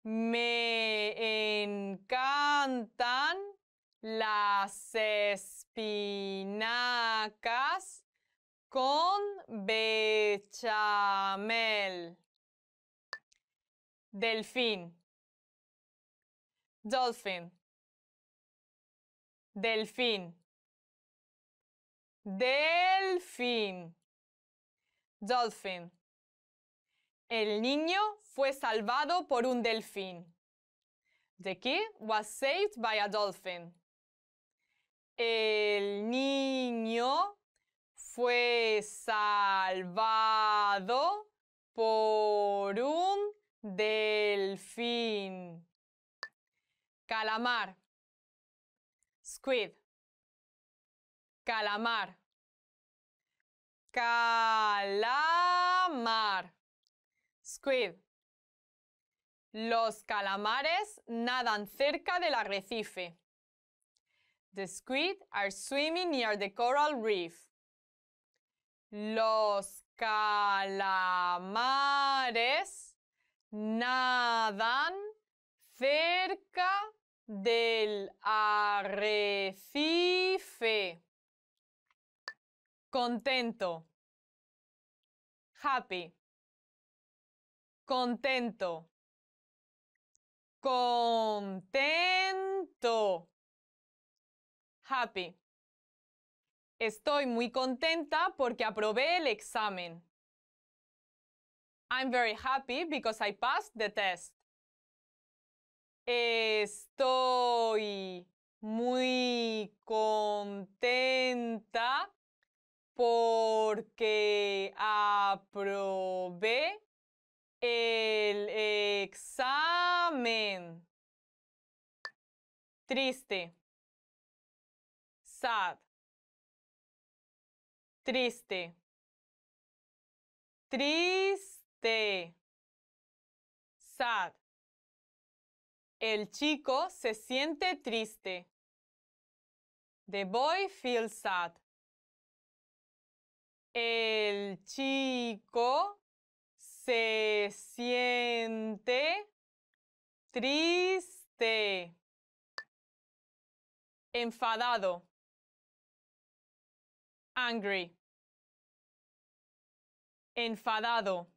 Me encantan las espinacas con bechamel. Delfín. Dolphin. Delfín. Delfín. Dolphin. El niño fue salvado por un delfín. The kid was saved by a dolphin. El niño fue salvado por un delfín. Calamar. Squid. Calamar. Calamar. Squid. Los calamares nadan cerca del arrecife. The squid are swimming near the coral reef. Los calamares nadan cerca del arrecife contento, happy, contento, contento, happy. Estoy muy contenta porque aprobé el examen. I'm very happy because I passed the test. Estoy muy contenta porque aprobé el examen. Triste. Sad. Triste. Triste. Sad. El chico se siente triste. The boy feels sad. El chico se siente triste, enfadado, angry, enfadado,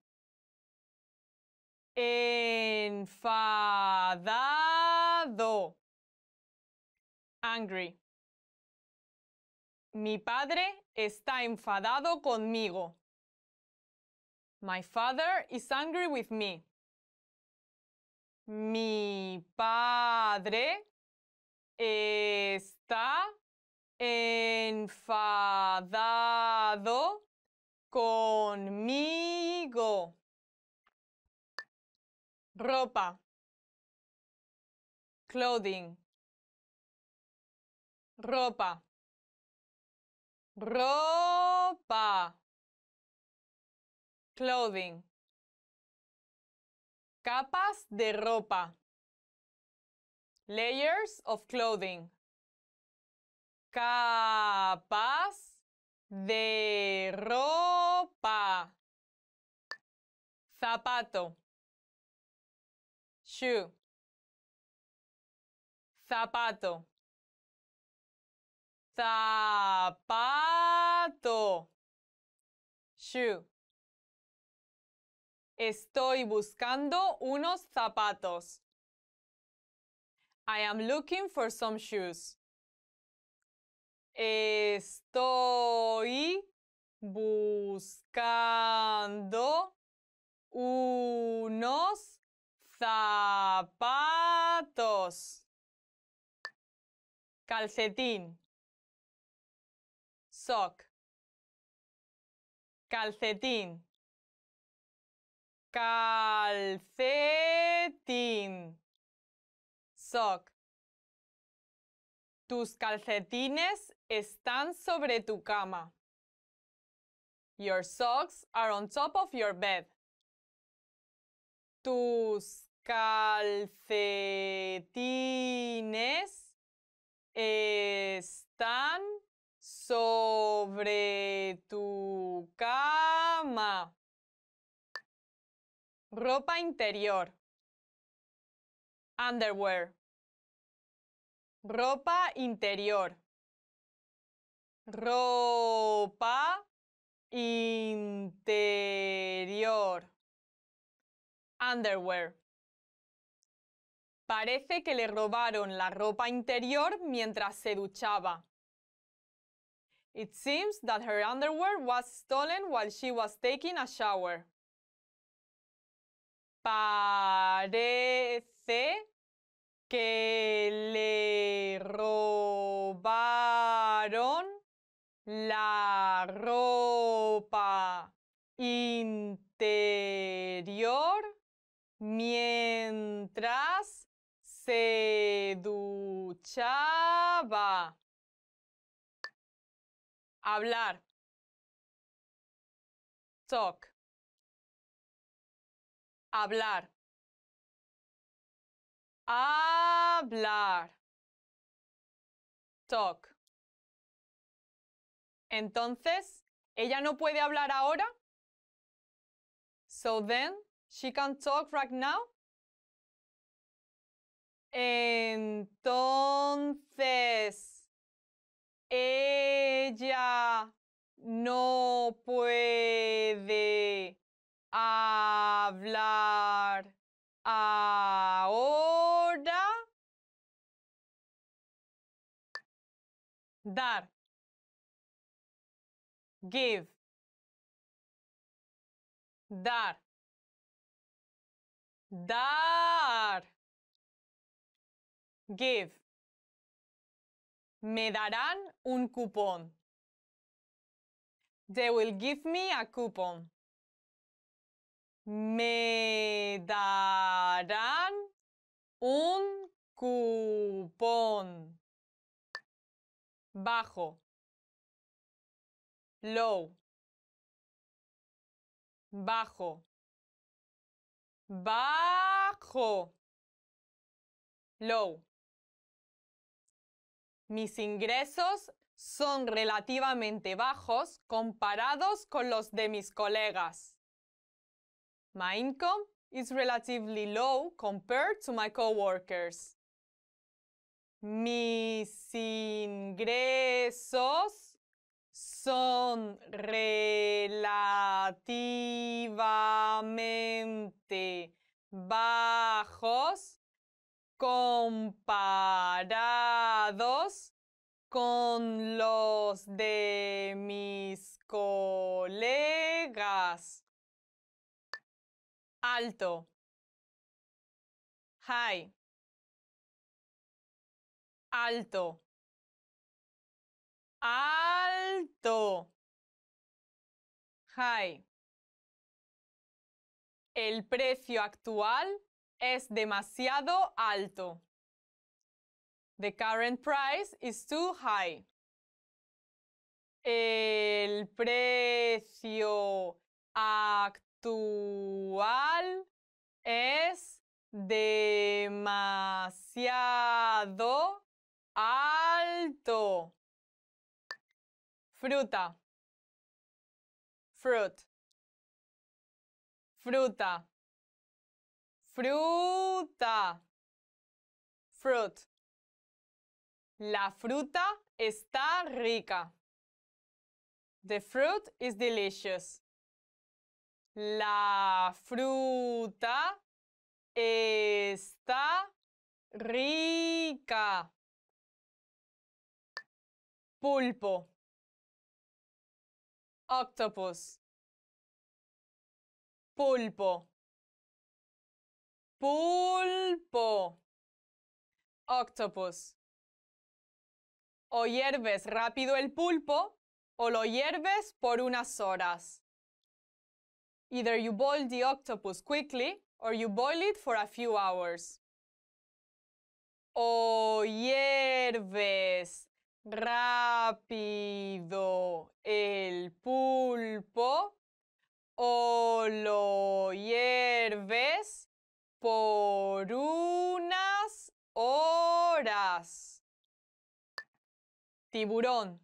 enfadado, angry. Mi padre está enfadado conmigo. My father is angry with me. Mi padre está enfadado conmigo. Ropa. Clothing. Ropa ropa, clothing, capas de ropa, layers of clothing, capas de ropa, zapato, shoe, zapato zapato. Shoe. Estoy buscando unos zapatos. I am looking for some shoes. Estoy buscando unos zapatos. Calcetín sock calcetín calcetín sock tus calcetines están sobre tu cama. Your socks are on top of your bed. Tus calcetines están sobre tu cama. Ropa interior. Underwear. Ropa interior. Ropa interior. Underwear. Parece que le robaron la ropa interior mientras se duchaba. It seems that her underwear was stolen while she was taking a shower. Parece que le robaron la ropa interior mientras se duchaba hablar. Talk. Hablar. Hablar. Talk. Entonces, ¿ella no puede hablar ahora? So then, she can talk right now. Entonces, ella no puede hablar ahora. Dar. Give. Dar. Dar. Give. Me darán un cupón. They will give me a coupon. Me darán un cupón. Bajo. Low. Bajo. Bajo. Low. Mis ingresos son relativamente bajos comparados con los de mis colegas. My income is relatively low compared to my coworkers. Mis ingresos son relativamente bajos comparados con los de mis colegas. Alto. High. Alto. Alto. High. El precio actual es demasiado alto. The current price is too high. El precio actual es demasiado alto. Fruta. Fruit. Fruta. Fruta. Fruit. La fruta está rica. The fruit is delicious. La fruta está rica. Pulpo. Octopus. Pulpo. Pulpo. Octopus. O hierves rápido el pulpo o lo hierves por unas horas. Either you boil the octopus quickly or you boil it for a few hours. O hierves rápido el pulpo o lo hierves por unas horas. Tiburón.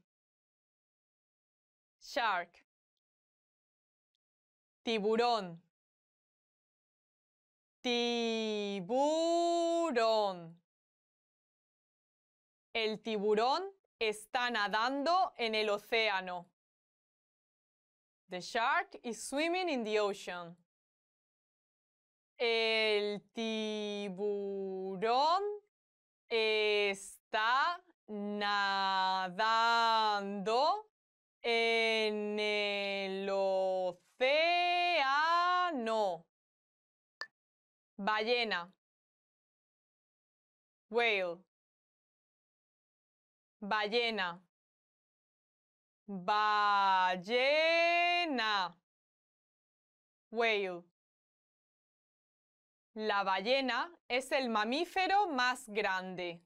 Shark. Tiburón. Tiburón. El tiburón está nadando en el océano. The shark is swimming in the ocean. El tiburón está nadando en el océano. Ballena. Whale. Ballena. Ballena. Whale. La ballena es el mamífero más grande.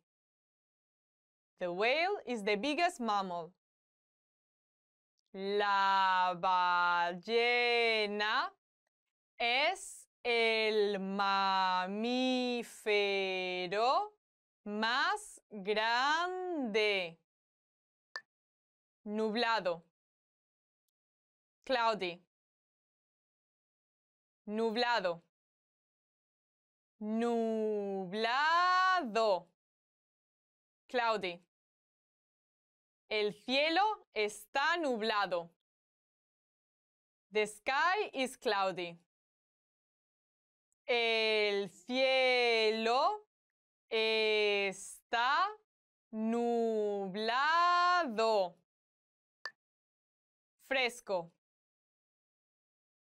The whale is the biggest mammal. La ballena es el mamífero más grande. Nublado. Cloudy. Nublado. Nublado. Cloudy. El cielo está nublado. The sky is cloudy. El cielo está nublado. Fresco.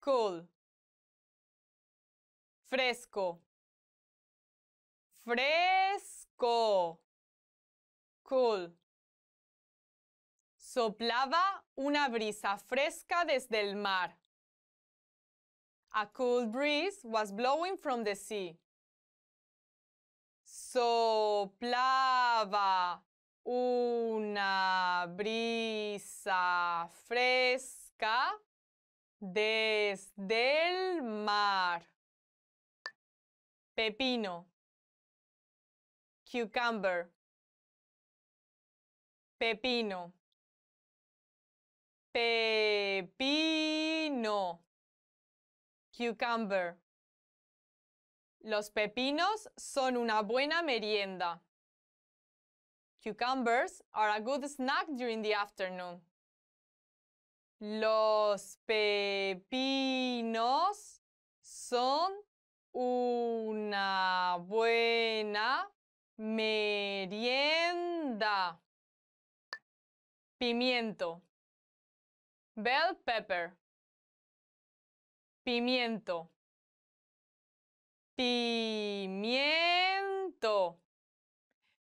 Cool. Fresco. Fresco. Cool. Soplaba una brisa fresca desde el mar. A cool breeze was blowing from the sea. Soplaba una brisa fresca desde el mar. Pepino cucumber, pepino, pepino, cucumber. Los pepinos son una buena merienda. Cucumbers are a good snack during the afternoon. Los pepinos son una buena merienda, pimiento, bell pepper, pimiento, pimiento,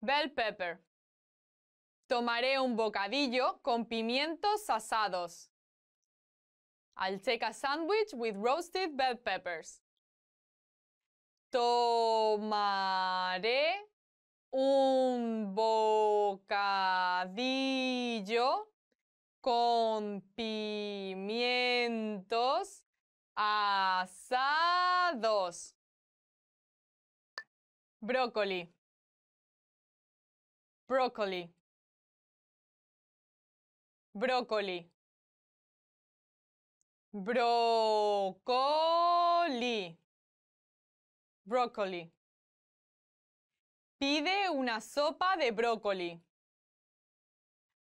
bell pepper. Tomaré un bocadillo con pimientos asados. I'll take a sandwich with roasted bell peppers. Tomaré un bocadillo con pimientos asados. Brócoli. Brócoli. Brócoli. Brócoli. Brócoli. Pide una sopa de brócoli.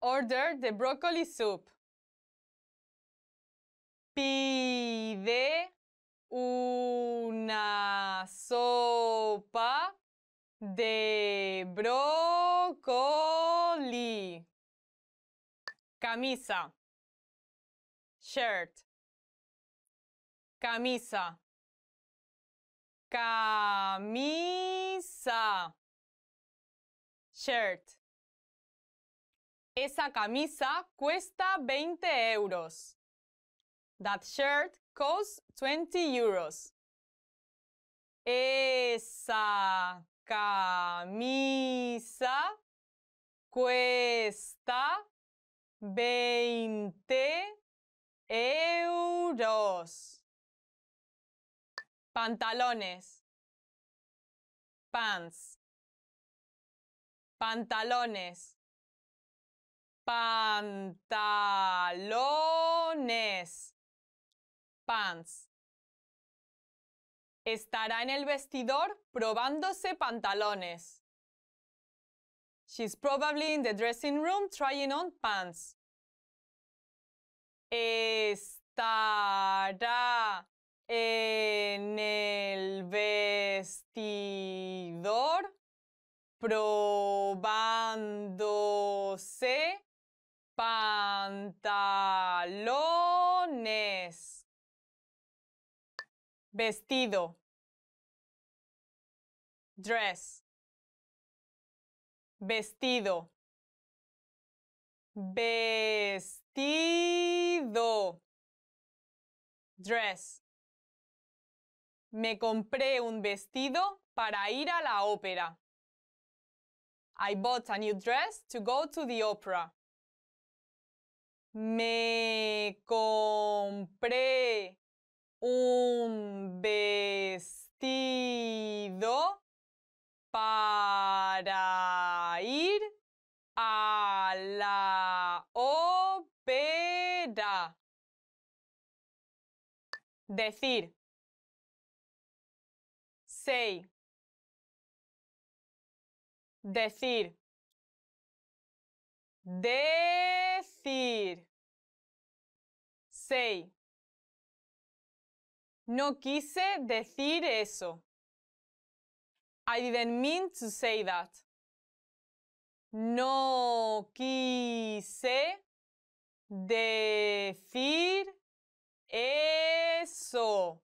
Order the broccoli soup. Pide una sopa de brócoli. Camisa. Shirt. Camisa. Camisa. Shirt. Esa camisa cuesta veinte euros. That shirt costs 20 euros. Esa camisa cuesta veinte euros. Pantalones. Pants pantalones, pantalones, pants. Estará en el vestidor probándose pantalones. She's probably in the dressing room trying on pants. Estará en el vestidor probándose pantalones. Vestido. Dress. Vestido. Vestido. Dress. Me compré un vestido para ir a la ópera. I bought a new dress to go to the opera. Me compré un vestido para ir a la ópera. Decir. Say decir, decir, say, no quise decir eso. I didn't mean to say that. No quise decir eso.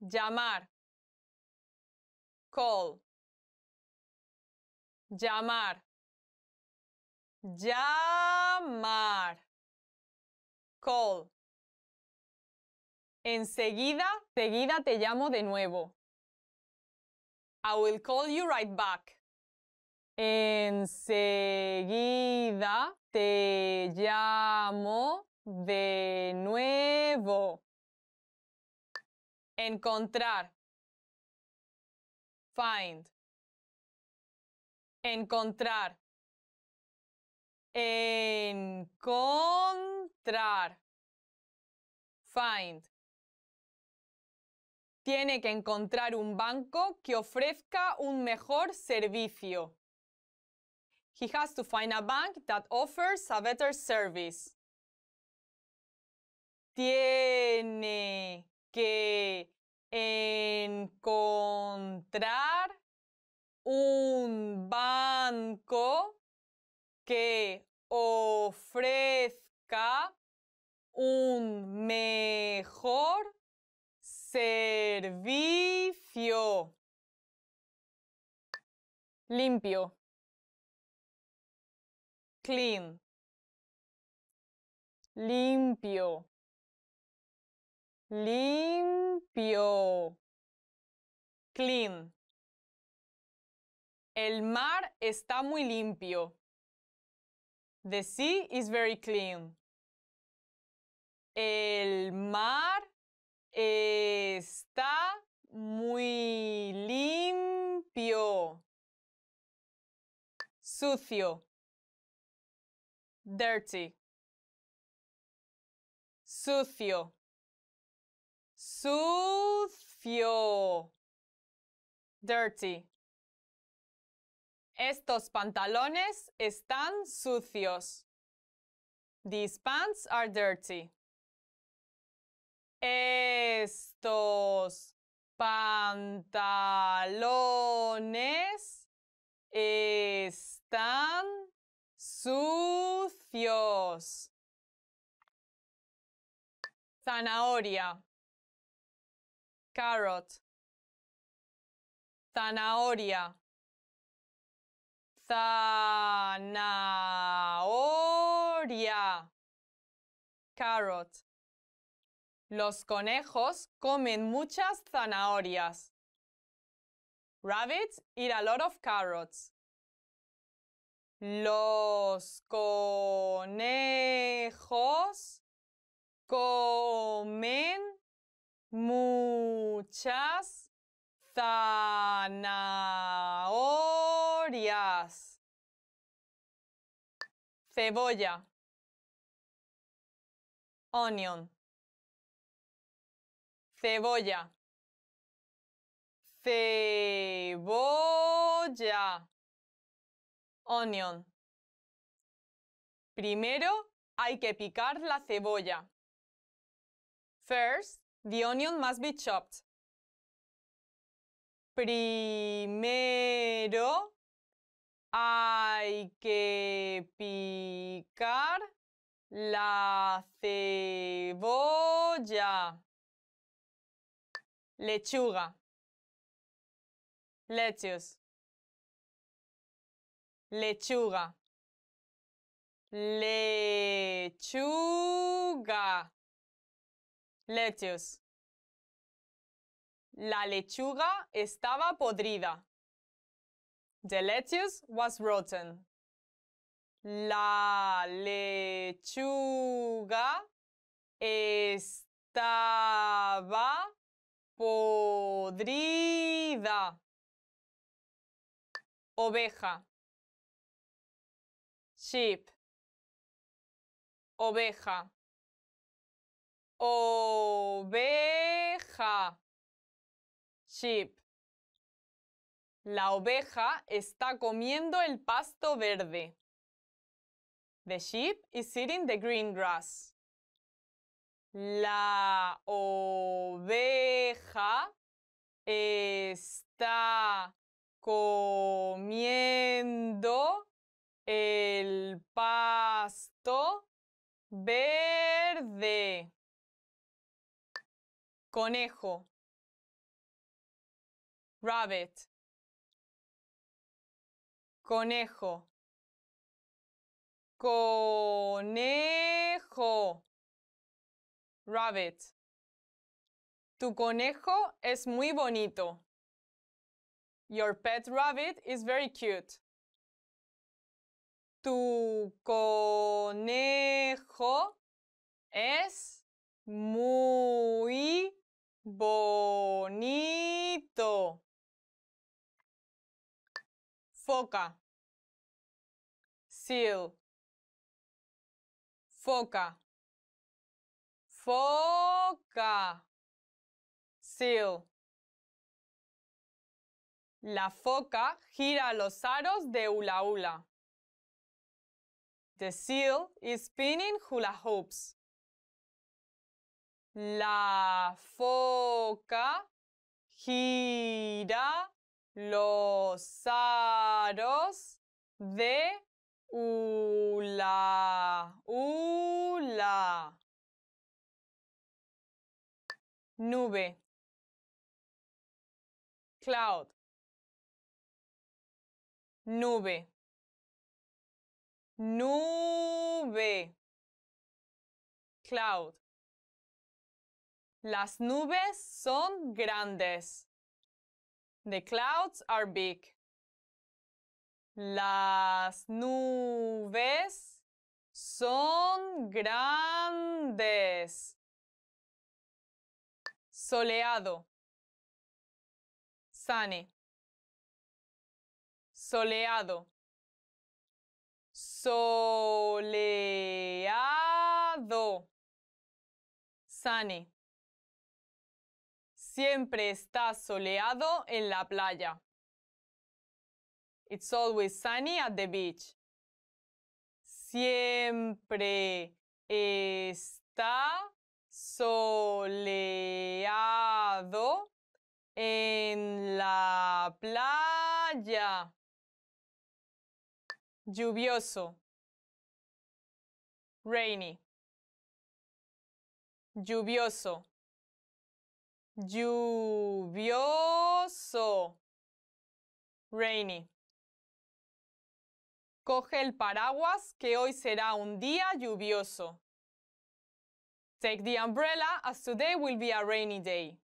Llamar. Call llamar, llamar, call. Enseguida, seguida te llamo de nuevo. I will call you right back. Enseguida te llamo de nuevo. Encontrar. Find encontrar, encontrar, find. Tiene que encontrar un banco que ofrezca un mejor servicio. He has to find a bank that offers a better service. Tiene que encontrar un banco que ofrezca un mejor servicio. Limpio. Clean. Limpio. Limpio. Clean. El mar está muy limpio. The sea is very clean. El mar está muy limpio. Sucio. Dirty. Sucio. Sucio. Dirty. Estos pantalones están sucios. These pants are dirty. Estos pantalones están sucios. Zanahoria. Carrot. Zanahoria. Zanahoria. Carrot. Los conejos comen muchas zanahorias. Rabbits eat a lot of carrots. Los conejos comen muchas zanahorias, cebolla, onion, cebolla, cebolla, onion. Primero hay que picar la cebolla. First, the onion must be chopped. Primero hay que picar la cebolla. Lechuga. Lechos Lechuga. Lechuga. Lechos la lechuga estaba podrida. The lettuce was rotten. La lechuga estaba podrida. Oveja. Sheep. Oveja. Oveja sheep. La oveja está comiendo el pasto verde. The sheep is eating the green grass. La oveja está comiendo el pasto verde. Conejo rabbit, conejo, conejo, rabbit. Tu conejo es muy bonito. Your pet rabbit is very cute. Tu conejo es muy bonito foca, seal, foca, foca, seal. La foca gira los aros de hula hula. The seal is spinning hula hoops. La foca gira los aros de hula. ula. Nube. Cloud. Nube. Nube. Cloud. Las nubes son grandes. The clouds are big. Las nubes son grandes. Soleado. Sane. Soleado. Soleado. Sane. Siempre está soleado en la playa. It's always sunny at the beach. Siempre está soleado en la playa. Lluvioso. Rainy. Lluvioso lluvioso, rainy. Coge el paraguas que hoy será un día lluvioso. Take the umbrella as today will be a rainy day.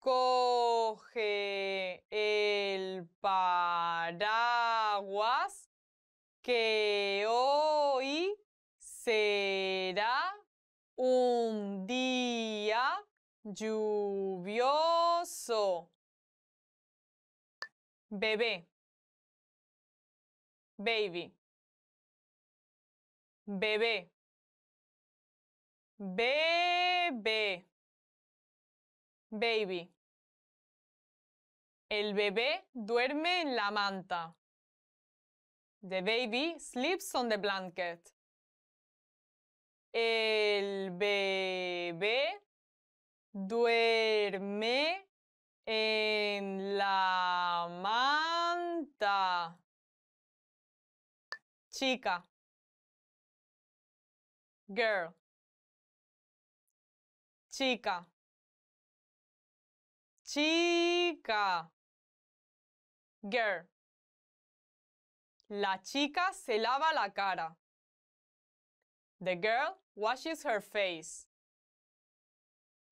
Coge el paraguas que hoy será un día lluvioso. Bebé. Baby. Bebé. Bebé. Baby. El bebé duerme en la manta. The baby sleeps on the blanket. El bebé duerme en la manta. Chica. Girl. Chica. Chica. Girl. La chica se lava la cara. The girl washes her face.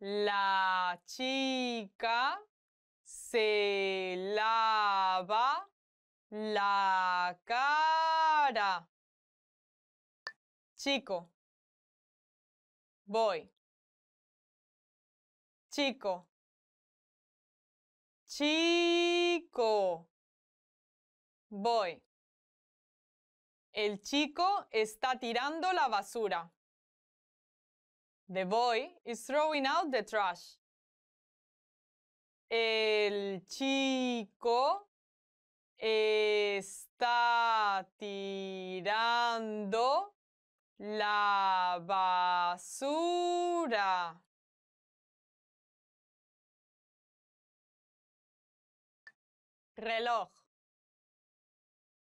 La chica se lava la cara. Chico. Voy. Chico. Chico. Voy. El chico está tirando la basura. The boy is throwing out the trash. El chico está tirando la basura. Reloj.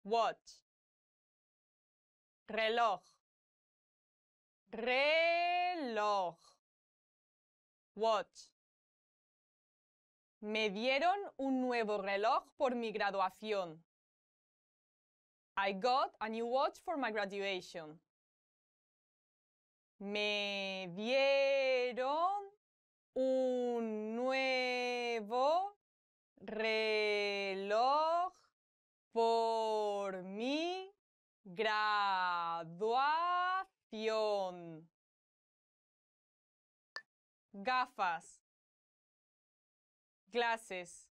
Watch. Reloj reloj, watch. Me dieron un nuevo reloj por mi graduación. I got a new watch for my graduation. Me dieron un nuevo reloj por mi graduación. Gafas. Glasses.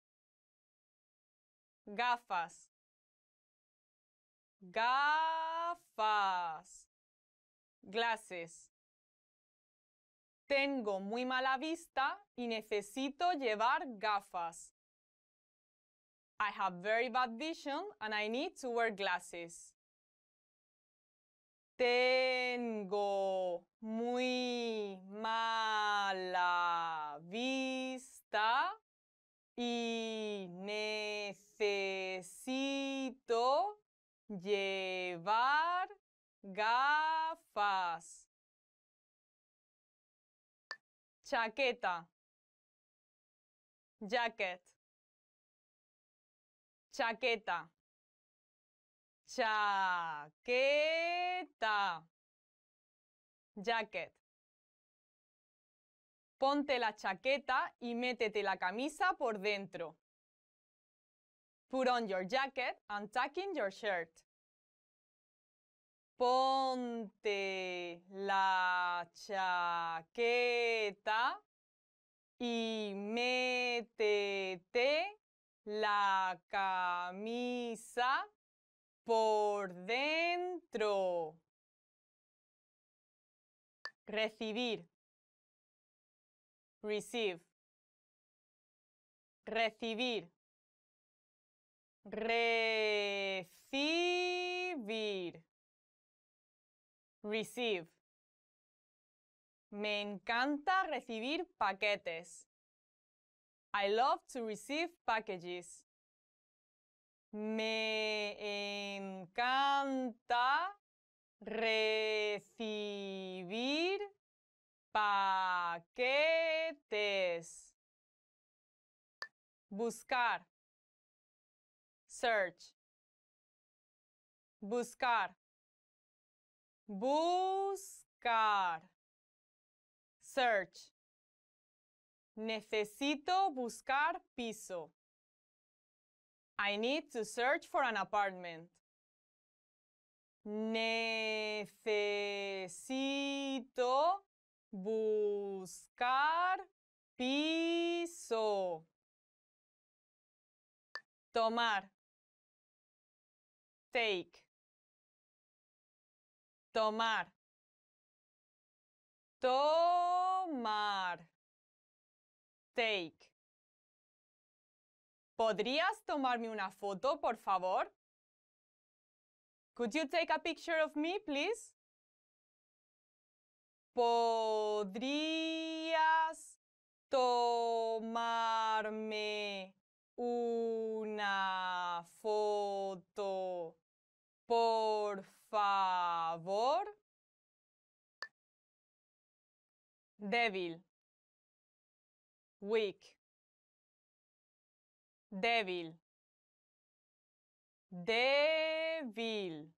Gafas. Gafas. Glasses. Tengo muy mala vista y necesito llevar gafas. I have very bad vision and I need to wear glasses. Tengo muy mala vista y necesito llevar gafas. Chaqueta. Jacket. Chaqueta chaqueta. Jacket. Ponte la chaqueta y métete la camisa por dentro. Put on your jacket and tuck in your shirt. Ponte la chaqueta y métete la camisa por dentro. Recibir. Receive. Recibir. Recibir. Receive. Me encanta recibir paquetes. I love to receive packages. Me encanta recibir paquetes. Buscar. Search. Buscar. Buscar. Search. Necesito buscar piso. I need to search for an apartment. Necesito buscar piso. Tomar. Take. Tomar. Tomar. Take. ¿Podrías tomarme una foto, por favor? Could you take a picture of me, please? ¿Podrías tomarme una foto, por favor? Débil. Weak débil, débil,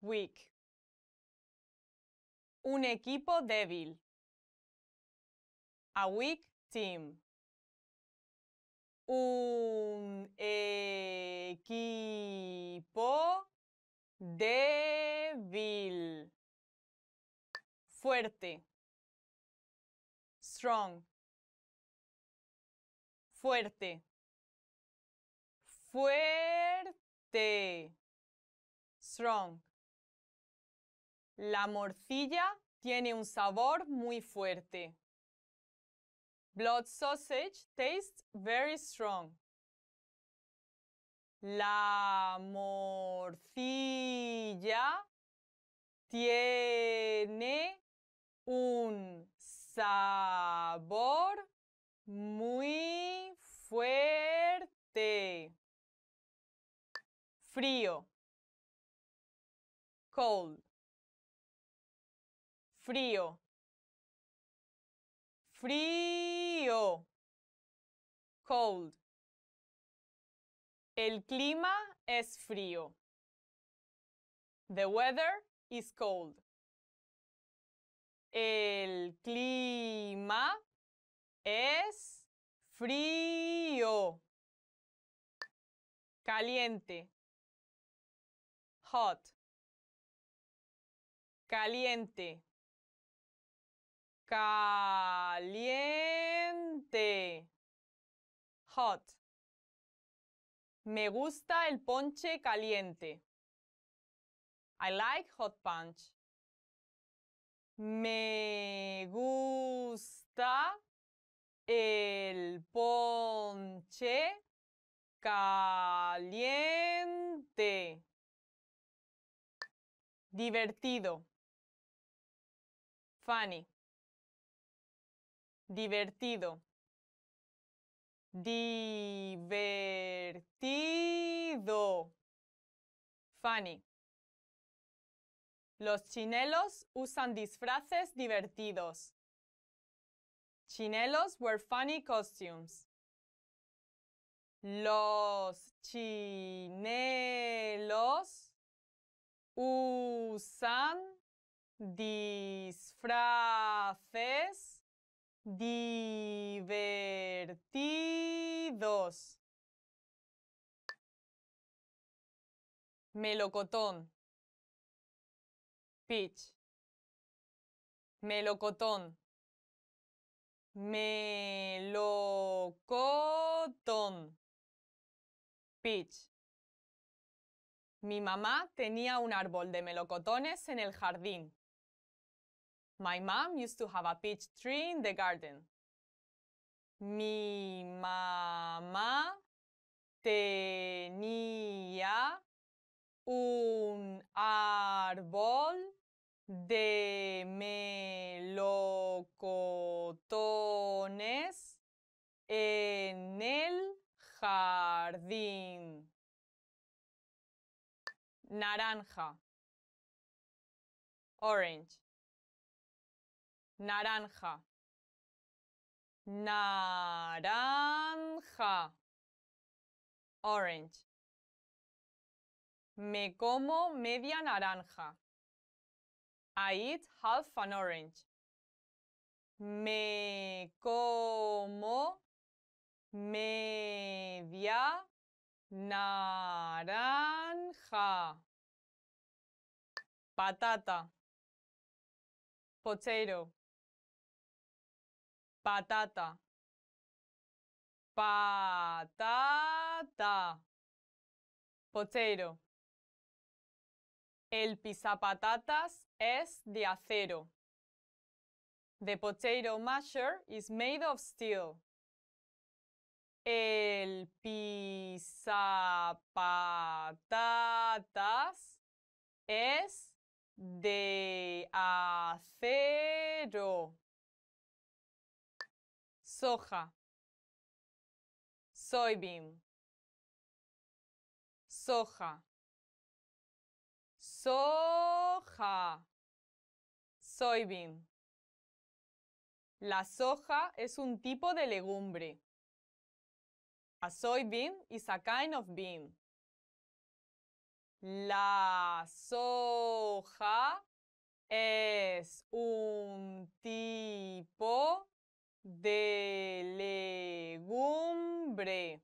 weak. Un equipo débil. A weak team. Un equipo débil. Fuerte. Strong fuerte, fuerte, strong. La morcilla tiene un sabor muy fuerte. Blood sausage tastes very strong. La morcilla tiene un sabor muy fuerte, frío, cold, frío, frío, cold. El clima es frío. The weather is cold. El clima es frío. Caliente. Hot. Caliente. Caliente. Hot. Me gusta el ponche caliente. I like hot punch. Me gusta el ponche caliente. Divertido. Fanny. Divertido. Divertido. Funny Los chinelos usan disfraces divertidos. Chinelos were funny costumes. Los chinelos usan disfraces divertidos. Melocotón. Peach. Melocotón. Melocotón. Peach. Mi mamá tenía un árbol de melocotones en el jardín. My mom used to have a peach tree in the garden. Mi mamá tenía un árbol de melocotones en el jardín. Naranja. Orange. Naranja. Naranja. Orange. Me como media naranja. I eat half an orange. Me como media naranja. Patata. Potato. Patata. Patata. Potato. El pisapatatas es de acero. The potato masher is made of steel. El pisapatas es de acero. Soja. Soybean. Soja. Soja. Soybean. La soja es un tipo de legumbre. A soybean is a kind of bean. La soja es un tipo de legumbre.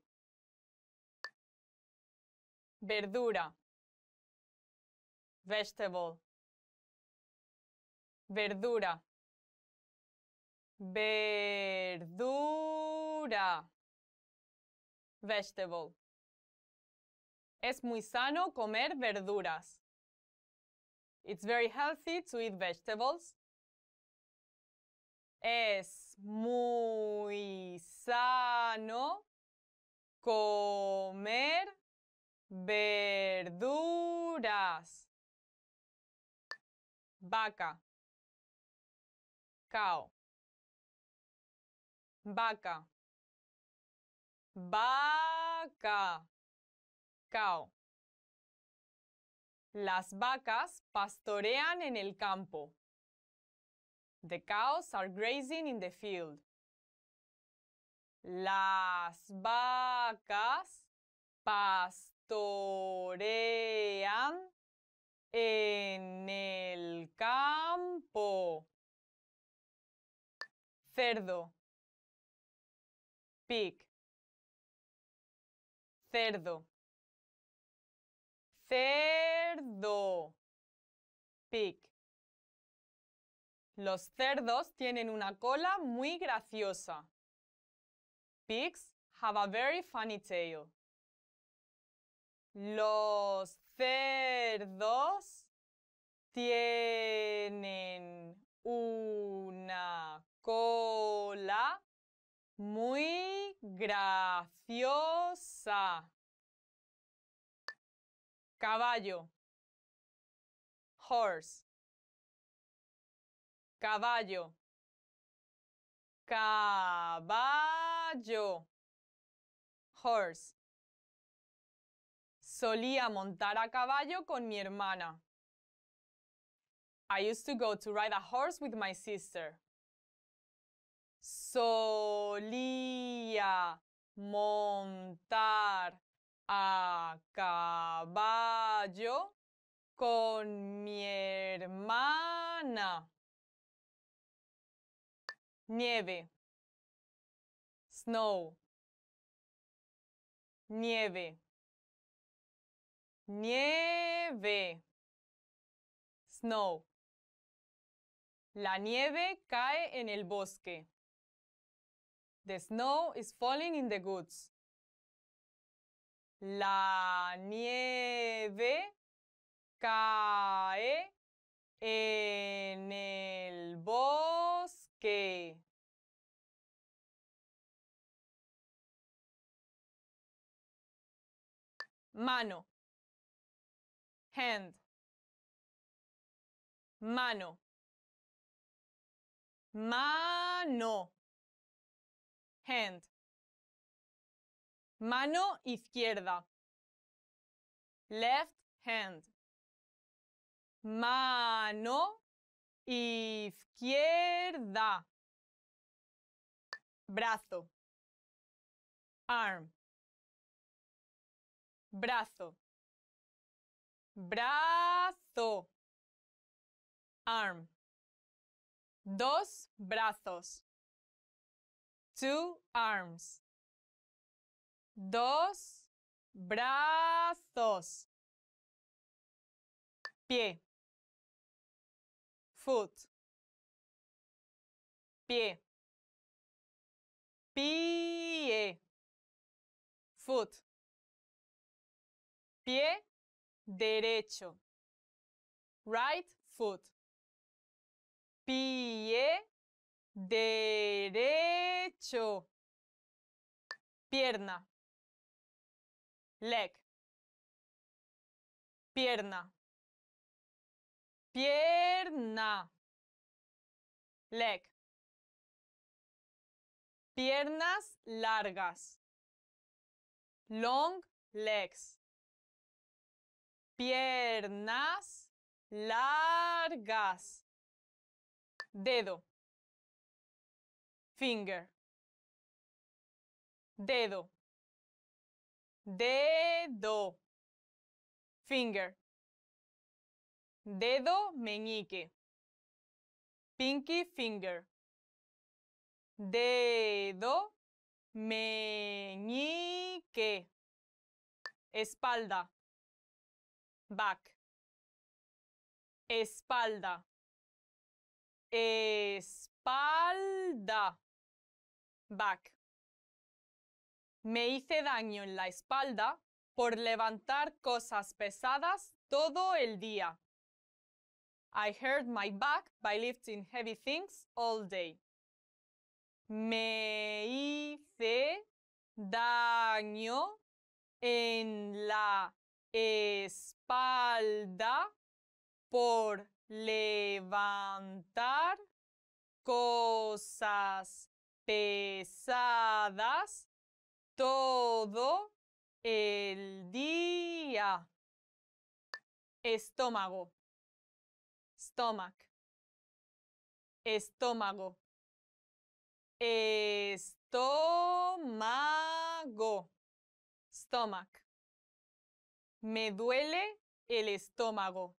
Verdura. Vegetable verdura, verdura, vegetable. Es muy sano comer verduras. It's very healthy to eat vegetables. Es muy sano comer verduras. Vaca cow, vaca, vaca, cow. Las vacas pastorean en el campo. The cows are grazing in the field. Las vacas pastorean en el campo cerdo pig cerdo cerdo pig los cerdos tienen una cola muy graciosa. Pigs have a very funny tail. Los cerdos tienen muy graciosa. Caballo. Horse. Caballo. Caballo. Horse. Solía montar a caballo con mi hermana. I used to go to ride a horse with my sister solía montar a caballo con mi hermana. Nieve. Snow. Nieve. Nieve. Snow. La nieve cae en el bosque. The snow is falling in the goods. La nieve cae en el bosque. Mano. Hand. Mano. Mano hand. Mano izquierda. Left hand. Mano izquierda. Brazo. Arm. Brazo. Brazo. Arm. Dos brazos two arms. Dos brazos. Pie. Foot. Pie. Pie. Foot. Pie derecho. Right foot. Pie Derecho. Pierna. Leg. Pierna. Pierna. Leg. Piernas largas. Long legs. Piernas largas. Dedo finger. Dedo. Dedo. Finger. Dedo meñique. Pinky finger. Dedo meñique. Espalda. Back. Espalda. Espalda back. Me hice daño en la espalda por levantar cosas pesadas todo el día. I hurt my back by lifting heavy things all day. Me hice daño en la espalda por levantar cosas pesadas todo el día. Estómago. Stomach. Estómago. Estómago. Stomach. Me duele el estómago.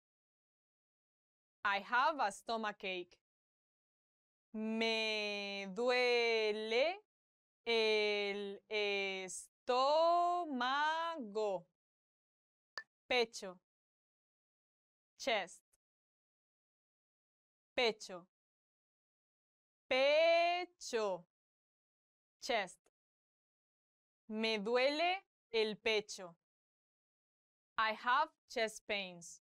I have a stomachache. Me duele el estómago. Pecho. Chest. Pecho. Pecho. Chest. Me duele el pecho. I have chest pains.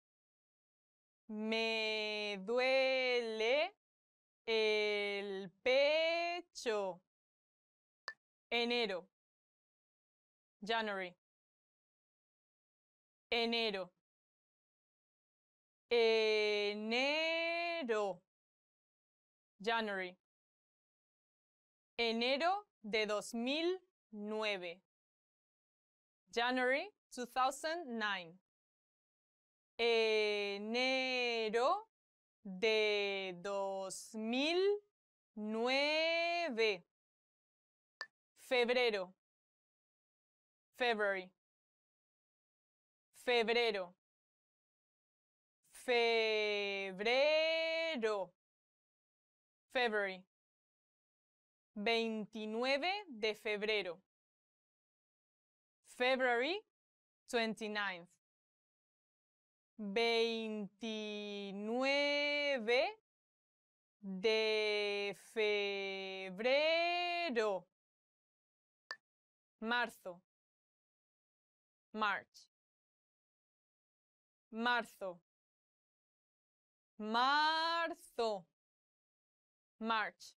Me duele el pecho. Enero. January. Enero. Enero. January. Enero de 2009. January 2009. Enero de 2009. Febrero. February. Febrero. Febrero. February. 29 de febrero. February 29 29 de febrero. Marzo. March. Marzo. Marzo. March.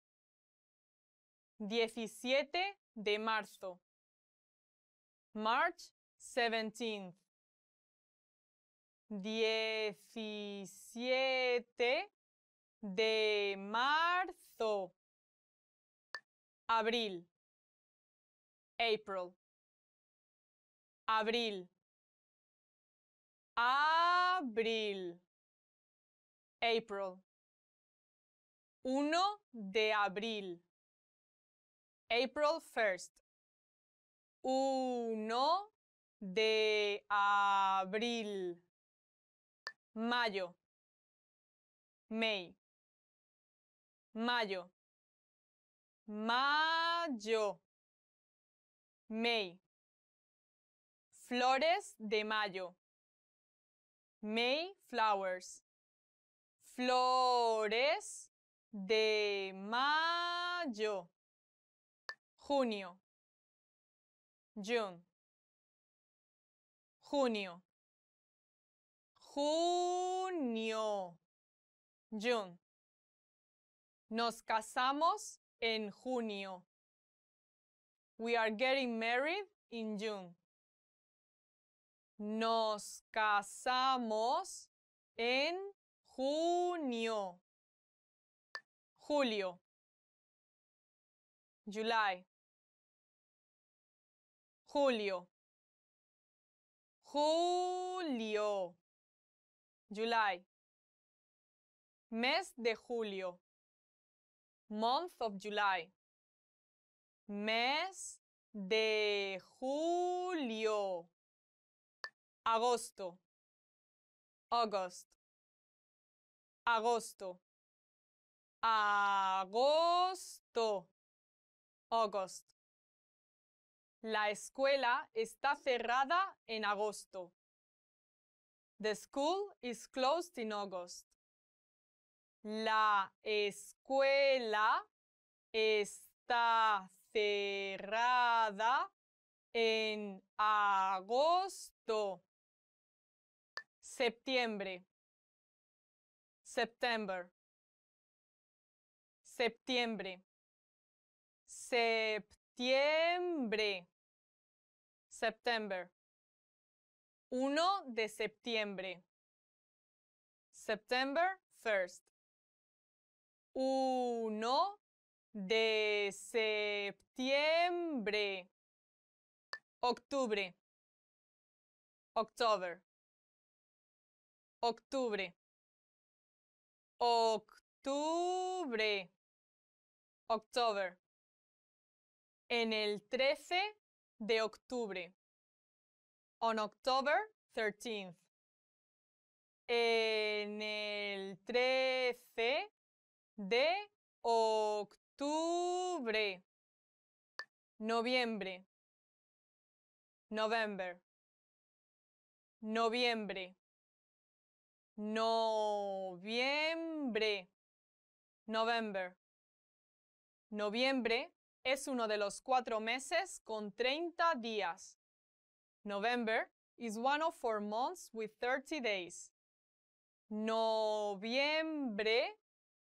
17 de marzo. March 17 Diecisiete de marzo. Abril. April. Abril. Abril. April. Uno de abril. April 1 Uno de abril mayo, May, mayo, mayo, May, flores de mayo, May flowers, flores de mayo, junio, June, junio junio. June. Nos casamos en junio. We are getting married in June. Nos casamos en junio. Julio. July. Julio. Julio. July. Mes de julio. Month of July. Mes de julio. Agosto. agosto, Agosto. Agosto. August. La escuela está cerrada en agosto. The school is closed in August. La escuela está cerrada en agosto. Septiembre. September. Septiembre. Septiembre. September. 1 de septiembre. September 1st. 1 de septiembre. Octubre. October. Octubre. Octubre. October. En el 13 de octubre on October 13th. En el 13 de octubre. Noviembre. November. Noviembre. Noviembre. November. Noviembre es uno de los cuatro meses con 30 días. November is one of four months with 30 days. Noviembre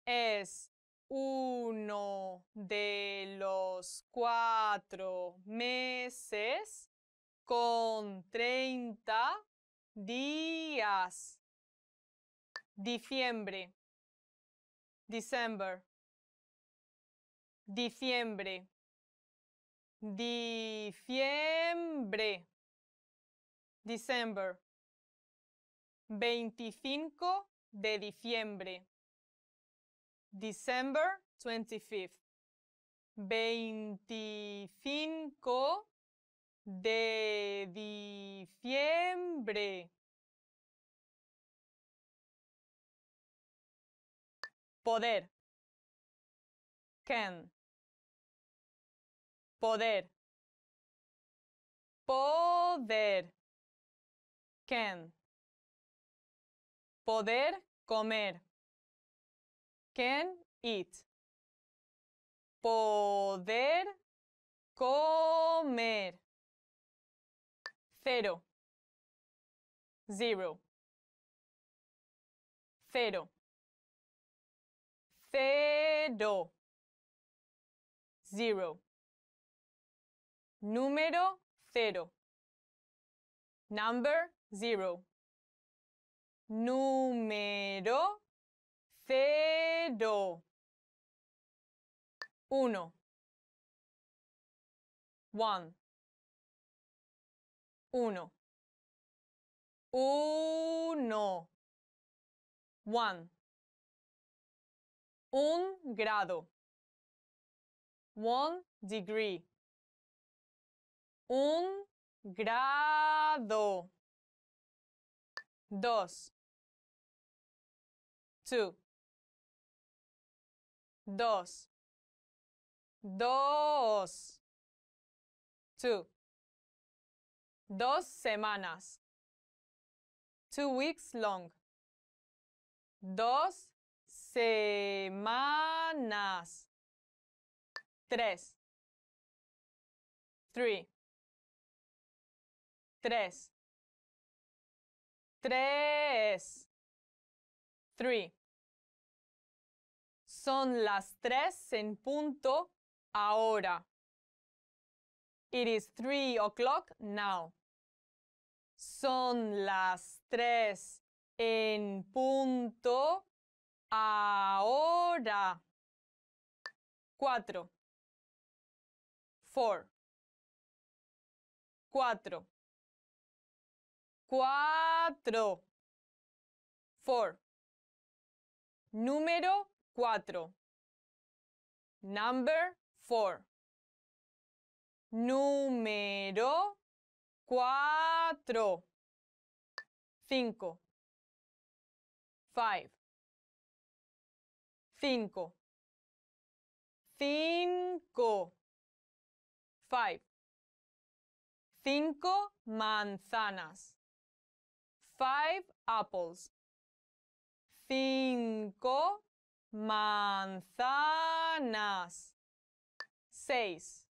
es uno de los cuatro meses con 30 días. Diciembre. December. Diciembre. Diciembre. December. 25 de diciembre. December 25th. 25 de diciembre. Poder. Can. Poder. Poder can. Poder comer. Can eat. Poder comer. Cero. Zero. Cero. Cero. Zero. Número cero. Number zero. Número cero. Uno. One. Uno. Uno. One. Un grado. One degree. Un grado dos, two, dos, dos, two, dos semanas, two weeks long, dos semanas, tres, three, tres, tres. Three. Son las tres en punto ahora. It is three o'clock now. Son las tres en punto ahora. Cuatro. Four. Cuatro. Cuatro. Four. Número cuatro. Number four. Número cuatro. Cinco. Five. Cinco. Cinco. Five. Cinco manzanas five apples. Cinco manzanas. Seis.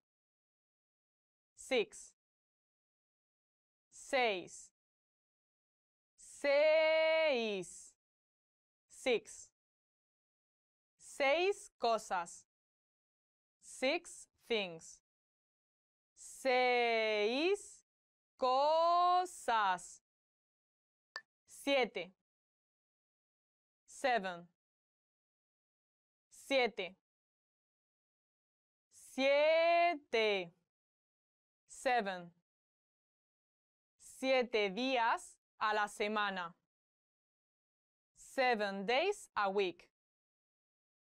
Six. Seis. Seis. Six. Seis cosas. Six things. Seis cosas siete, seven, siete, siete, seven, siete días a la semana, seven days a week,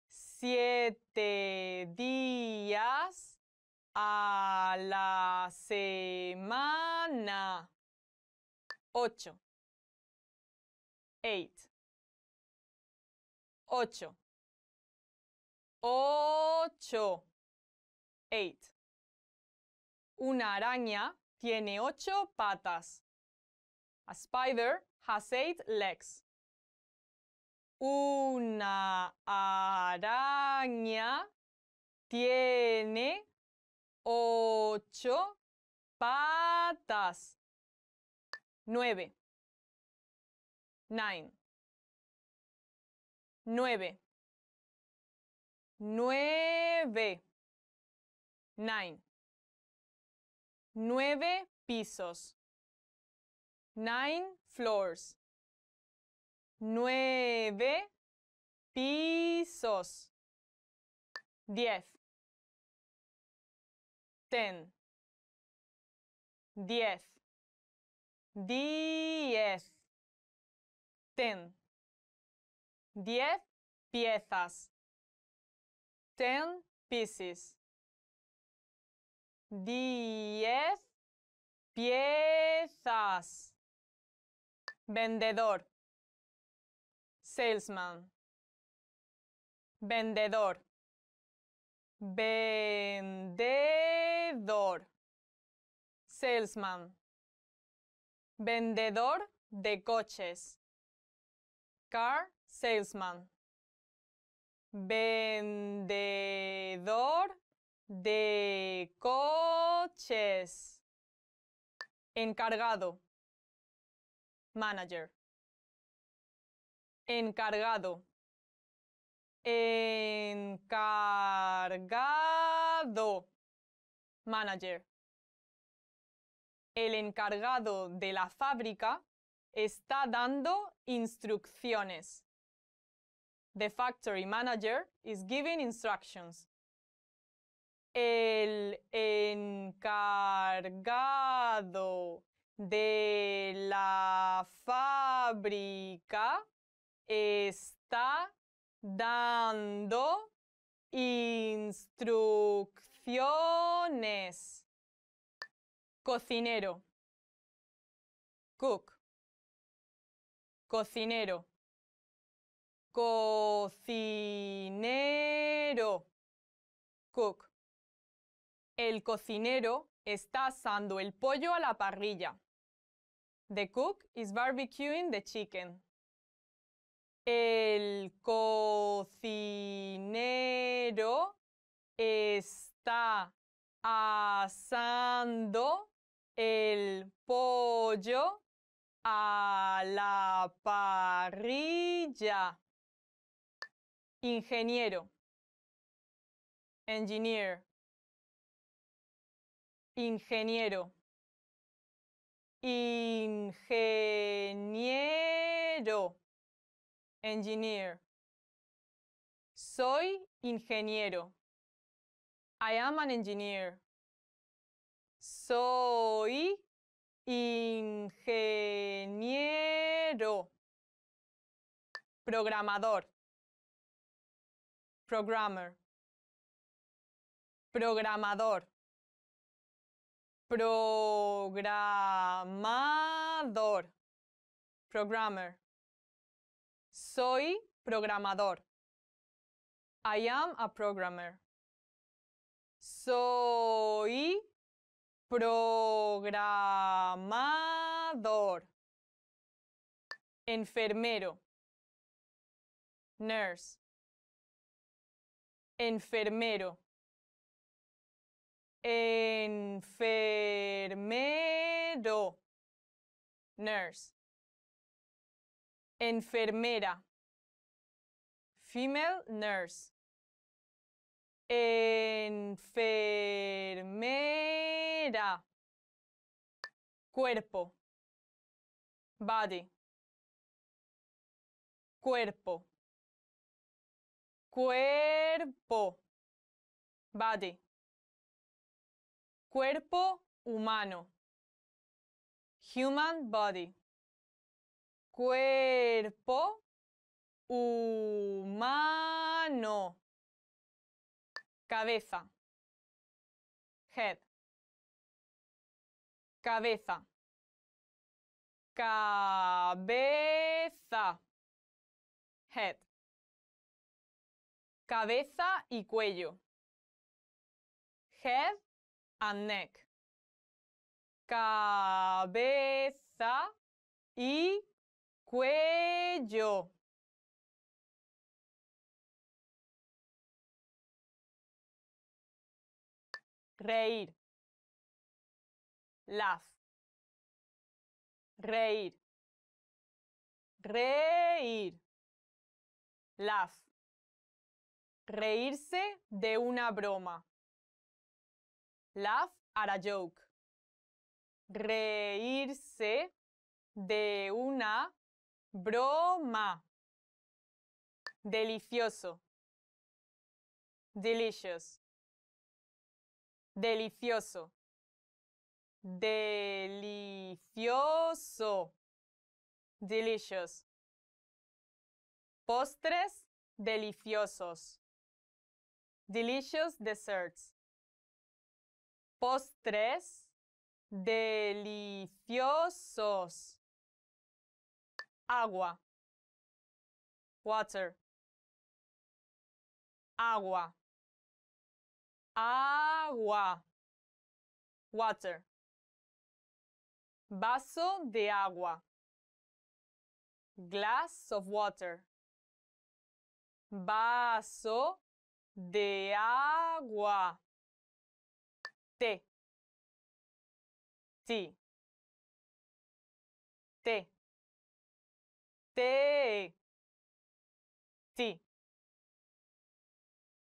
siete días a la semana, ocho eight. Ocho. Ocho. Eight. Una araña tiene ocho patas. A spider has eight legs. Una araña tiene ocho patas. Nueve nine. Nueve. Nueve. Nine. Nueve pisos. Nine floors. Nueve pisos. Diez. Ten. Diez. Diez. Diez piezas. Ten pieces. Diez piezas. Vendedor. Salesman. Vendedor. Vendedor. Salesman. Vendedor de coches. Car salesman. Vendedor de coches. Encargado. Manager. Encargado. Encargado. Manager. El encargado de la fábrica está dando instrucciones. The factory manager is giving instructions. El encargado de la fábrica está dando instrucciones. Cocinero. Cook. Cocinero. Cocinero. Cook. El cocinero está asando el pollo a la parrilla. The cook is barbecuing the chicken. El cocinero está asando el pollo a la parrilla. Ingeniero. Engineer. Ingeniero. Ingeniero. Engineer. Soy ingeniero. I am an engineer. Soy Ingeniero. Programador. Programmer. Programador. Programador. Programmer. Soy programador. I am a programmer. Soy Programador. Enfermero. Nurse. Enfermero. Enfermero. Nurse. Enfermera. Female nurse. Enfermera. Cuerpo. Body. Cuerpo. Cuerpo. Body. Cuerpo humano. Human body. Cuerpo humano cabeza, head, cabeza, cabeza, head, cabeza y cuello, head and neck, cabeza y cuello. reír, laugh, reír, reír, laugh, reírse de una broma, laugh at a joke, reírse de una broma, delicioso, delicious Delicioso. Delicioso. Delicious. Postres deliciosos. Delicious desserts. Postres deliciosos. Agua. Water. Agua. Agua. Water. Vaso de agua. Glass of water. Vaso de agua. Té. Tea. Té. Té.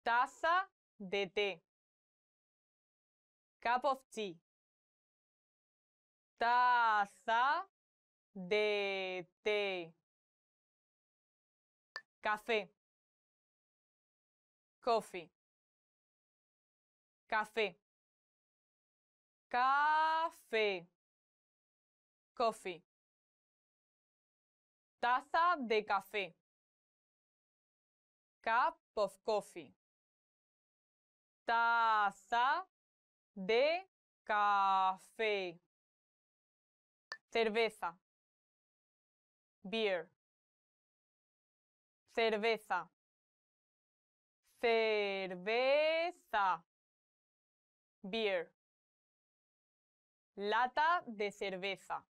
Taza de té. Cup of tea. Taza de té. Café. Coffee. Café. Café. Coffee. Taza de café. Cup of coffee. Taza de café. Cerveza. Beer. Cerveza. Cerveza. Beer. Lata de cerveza.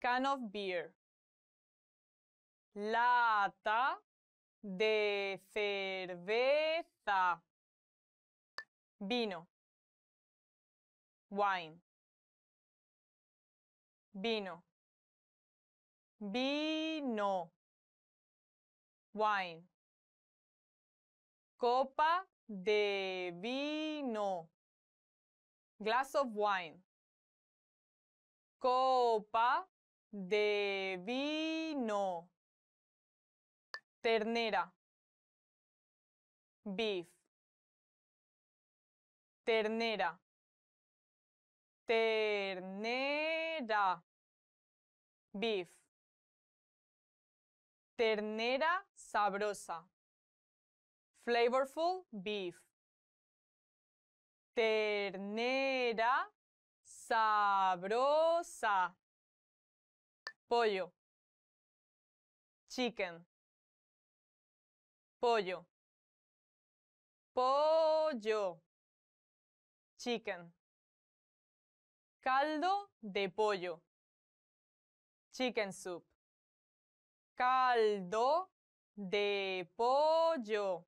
Can of beer. Lata de cerveza. Vino wine, vino, vino, wine, copa de vino, glass of wine, copa de vino, ternera, beef, ternera, ternera, beef, ternera sabrosa, flavorful beef, ternera sabrosa, pollo, chicken, pollo, pollo, chicken. Caldo de pollo. Chicken soup. Caldo de pollo.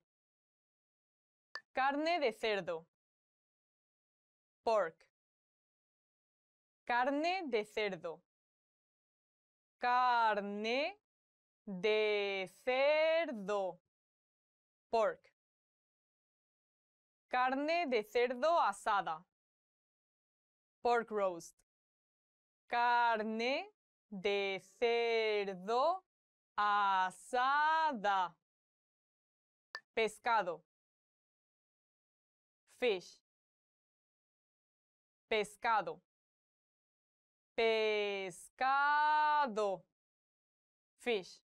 Carne de cerdo. Pork. Carne de cerdo. Carne de cerdo. Pork. Carne de cerdo asada pork roast. Carne de cerdo asada. Pescado. Fish. Pescado. Pescado. Fish.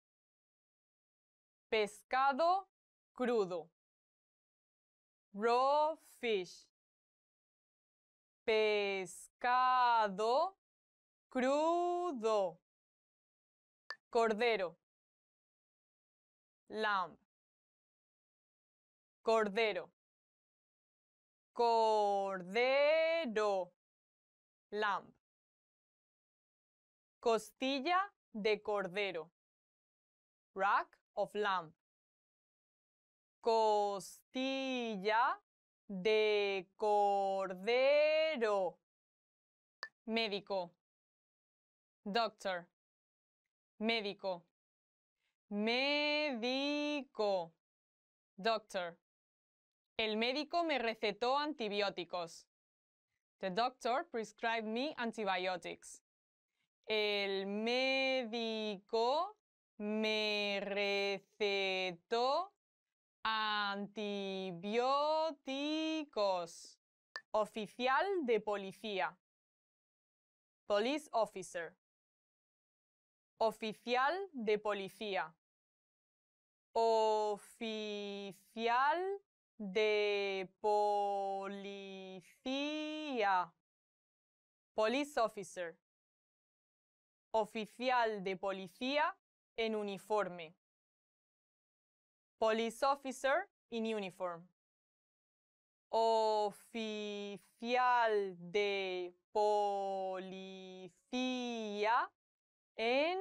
Pescado crudo. Raw fish Pescado crudo. Cordero. Lamb. Cordero. Cordero. Lamb. Costilla de cordero. Rack of lamb. Costilla de cordero. Médico. Doctor. Médico. Médico. Doctor. El médico me recetó antibióticos. The doctor prescribed me antibiotics. El médico me recetó Antibióticos. Oficial de policía. Police officer. Oficial de policía. Oficial de policía. Police officer. Oficial de policía en uniforme police officer in uniform. Oficial de policía en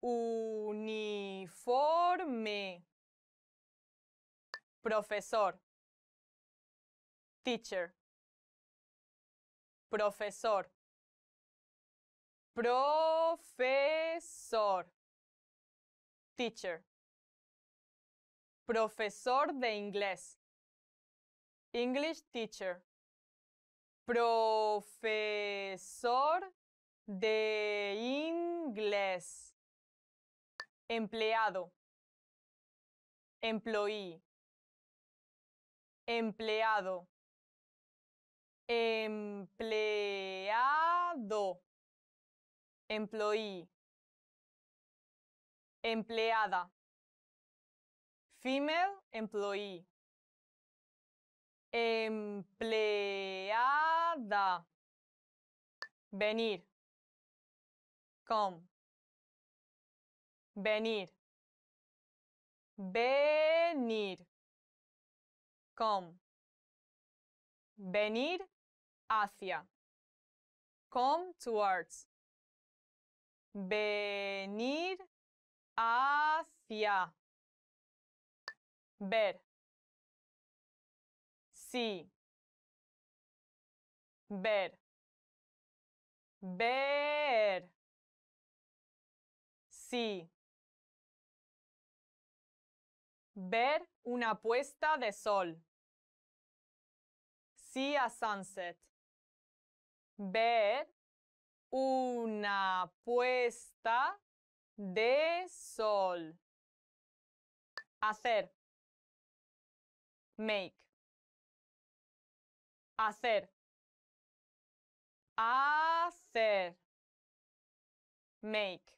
uniforme. Profesor. Teacher. Profesor. Profesor. Teacher. Profesor de inglés. English teacher. Profesor de inglés. Empleado. Employee. Empleado. Empleado. Employee. Empleada female employee, empleada, venir, come, venir, venir, come, venir hacia, come towards, venir hacia ver, sí, ver, ver, sí. Ver una puesta de sol. sí a sunset. Ver una puesta de sol. Hacer make. Hacer. Hacer. Make.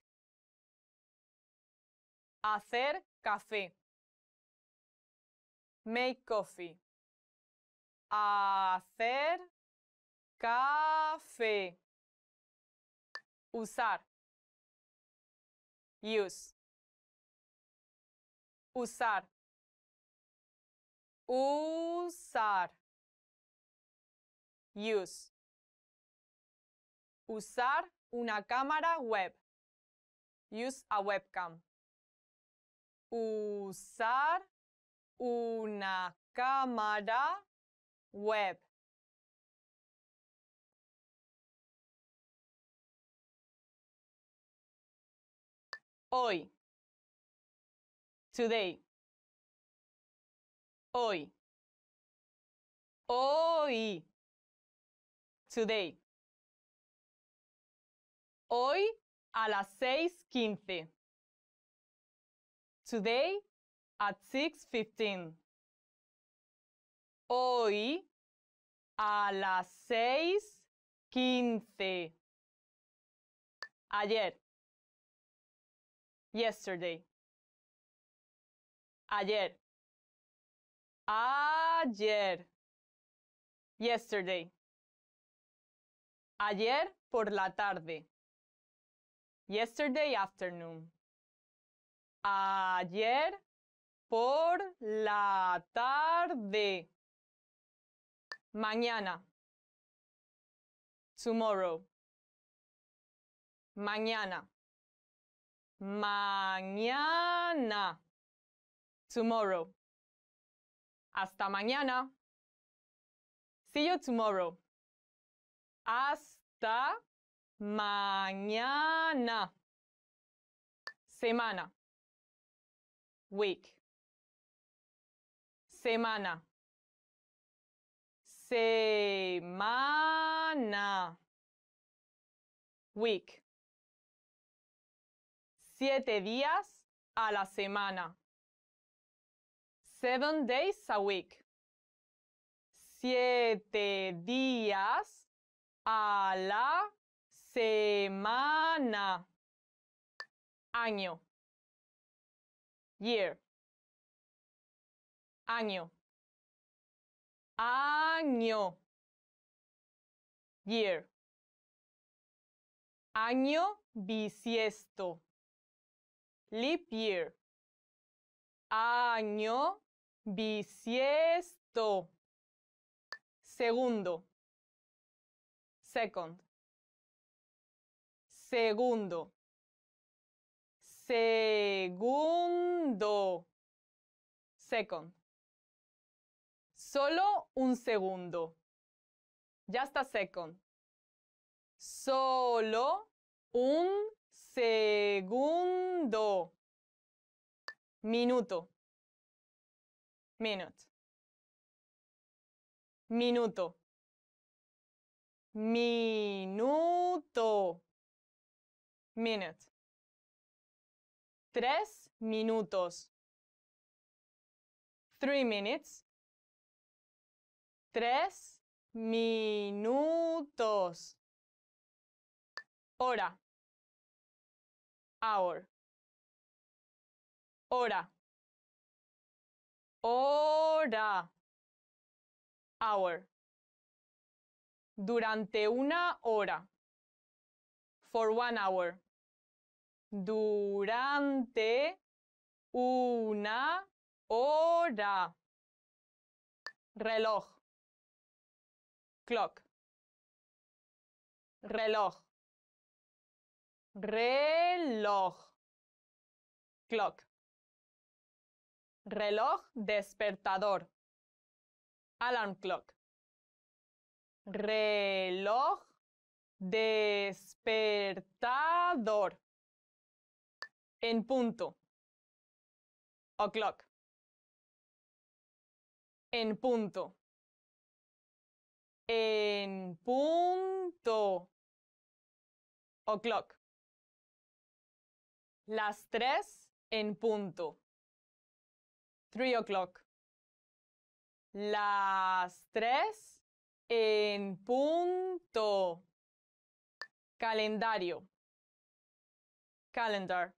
Hacer café. Make coffee. Hacer café. Usar. Use. Usar. Usar. Use. Usar una cámara web. Use a webcam. Usar una cámara web. Hoy. Today hoy. Hoy. Today. Hoy a las 6.15. Today at 6.15. Hoy a las 6.15. Ayer. Yesterday. Ayer. Ayer. Yesterday. Ayer por la tarde. Yesterday afternoon. Ayer por la tarde. Mañana. Tomorrow. Mañana. Mañana. Tomorrow. Hasta mañana. See you tomorrow. Hasta mañana. Semana. Week. Semana. Semana. Week. Siete días a la semana. Seven days a week. Siete días a la semana. Año. Year. Año. Año. Year. Año bisiesto. Leap year. Año Bisiesto. Segundo. Second. Segundo. Segundo. Second. Solo un segundo. Ya está second. Solo un segundo. Minuto minute. Minuto. Minuto. Minute. Tres minutos. Three minutes. Tres minutos. Hora. Hour. Hora hora, hour, durante una hora, for one hour, durante una hora, reloj, clock, reloj, reloj, clock. Reloj despertador. Alarm clock. Reloj despertador. En punto. O clock. En punto. En punto. O clock. Las tres en punto. 3 o'clock. Las tres en punto. Calendario. Calendar.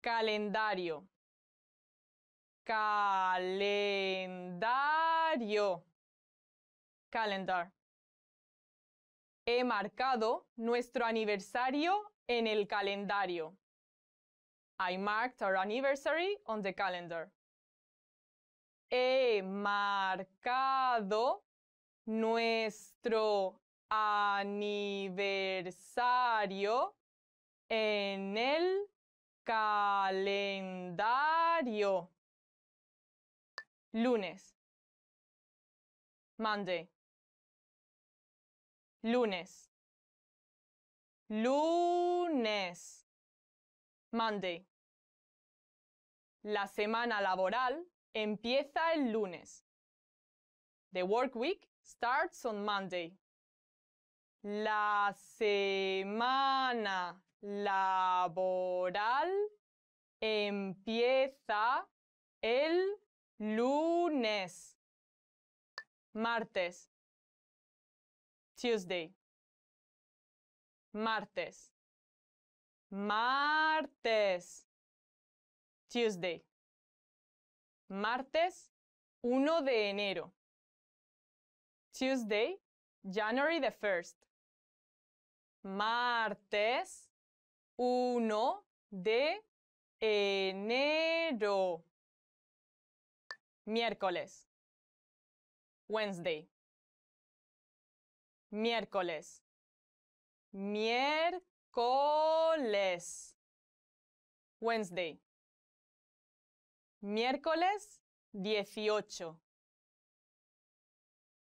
Calendario. Calendario. Calendar. He marcado nuestro aniversario en el calendario. I marked our anniversary on the calendar. He marcado nuestro aniversario en el calendario. Lunes. Monday. Lunes. Lunes. Monday. La semana laboral empieza el lunes. The work week starts on Monday. La semana laboral empieza el lunes. Martes. Tuesday. Martes martes, Tuesday. Martes 1 de enero. Tuesday, January the 1 Martes 1 de enero. Miércoles. Wednesday. Miércoles. Miércoles coles, Wednesday. Miércoles 18.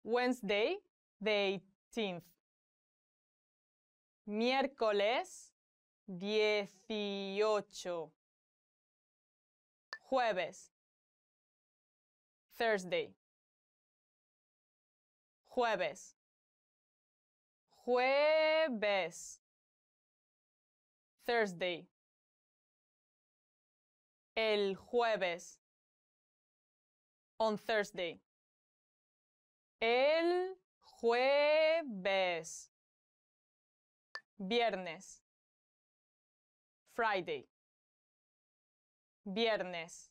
Wednesday, the 18th. Miércoles 18. Jueves. Thursday. Jueves. Jueves. Thursday. El jueves. On Thursday. El jueves. Viernes. Friday. Viernes.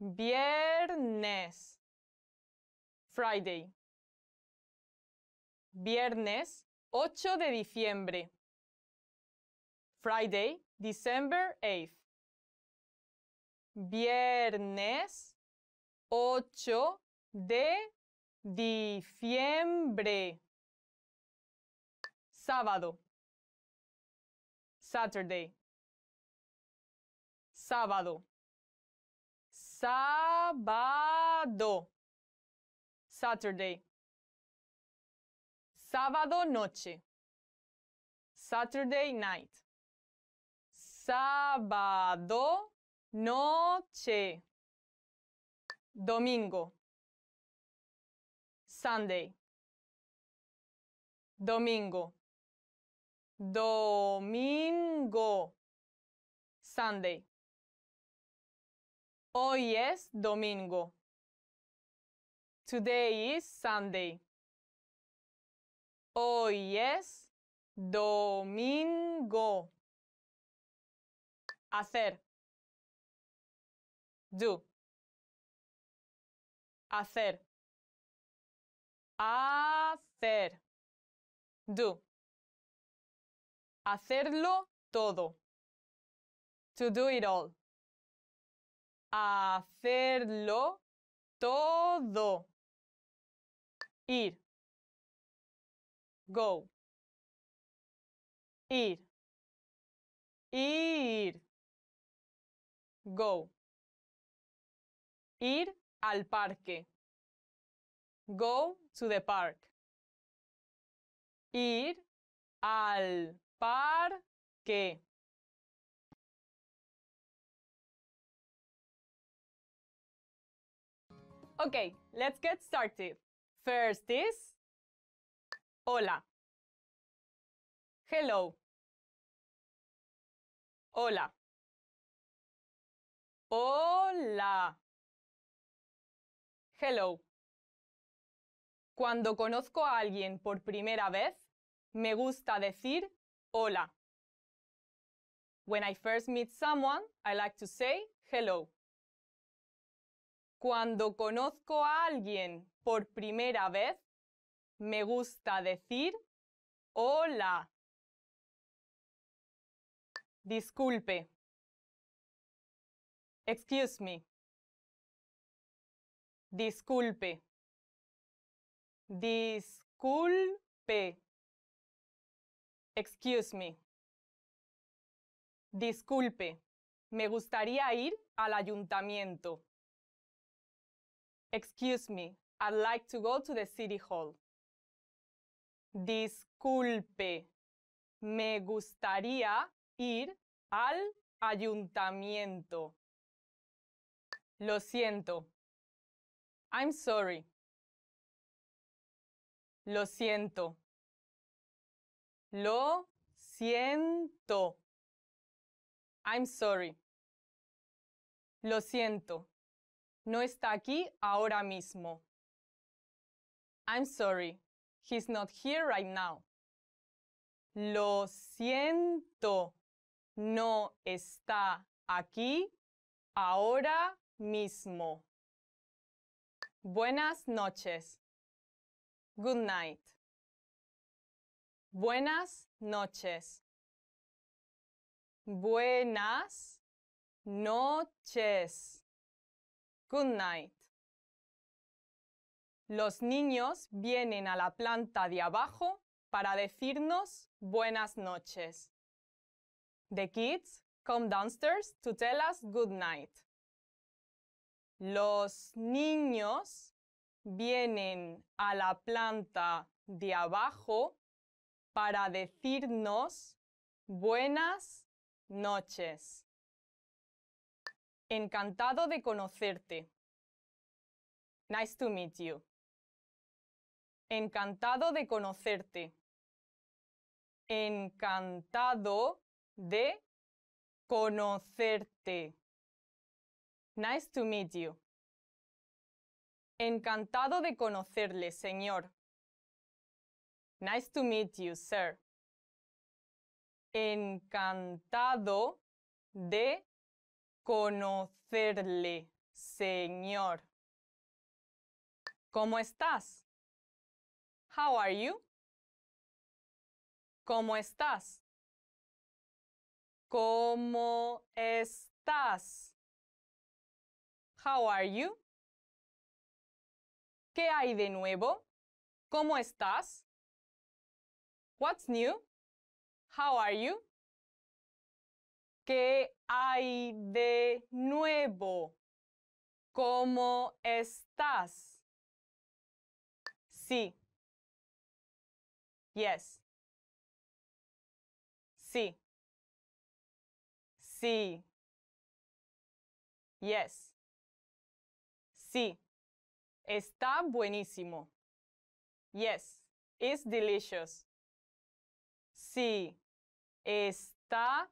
Viernes. Friday. Viernes 8 de diciembre. Friday, December 8 Viernes 8 de diciembre. Sábado. Saturday. Sábado. Sábado. Saturday. Sábado noche. Saturday night sábado, noche. Domingo. Sunday. Domingo. Domingo. Sunday. Hoy es domingo. Today is Sunday. Hoy es domingo hacer, do, hacer, hacer, do, hacerlo todo, to do it all, hacerlo todo, ir, go, ir, ir go. Ir al parque. Go to the park. Ir al parque. Okay, let's get started. First is Hola. Hello. Hola. Hola. Hello. Cuando conozco a alguien por primera vez, me gusta decir hola. When I first meet someone, I like to say hello. Cuando conozco a alguien por primera vez, me gusta decir hola. Disculpe. Excuse me. Disculpe. Disculpe. Excuse me. Disculpe. Me gustaría ir al ayuntamiento. Excuse me. I'd like to go to the city hall. Disculpe. Me gustaría ir al ayuntamiento. Lo siento. I'm sorry. Lo siento. Lo siento. I'm sorry. Lo siento. No está aquí ahora mismo. I'm sorry. He's not here right now. Lo siento. No está aquí ahora mismo. Buenas noches. Good night. Buenas noches. Buenas noches. Good night. Los niños vienen a la planta de abajo para decirnos buenas noches. The kids come downstairs to tell us good night. Los niños vienen a la planta de abajo para decirnos buenas noches. Encantado de conocerte. Nice to meet you. Encantado de conocerte. Encantado de conocerte. Nice to meet you. Encantado de conocerle, señor. Nice to meet you, sir. Encantado de conocerle, señor. ¿Cómo estás? How are you? ¿Cómo estás? ¿Cómo estás? How are you? ¿Qué hay de nuevo? ¿Cómo estás? What's new? How are you? ¿Qué hay de nuevo? ¿Cómo estás? Sí. Yes. Sí. Sí. Yes. Sí. Está buenísimo. Yes. It's delicious. Sí. Está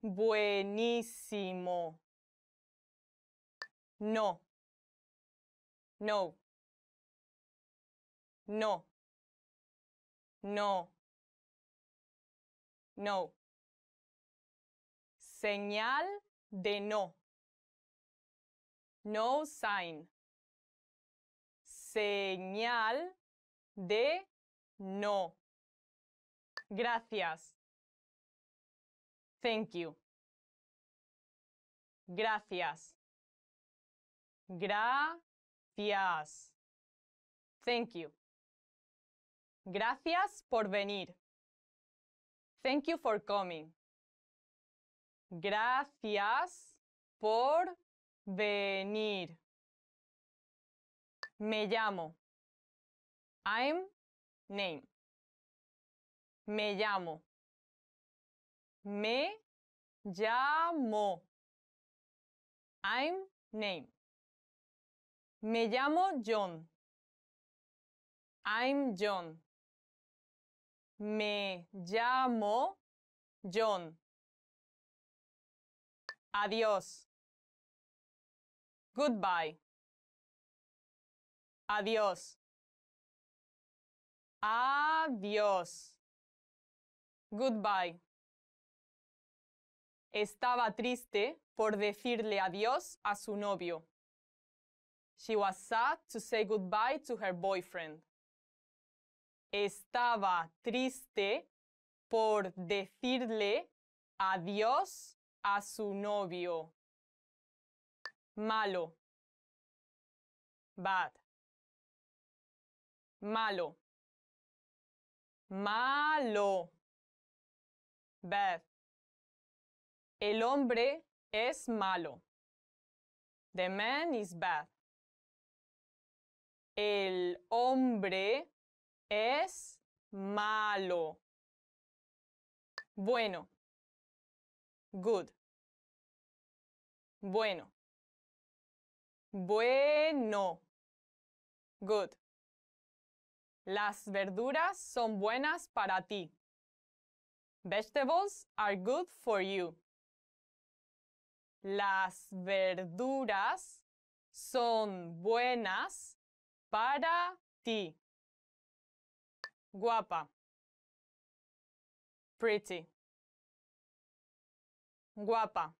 buenísimo. No. No. No. No. No. Señal de no. No sign. Señal de no. Gracias. Thank you. Gracias. Gracias. Thank you. Gracias por venir. Thank you for coming. Gracias por venir. Me llamo. I'm name. Me llamo. Me llamo. I'm name. Me llamo John. I'm John. Me llamo John. Adiós. Goodbye. Adiós. Adiós. Goodbye. Estaba triste por decirle adiós a su novio. She was sad to say goodbye to her boyfriend. Estaba triste por decirle adiós a su novio malo, bad, malo, malo, bad. El hombre es malo. The man is bad. El hombre es malo. Bueno. Good. Bueno. Bueno. Good. Las verduras son buenas para ti. Vegetables are good for you. Las verduras son buenas para ti. Guapa. Pretty. Guapa.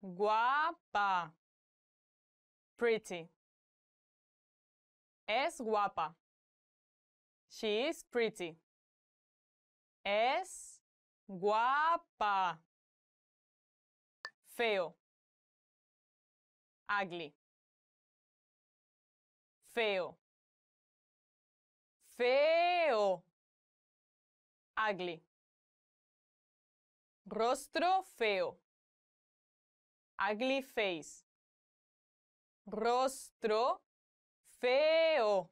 Guapa pretty. Es guapa. She is pretty. Es guapa. Feo. Ugly. Feo. Feo. Ugly. Rostro feo. Ugly face. Rostro feo.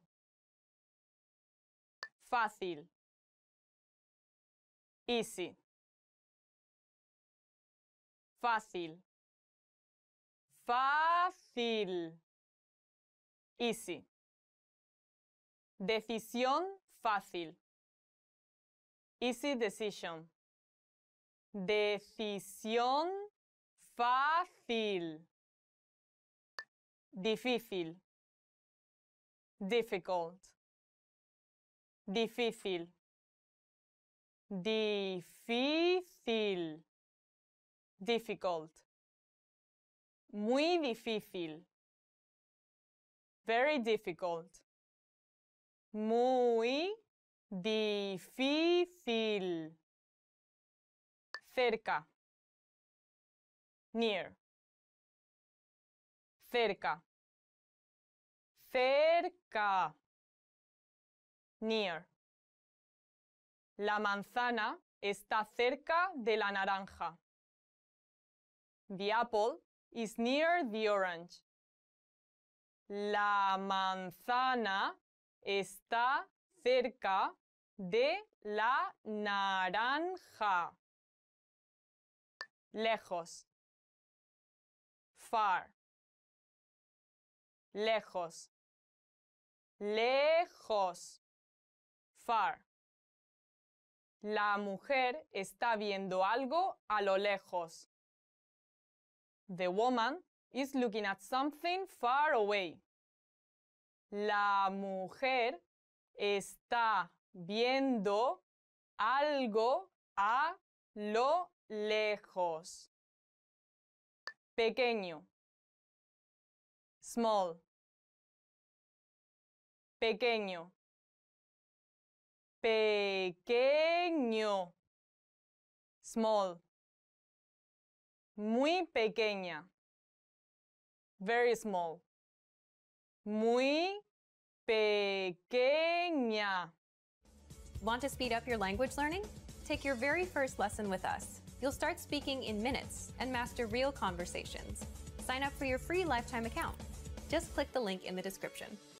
Fácil. Easy. Fácil. Fácil. Easy. Decisión fácil. Easy decision. Decisión fácil difícil, difficult, difícil, difícil, difficult, muy difícil, very difficult, muy difícil, cerca, near cerca, cerca, near. La manzana está cerca de la naranja. The apple is near the orange. La manzana está cerca de la naranja. Lejos. Far lejos, lejos, far. La mujer está viendo algo a lo lejos. The woman is looking at something far away. La mujer está viendo algo a lo lejos. Pequeño. Small. pequeño, pequeño, small, muy pequeña, very small, muy pequeña. Want to speed up your language learning? Take your very first lesson with us. You'll start speaking in minutes and master real conversations. Sign up for your free lifetime account. Just click the link in the description.